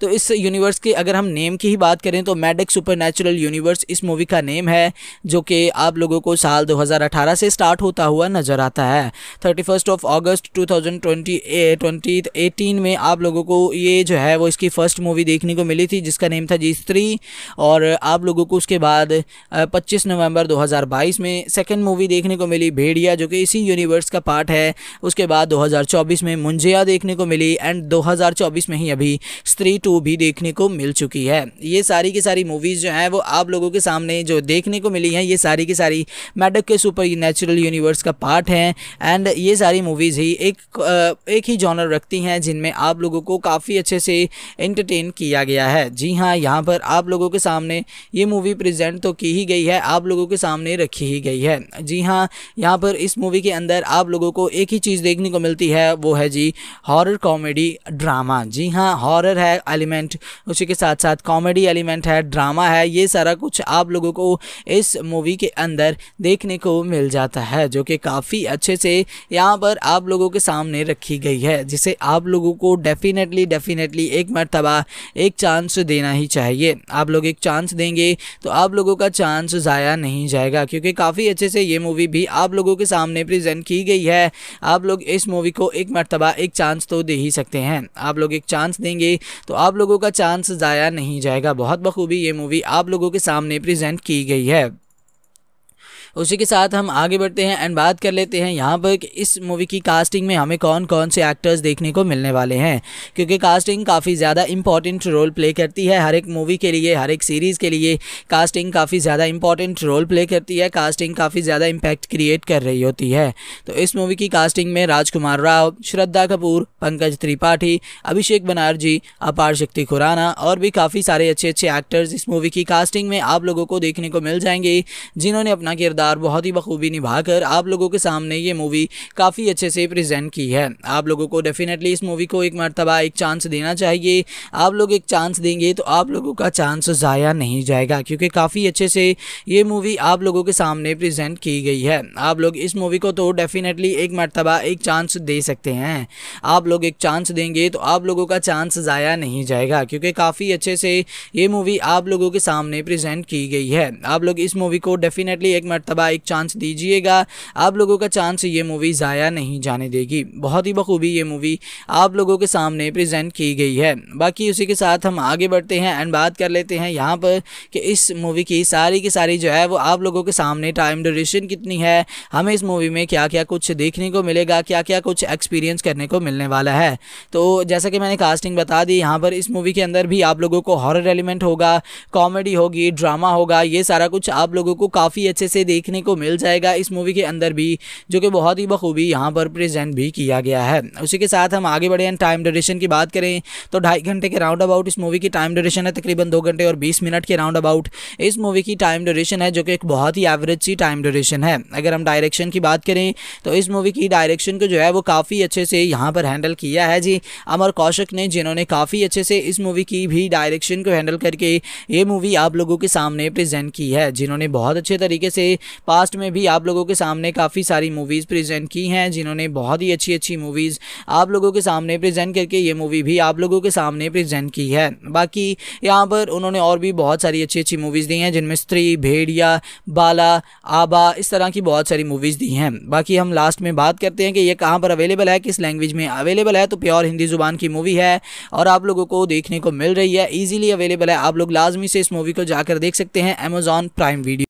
तो इस यूनिवर्स के अगर हम नेम की ही बात करें तो मैडिक सुपर यूनिवर्स इस मूवी का नेम है जो कि आप लोगों को साल दो से स्टार्ट होता हुआ नज़र आता है thirty first of August two thousand twenty में आप लोगों को ये जो है वो इसकी फ़र्स्ट मूवी देखने को मिली थी जिसका नेम था जी स्त्री और आप लोगों को उसके बाद 25 नवंबर 2022 में सेकंड मूवी देखने को मिली भेड़िया जो कि इसी यूनिवर्स का पार्ट है उसके बाद 2024 में मुंजिया देखने को मिली एंड 2024 में ही अभी स्त्री टू भी देखने को मिल चुकी है ये सारी की सारी मूवीज़ जो हैं वो आप लोगों के सामने जो देखने को मिली हैं ये सारी की सारी मैडक के सुपर नेचुरल यूनिवर्स का पार्ट हैं एंड ये सारी मूवीज़ ही एक एक ही जॉनर रखती हैं जिनमें आप लोगों को काफ़ी अच्छे से इंटरटेन किया गया है जी हाँ यहाँ पर आप लोगों के सामने ये मूवी प्रेजेंट तो की ही गई है आप लोगों के सामने रखी ही गई है जी हाँ यहाँ पर इस मूवी के अंदर आप लोगों को एक ही चीज़ देखने को मिलती है वो है जी हॉरर कॉमेडी ड्रामा जी हाँ हॉरर है एलिमेंट उसी के साथ साथ कॉमेडी एलिमेंट है ड्रामा है ये सारा कुछ आप लोगों को इस मूवी के अंदर देखने को मिल जाता है जो कि काफ़ी अच्छे से यहाँ पर आप लोगों के सामने रखी गई है जिसे आप लोगों को डेफिनेटली डेफिनेटली एक मरतबा एक चांस देना ही चाहिए आप लोग एक चांस देंगे तो आप लोगों का चांस ज़ाया नहीं जाएगा क्योंकि काफ़ी अच्छे से ये मूवी भी आप लोगों के सामने प्रेजेंट की गई है आप लोग इस मूवी को एक मरतबा एक चांस तो दे ही सकते हैं आप लोग एक चांस देंगे तो आप लोगों का चांस ज़ाया नहीं जाएगा बहुत बखूबी ये मूवी आप लोगों के सामने प्रजेंट की गई है उसी के साथ हम आगे बढ़ते हैं एंड बात कर लेते हैं यहाँ पर कि इस मूवी की कास्टिंग में हमें कौन कौन से एक्टर्स देखने को मिलने वाले हैं क्योंकि कास्टिंग काफ़ी ज़्यादा इंपॉर्टेंट रोल प्ले करती है हर एक मूवी के लिए हर एक सीरीज़ के लिए कास्टिंग काफ़ी ज़्यादा इंपॉर्टेंट रोल प्ले करती है कास्टिंग काफ़ी ज़्यादा इम्पैक्ट क्रिएट कर रही होती है तो इस मूवी की कास्टिंग में राजकुमार राव श्रद्धा कपूर पंकज त्रिपाठी अभिषेक बनर्जी अपार शक्ति खुराना और भी काफ़ी सारे अच्छे अच्छे एक्टर्स इस मूवी की कास्टिंग में आप लोगों को देखने को मिल जाएंगे जिन्होंने अपना किरदार किरदार बहुत ही बखूबी निभाकर आप लोगों के सामने ये मूवी काफ़ी अच्छे से प्रेजेंट की है आप लोगों को डेफिनेटली इस मूवी को एक मरतबा एक चांस देना चाहिए आप लोग एक चांस देंगे तो आप लोगों का चांस ज़ाया नहीं जाएगा क्योंकि काफ़ी अच्छे से ये मूवी आप लोगों के सामने प्रजेंट की गई है आप लोग इस मूवी को तो डेफिनेटली एक मरतबा एक चांस दे सकते हैं आप लोग एक चांस देंगे तो आप लोगों का चांस ज़ाया नहीं जाएगा क्योंकि काफ़ी अच्छे से ये मूवी आप लोगों के सामने प्रेजेंट की गई है आप लोग इस मूवी को डेफिनेटली एक मरतबा मरतबा एक चांस दीजिएगा आप लोगों का चांस ये मूवी ज़ाया नहीं जाने देगी बहुत ही बखूबी ये मूवी आप लोगों के सामने प्रेजेंट की गई है बाकी उसी के साथ हम आगे बढ़ते हैं एंड बात कर लेते हैं यहाँ पर कि इस मूवी की सारी की सारी जो है वो आप लोगों के सामने टाइम ड्यूरेशन कितनी है हमें इस मूवी में क्या क्या कुछ देखने को मिलेगा क्या क्या कुछ एक्सपीरियंस करने को मिलने वाला है तो जैसा कि मैंने कास्टिंग बता दी यहाँ पर इस मूवी के अंदर भी आप लोगों को हॉरर एलिमेंट होगा कॉमेडी होगी ड्रामा होगा ये सारा कुछ आप लोगों को काफ़ी अच्छे से देख देखने को मिल जाएगा इस मूवी के अंदर भी जो कि बहुत ही बखूबी यहाँ पर प्रेजेंट भी किया गया है उसी के साथ हम आगे बढ़े एंड टाइम ड्यूरेशन की बात करें तो ढाई घंटे के राउंड अबाउट इस मूवी की टाइम ड्यूरेशन है तकरीबन दो घंटे और बीस मिनट के राउंड अबाउट इस मूवी की टाइम ड्यूरेशन है जो कि एक बहुत ही एवरेज सी टाइम ड्यूरेशन है अगर हम डायरेक्शन की बात करें तो इस मूवी की डायरेक्शन को जो है वो काफ़ी अच्छे से यहाँ पर हैंडल किया है जी अमर कौशिक ने जिन्होंने काफ़ी अच्छे से इस मूवी की भी डायरेक्शन को हैंडल करके ये मूवी आप लोगों के सामने प्रेजेंट की है जिन्होंने बहुत अच्छे तरीके से पास्ट में भी आप लोगों के सामने काफ़ी सारी मूवीज़ प्रेजेंट की हैं जिन्होंने बहुत ही अच्छी अच्छी मूवीज़ आप लोगों के सामने प्रेजेंट करके ये मूवी भी आप लोगों के सामने प्रेजेंट की है बाकी यहाँ पर उन्होंने और भी बहुत सारी अच्छी अच्छी मूवीज़ दी हैं जिनमें स्त्री भेड़िया बाला आबा इस तरह की बहुत सारी मूवीज़ दी हैं बाकी हम लास्ट में बात करते हैं कि ये कहाँ पर अवेलेबल है किस लैंग्वेज में अवेलेबल है तो प्योर हिंदी ज़ुबान की मूवी है और आप लोगों को देखने को मिल रही है ईजिली अवेलेबल है आप लोग लाजमी से इस मूवी को जाकर देख सकते हैं अमेजॉन प्राइम वीडियो